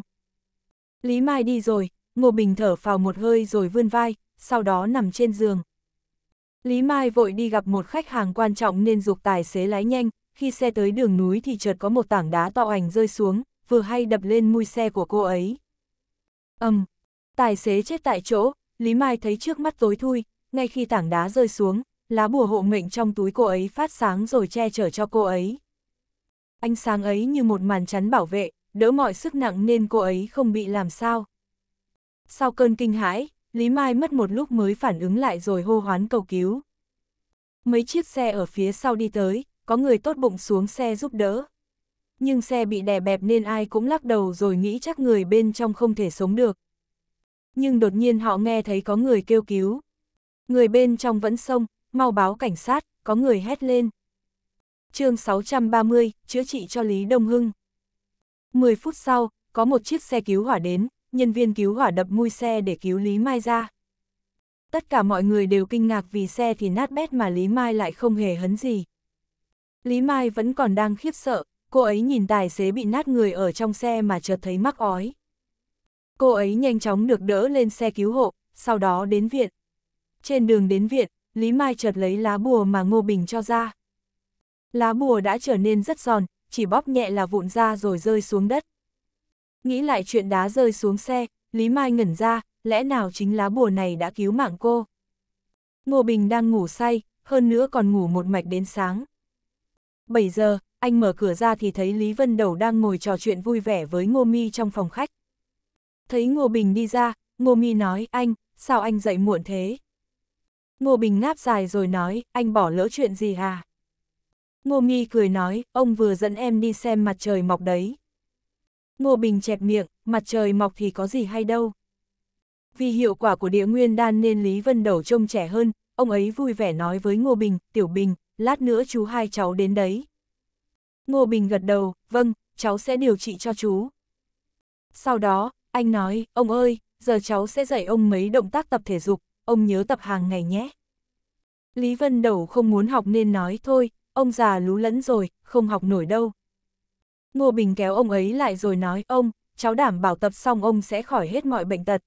Lý Mai đi rồi, Ngô Bình thở phào một hơi rồi vươn vai, sau đó nằm trên giường. Lý Mai vội đi gặp một khách hàng quan trọng nên dục tài xế lái nhanh, khi xe tới đường núi thì chợt có một tảng đá to ảnh rơi xuống, vừa hay đập lên mui xe của cô ấy. Ầm, um, tài xế chết tại chỗ, Lý Mai thấy trước mắt tối thui, ngay khi tảng đá rơi xuống, lá bùa hộ mệnh trong túi cô ấy phát sáng rồi che chở cho cô ấy. Ánh sáng ấy như một màn chắn bảo vệ, đỡ mọi sức nặng nên cô ấy không bị làm sao. Sau cơn kinh hãi, Lý Mai mất một lúc mới phản ứng lại rồi hô hoán cầu cứu. Mấy chiếc xe ở phía sau đi tới, có người tốt bụng xuống xe giúp đỡ. Nhưng xe bị đè bẹp nên ai cũng lắc đầu rồi nghĩ chắc người bên trong không thể sống được. Nhưng đột nhiên họ nghe thấy có người kêu cứu. Người bên trong vẫn sông, mau báo cảnh sát, có người hét lên. chương 630, chữa trị cho Lý Đông Hưng. 10 phút sau, có một chiếc xe cứu hỏa đến, nhân viên cứu hỏa đập mui xe để cứu Lý Mai ra. Tất cả mọi người đều kinh ngạc vì xe thì nát bét mà Lý Mai lại không hề hấn gì. Lý Mai vẫn còn đang khiếp sợ, cô ấy nhìn tài xế bị nát người ở trong xe mà chợt thấy mắc ói. Cô ấy nhanh chóng được đỡ lên xe cứu hộ, sau đó đến viện. Trên đường đến viện, Lý Mai chợt lấy lá bùa mà Ngô Bình cho ra. Lá bùa đã trở nên rất giòn, chỉ bóp nhẹ là vụn ra rồi rơi xuống đất. Nghĩ lại chuyện đá rơi xuống xe, Lý Mai ngẩn ra, lẽ nào chính lá bùa này đã cứu mạng cô? Ngô Bình đang ngủ say, hơn nữa còn ngủ một mạch đến sáng. 7 giờ, anh mở cửa ra thì thấy Lý Vân Đầu đang ngồi trò chuyện vui vẻ với Ngô Mi trong phòng khách. Thấy Ngô Bình đi ra, Ngô Mi nói, anh, sao anh dậy muộn thế? Ngô Bình ngáp dài rồi nói, anh bỏ lỡ chuyện gì hả? Ngô Mi cười nói, ông vừa dẫn em đi xem mặt trời mọc đấy. Ngô Bình chẹp miệng, mặt trời mọc thì có gì hay đâu. Vì hiệu quả của địa nguyên đan nên Lý Vân Đầu trông trẻ hơn, ông ấy vui vẻ nói với Ngô Bình, Tiểu Bình, lát nữa chú hai cháu đến đấy. Ngô Bình gật đầu, vâng, cháu sẽ điều trị cho chú. Sau đó, anh nói, ông ơi, giờ cháu sẽ dạy ông mấy động tác tập thể dục, ông nhớ tập hàng ngày nhé. Lý Vân Đầu không muốn học nên nói thôi, ông già lú lẫn rồi, không học nổi đâu, Ngô Bình kéo ông ấy lại rồi nói, ông, cháu đảm bảo tập xong ông sẽ khỏi hết mọi bệnh tật.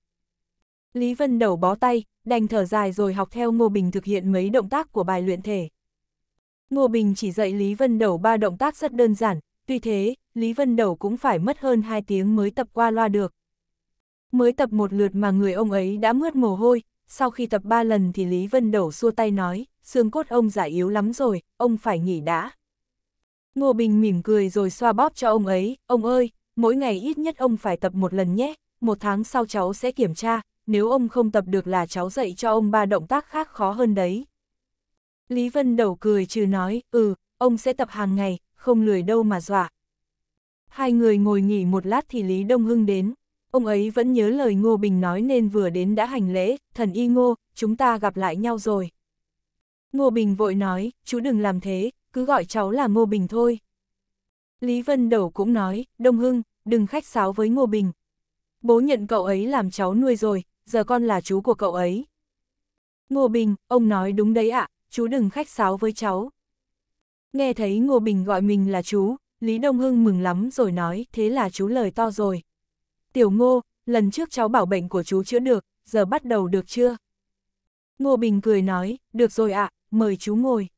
Lý Vân đầu bó tay, đành thở dài rồi học theo Ngô Bình thực hiện mấy động tác của bài luyện thể. Ngô Bình chỉ dạy Lý Vân đầu ba động tác rất đơn giản, tuy thế, Lý Vân đầu cũng phải mất hơn 2 tiếng mới tập qua loa được. Mới tập một lượt mà người ông ấy đã mướt mồ hôi, sau khi tập 3 lần thì Lý Vân đầu xua tay nói, xương cốt ông già yếu lắm rồi, ông phải nghỉ đã. Ngô Bình mỉm cười rồi xoa bóp cho ông ấy, ông ơi, mỗi ngày ít nhất ông phải tập một lần nhé, một tháng sau cháu sẽ kiểm tra, nếu ông không tập được là cháu dạy cho ông ba động tác khác khó hơn đấy. Lý Vân đầu cười trừ nói, ừ, ông sẽ tập hàng ngày, không lười đâu mà dọa. Hai người ngồi nghỉ một lát thì Lý Đông Hưng đến, ông ấy vẫn nhớ lời Ngô Bình nói nên vừa đến đã hành lễ, thần y Ngô, chúng ta gặp lại nhau rồi. Ngô Bình vội nói, chú đừng làm thế, cứ gọi cháu là Ngô Bình thôi. Lý Vân Đầu cũng nói, Đông Hưng, đừng khách sáo với Ngô Bình. Bố nhận cậu ấy làm cháu nuôi rồi, giờ con là chú của cậu ấy. Ngô Bình, ông nói đúng đấy ạ, chú đừng khách sáo với cháu. Nghe thấy Ngô Bình gọi mình là chú, Lý Đông Hưng mừng lắm rồi nói, thế là chú lời to rồi. Tiểu Ngô, lần trước cháu bảo bệnh của chú chữa được, giờ bắt đầu được chưa? Ngô Bình cười nói, được rồi ạ, mời chú ngồi.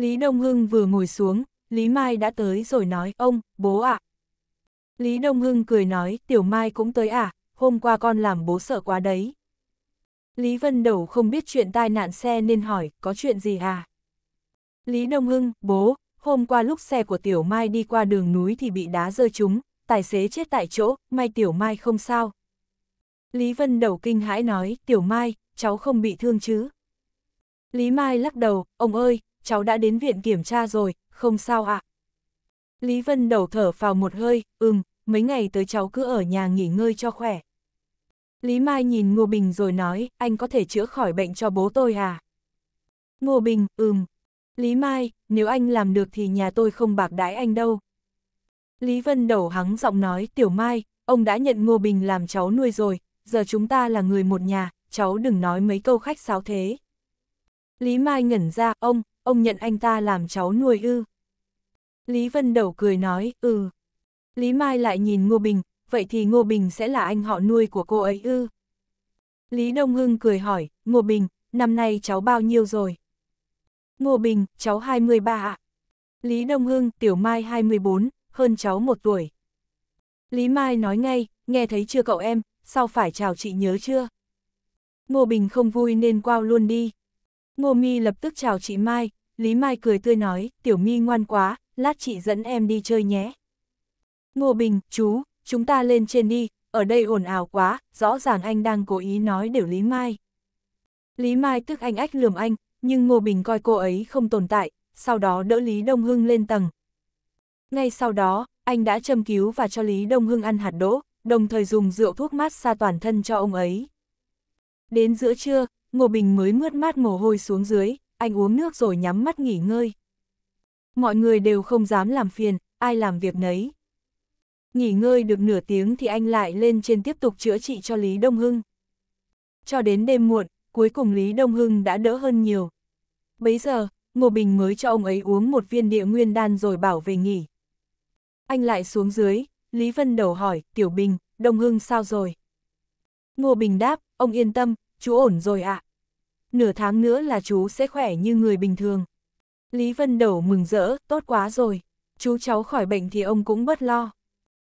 Lý Đông Hưng vừa ngồi xuống, Lý Mai đã tới rồi nói, ông, bố ạ. À. Lý Đông Hưng cười nói, tiểu Mai cũng tới à, hôm qua con làm bố sợ quá đấy. Lý Vân Đầu không biết chuyện tai nạn xe nên hỏi, có chuyện gì à? Lý Đông Hưng, bố, hôm qua lúc xe của Tiểu Mai đi qua đường núi thì bị đá rơi trúng, tài xế chết tại chỗ, may Tiểu Mai không sao. Lý Vân Đầu kinh hãi nói, Tiểu Mai, cháu không bị thương chứ? Lý Mai lắc đầu, ông ơi, cháu đã đến viện kiểm tra rồi, không sao ạ. À? Lý Vân đầu thở vào một hơi, ừm, mấy ngày tới cháu cứ ở nhà nghỉ ngơi cho khỏe. Lý Mai nhìn Ngô Bình rồi nói, anh có thể chữa khỏi bệnh cho bố tôi à? Ngô Bình, ừm. Lý Mai, nếu anh làm được thì nhà tôi không bạc đái anh đâu. Lý Vân đầu hắng giọng nói, Tiểu Mai, ông đã nhận Ngô Bình làm cháu nuôi rồi, giờ chúng ta là người một nhà, cháu đừng nói mấy câu khách sáo thế. Lý Mai ngẩn ra, ông, ông nhận anh ta làm cháu nuôi ư. Lý Vân Đầu cười nói, ừ. Lý Mai lại nhìn Ngô Bình, vậy thì Ngô Bình sẽ là anh họ nuôi của cô ấy ư. Lý Đông Hưng cười hỏi, Ngô Bình, năm nay cháu bao nhiêu rồi? Ngô Bình, cháu 23 ạ. Lý Đông Hưng, Tiểu Mai 24, hơn cháu một tuổi. Lý Mai nói ngay, nghe thấy chưa cậu em, sao phải chào chị nhớ chưa? Ngô Bình không vui nên quao luôn đi. Ngô Mi lập tức chào chị Mai, Lý Mai cười tươi nói, tiểu mi ngoan quá, lát chị dẫn em đi chơi nhé. Ngô Bình, chú, chúng ta lên trên đi, ở đây ồn ào quá, rõ ràng anh đang cố ý nói đều Lý Mai. Lý Mai tức anh ách lườm anh, nhưng Ngô Bình coi cô ấy không tồn tại, sau đó đỡ Lý Đông Hưng lên tầng. Ngay sau đó, anh đã châm cứu và cho Lý Đông Hưng ăn hạt đỗ, đồng thời dùng rượu thuốc mát xa toàn thân cho ông ấy. Đến giữa trưa, Ngô Bình mới mướt mát mồ hôi xuống dưới, anh uống nước rồi nhắm mắt nghỉ ngơi. Mọi người đều không dám làm phiền, ai làm việc nấy. Nghỉ ngơi được nửa tiếng thì anh lại lên trên tiếp tục chữa trị cho Lý Đông Hưng. Cho đến đêm muộn, cuối cùng Lý Đông Hưng đã đỡ hơn nhiều. Bấy giờ, Ngô Bình mới cho ông ấy uống một viên địa nguyên đan rồi bảo về nghỉ. Anh lại xuống dưới, Lý Vân đầu hỏi, Tiểu Bình, Đông Hưng sao rồi? Ngô Bình đáp, ông yên tâm, chú ổn rồi ạ. À nửa tháng nữa là chú sẽ khỏe như người bình thường. Lý Vân Đẩu mừng rỡ, tốt quá rồi, chú cháu khỏi bệnh thì ông cũng bất lo.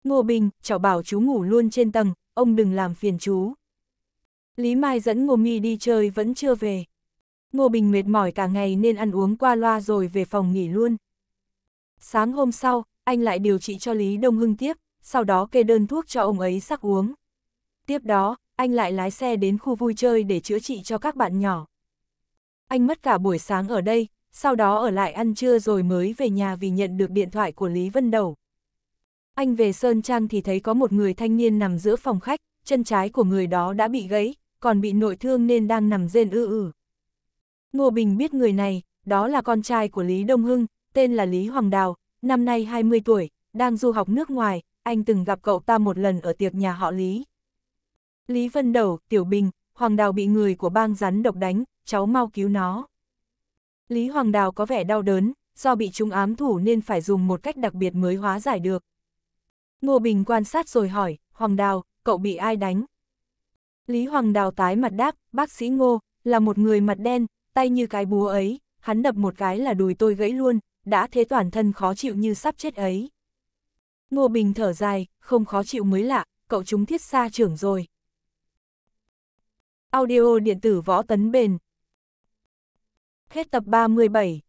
Ngô Bình, cháu bảo chú ngủ luôn trên tầng, ông đừng làm phiền chú. Lý Mai dẫn Ngô Mi đi chơi vẫn chưa về. Ngô Bình mệt mỏi cả ngày nên ăn uống qua loa rồi về phòng nghỉ luôn. Sáng hôm sau, anh lại điều trị cho Lý Đông Hưng tiếp, sau đó kê đơn thuốc cho ông ấy sắc uống. Tiếp đó, anh lại lái xe đến khu vui chơi để chữa trị cho các bạn nhỏ anh mất cả buổi sáng ở đây, sau đó ở lại ăn trưa rồi mới về nhà vì nhận được điện thoại của Lý Vân Đầu. Anh về Sơn Trang thì thấy có một người thanh niên nằm giữa phòng khách, chân trái của người đó đã bị gãy, còn bị nội thương nên đang nằm rên ư ư. Ngô Bình biết người này, đó là con trai của Lý Đông Hưng, tên là Lý Hoàng Đào, năm nay 20 tuổi, đang du học nước ngoài, anh từng gặp cậu ta một lần ở tiệc nhà họ Lý. Lý Vân Đầu, Tiểu Bình, Hoàng Đào bị người của bang rắn độc đánh, cháu mau cứu nó. Lý Hoàng Đào có vẻ đau đớn, do bị chúng ám thủ nên phải dùng một cách đặc biệt mới hóa giải được. Ngô Bình quan sát rồi hỏi, Hoàng Đào, cậu bị ai đánh? Lý Hoàng Đào tái mặt đáp, bác sĩ Ngô, là một người mặt đen, tay như cái búa ấy, hắn đập một cái là đùi tôi gãy luôn, đã thế toàn thân khó chịu như sắp chết ấy. Ngô Bình thở dài, không khó chịu mới lạ, cậu chúng thiết xa trưởng rồi. Audio điện tử võ tấn bền Hết tập 37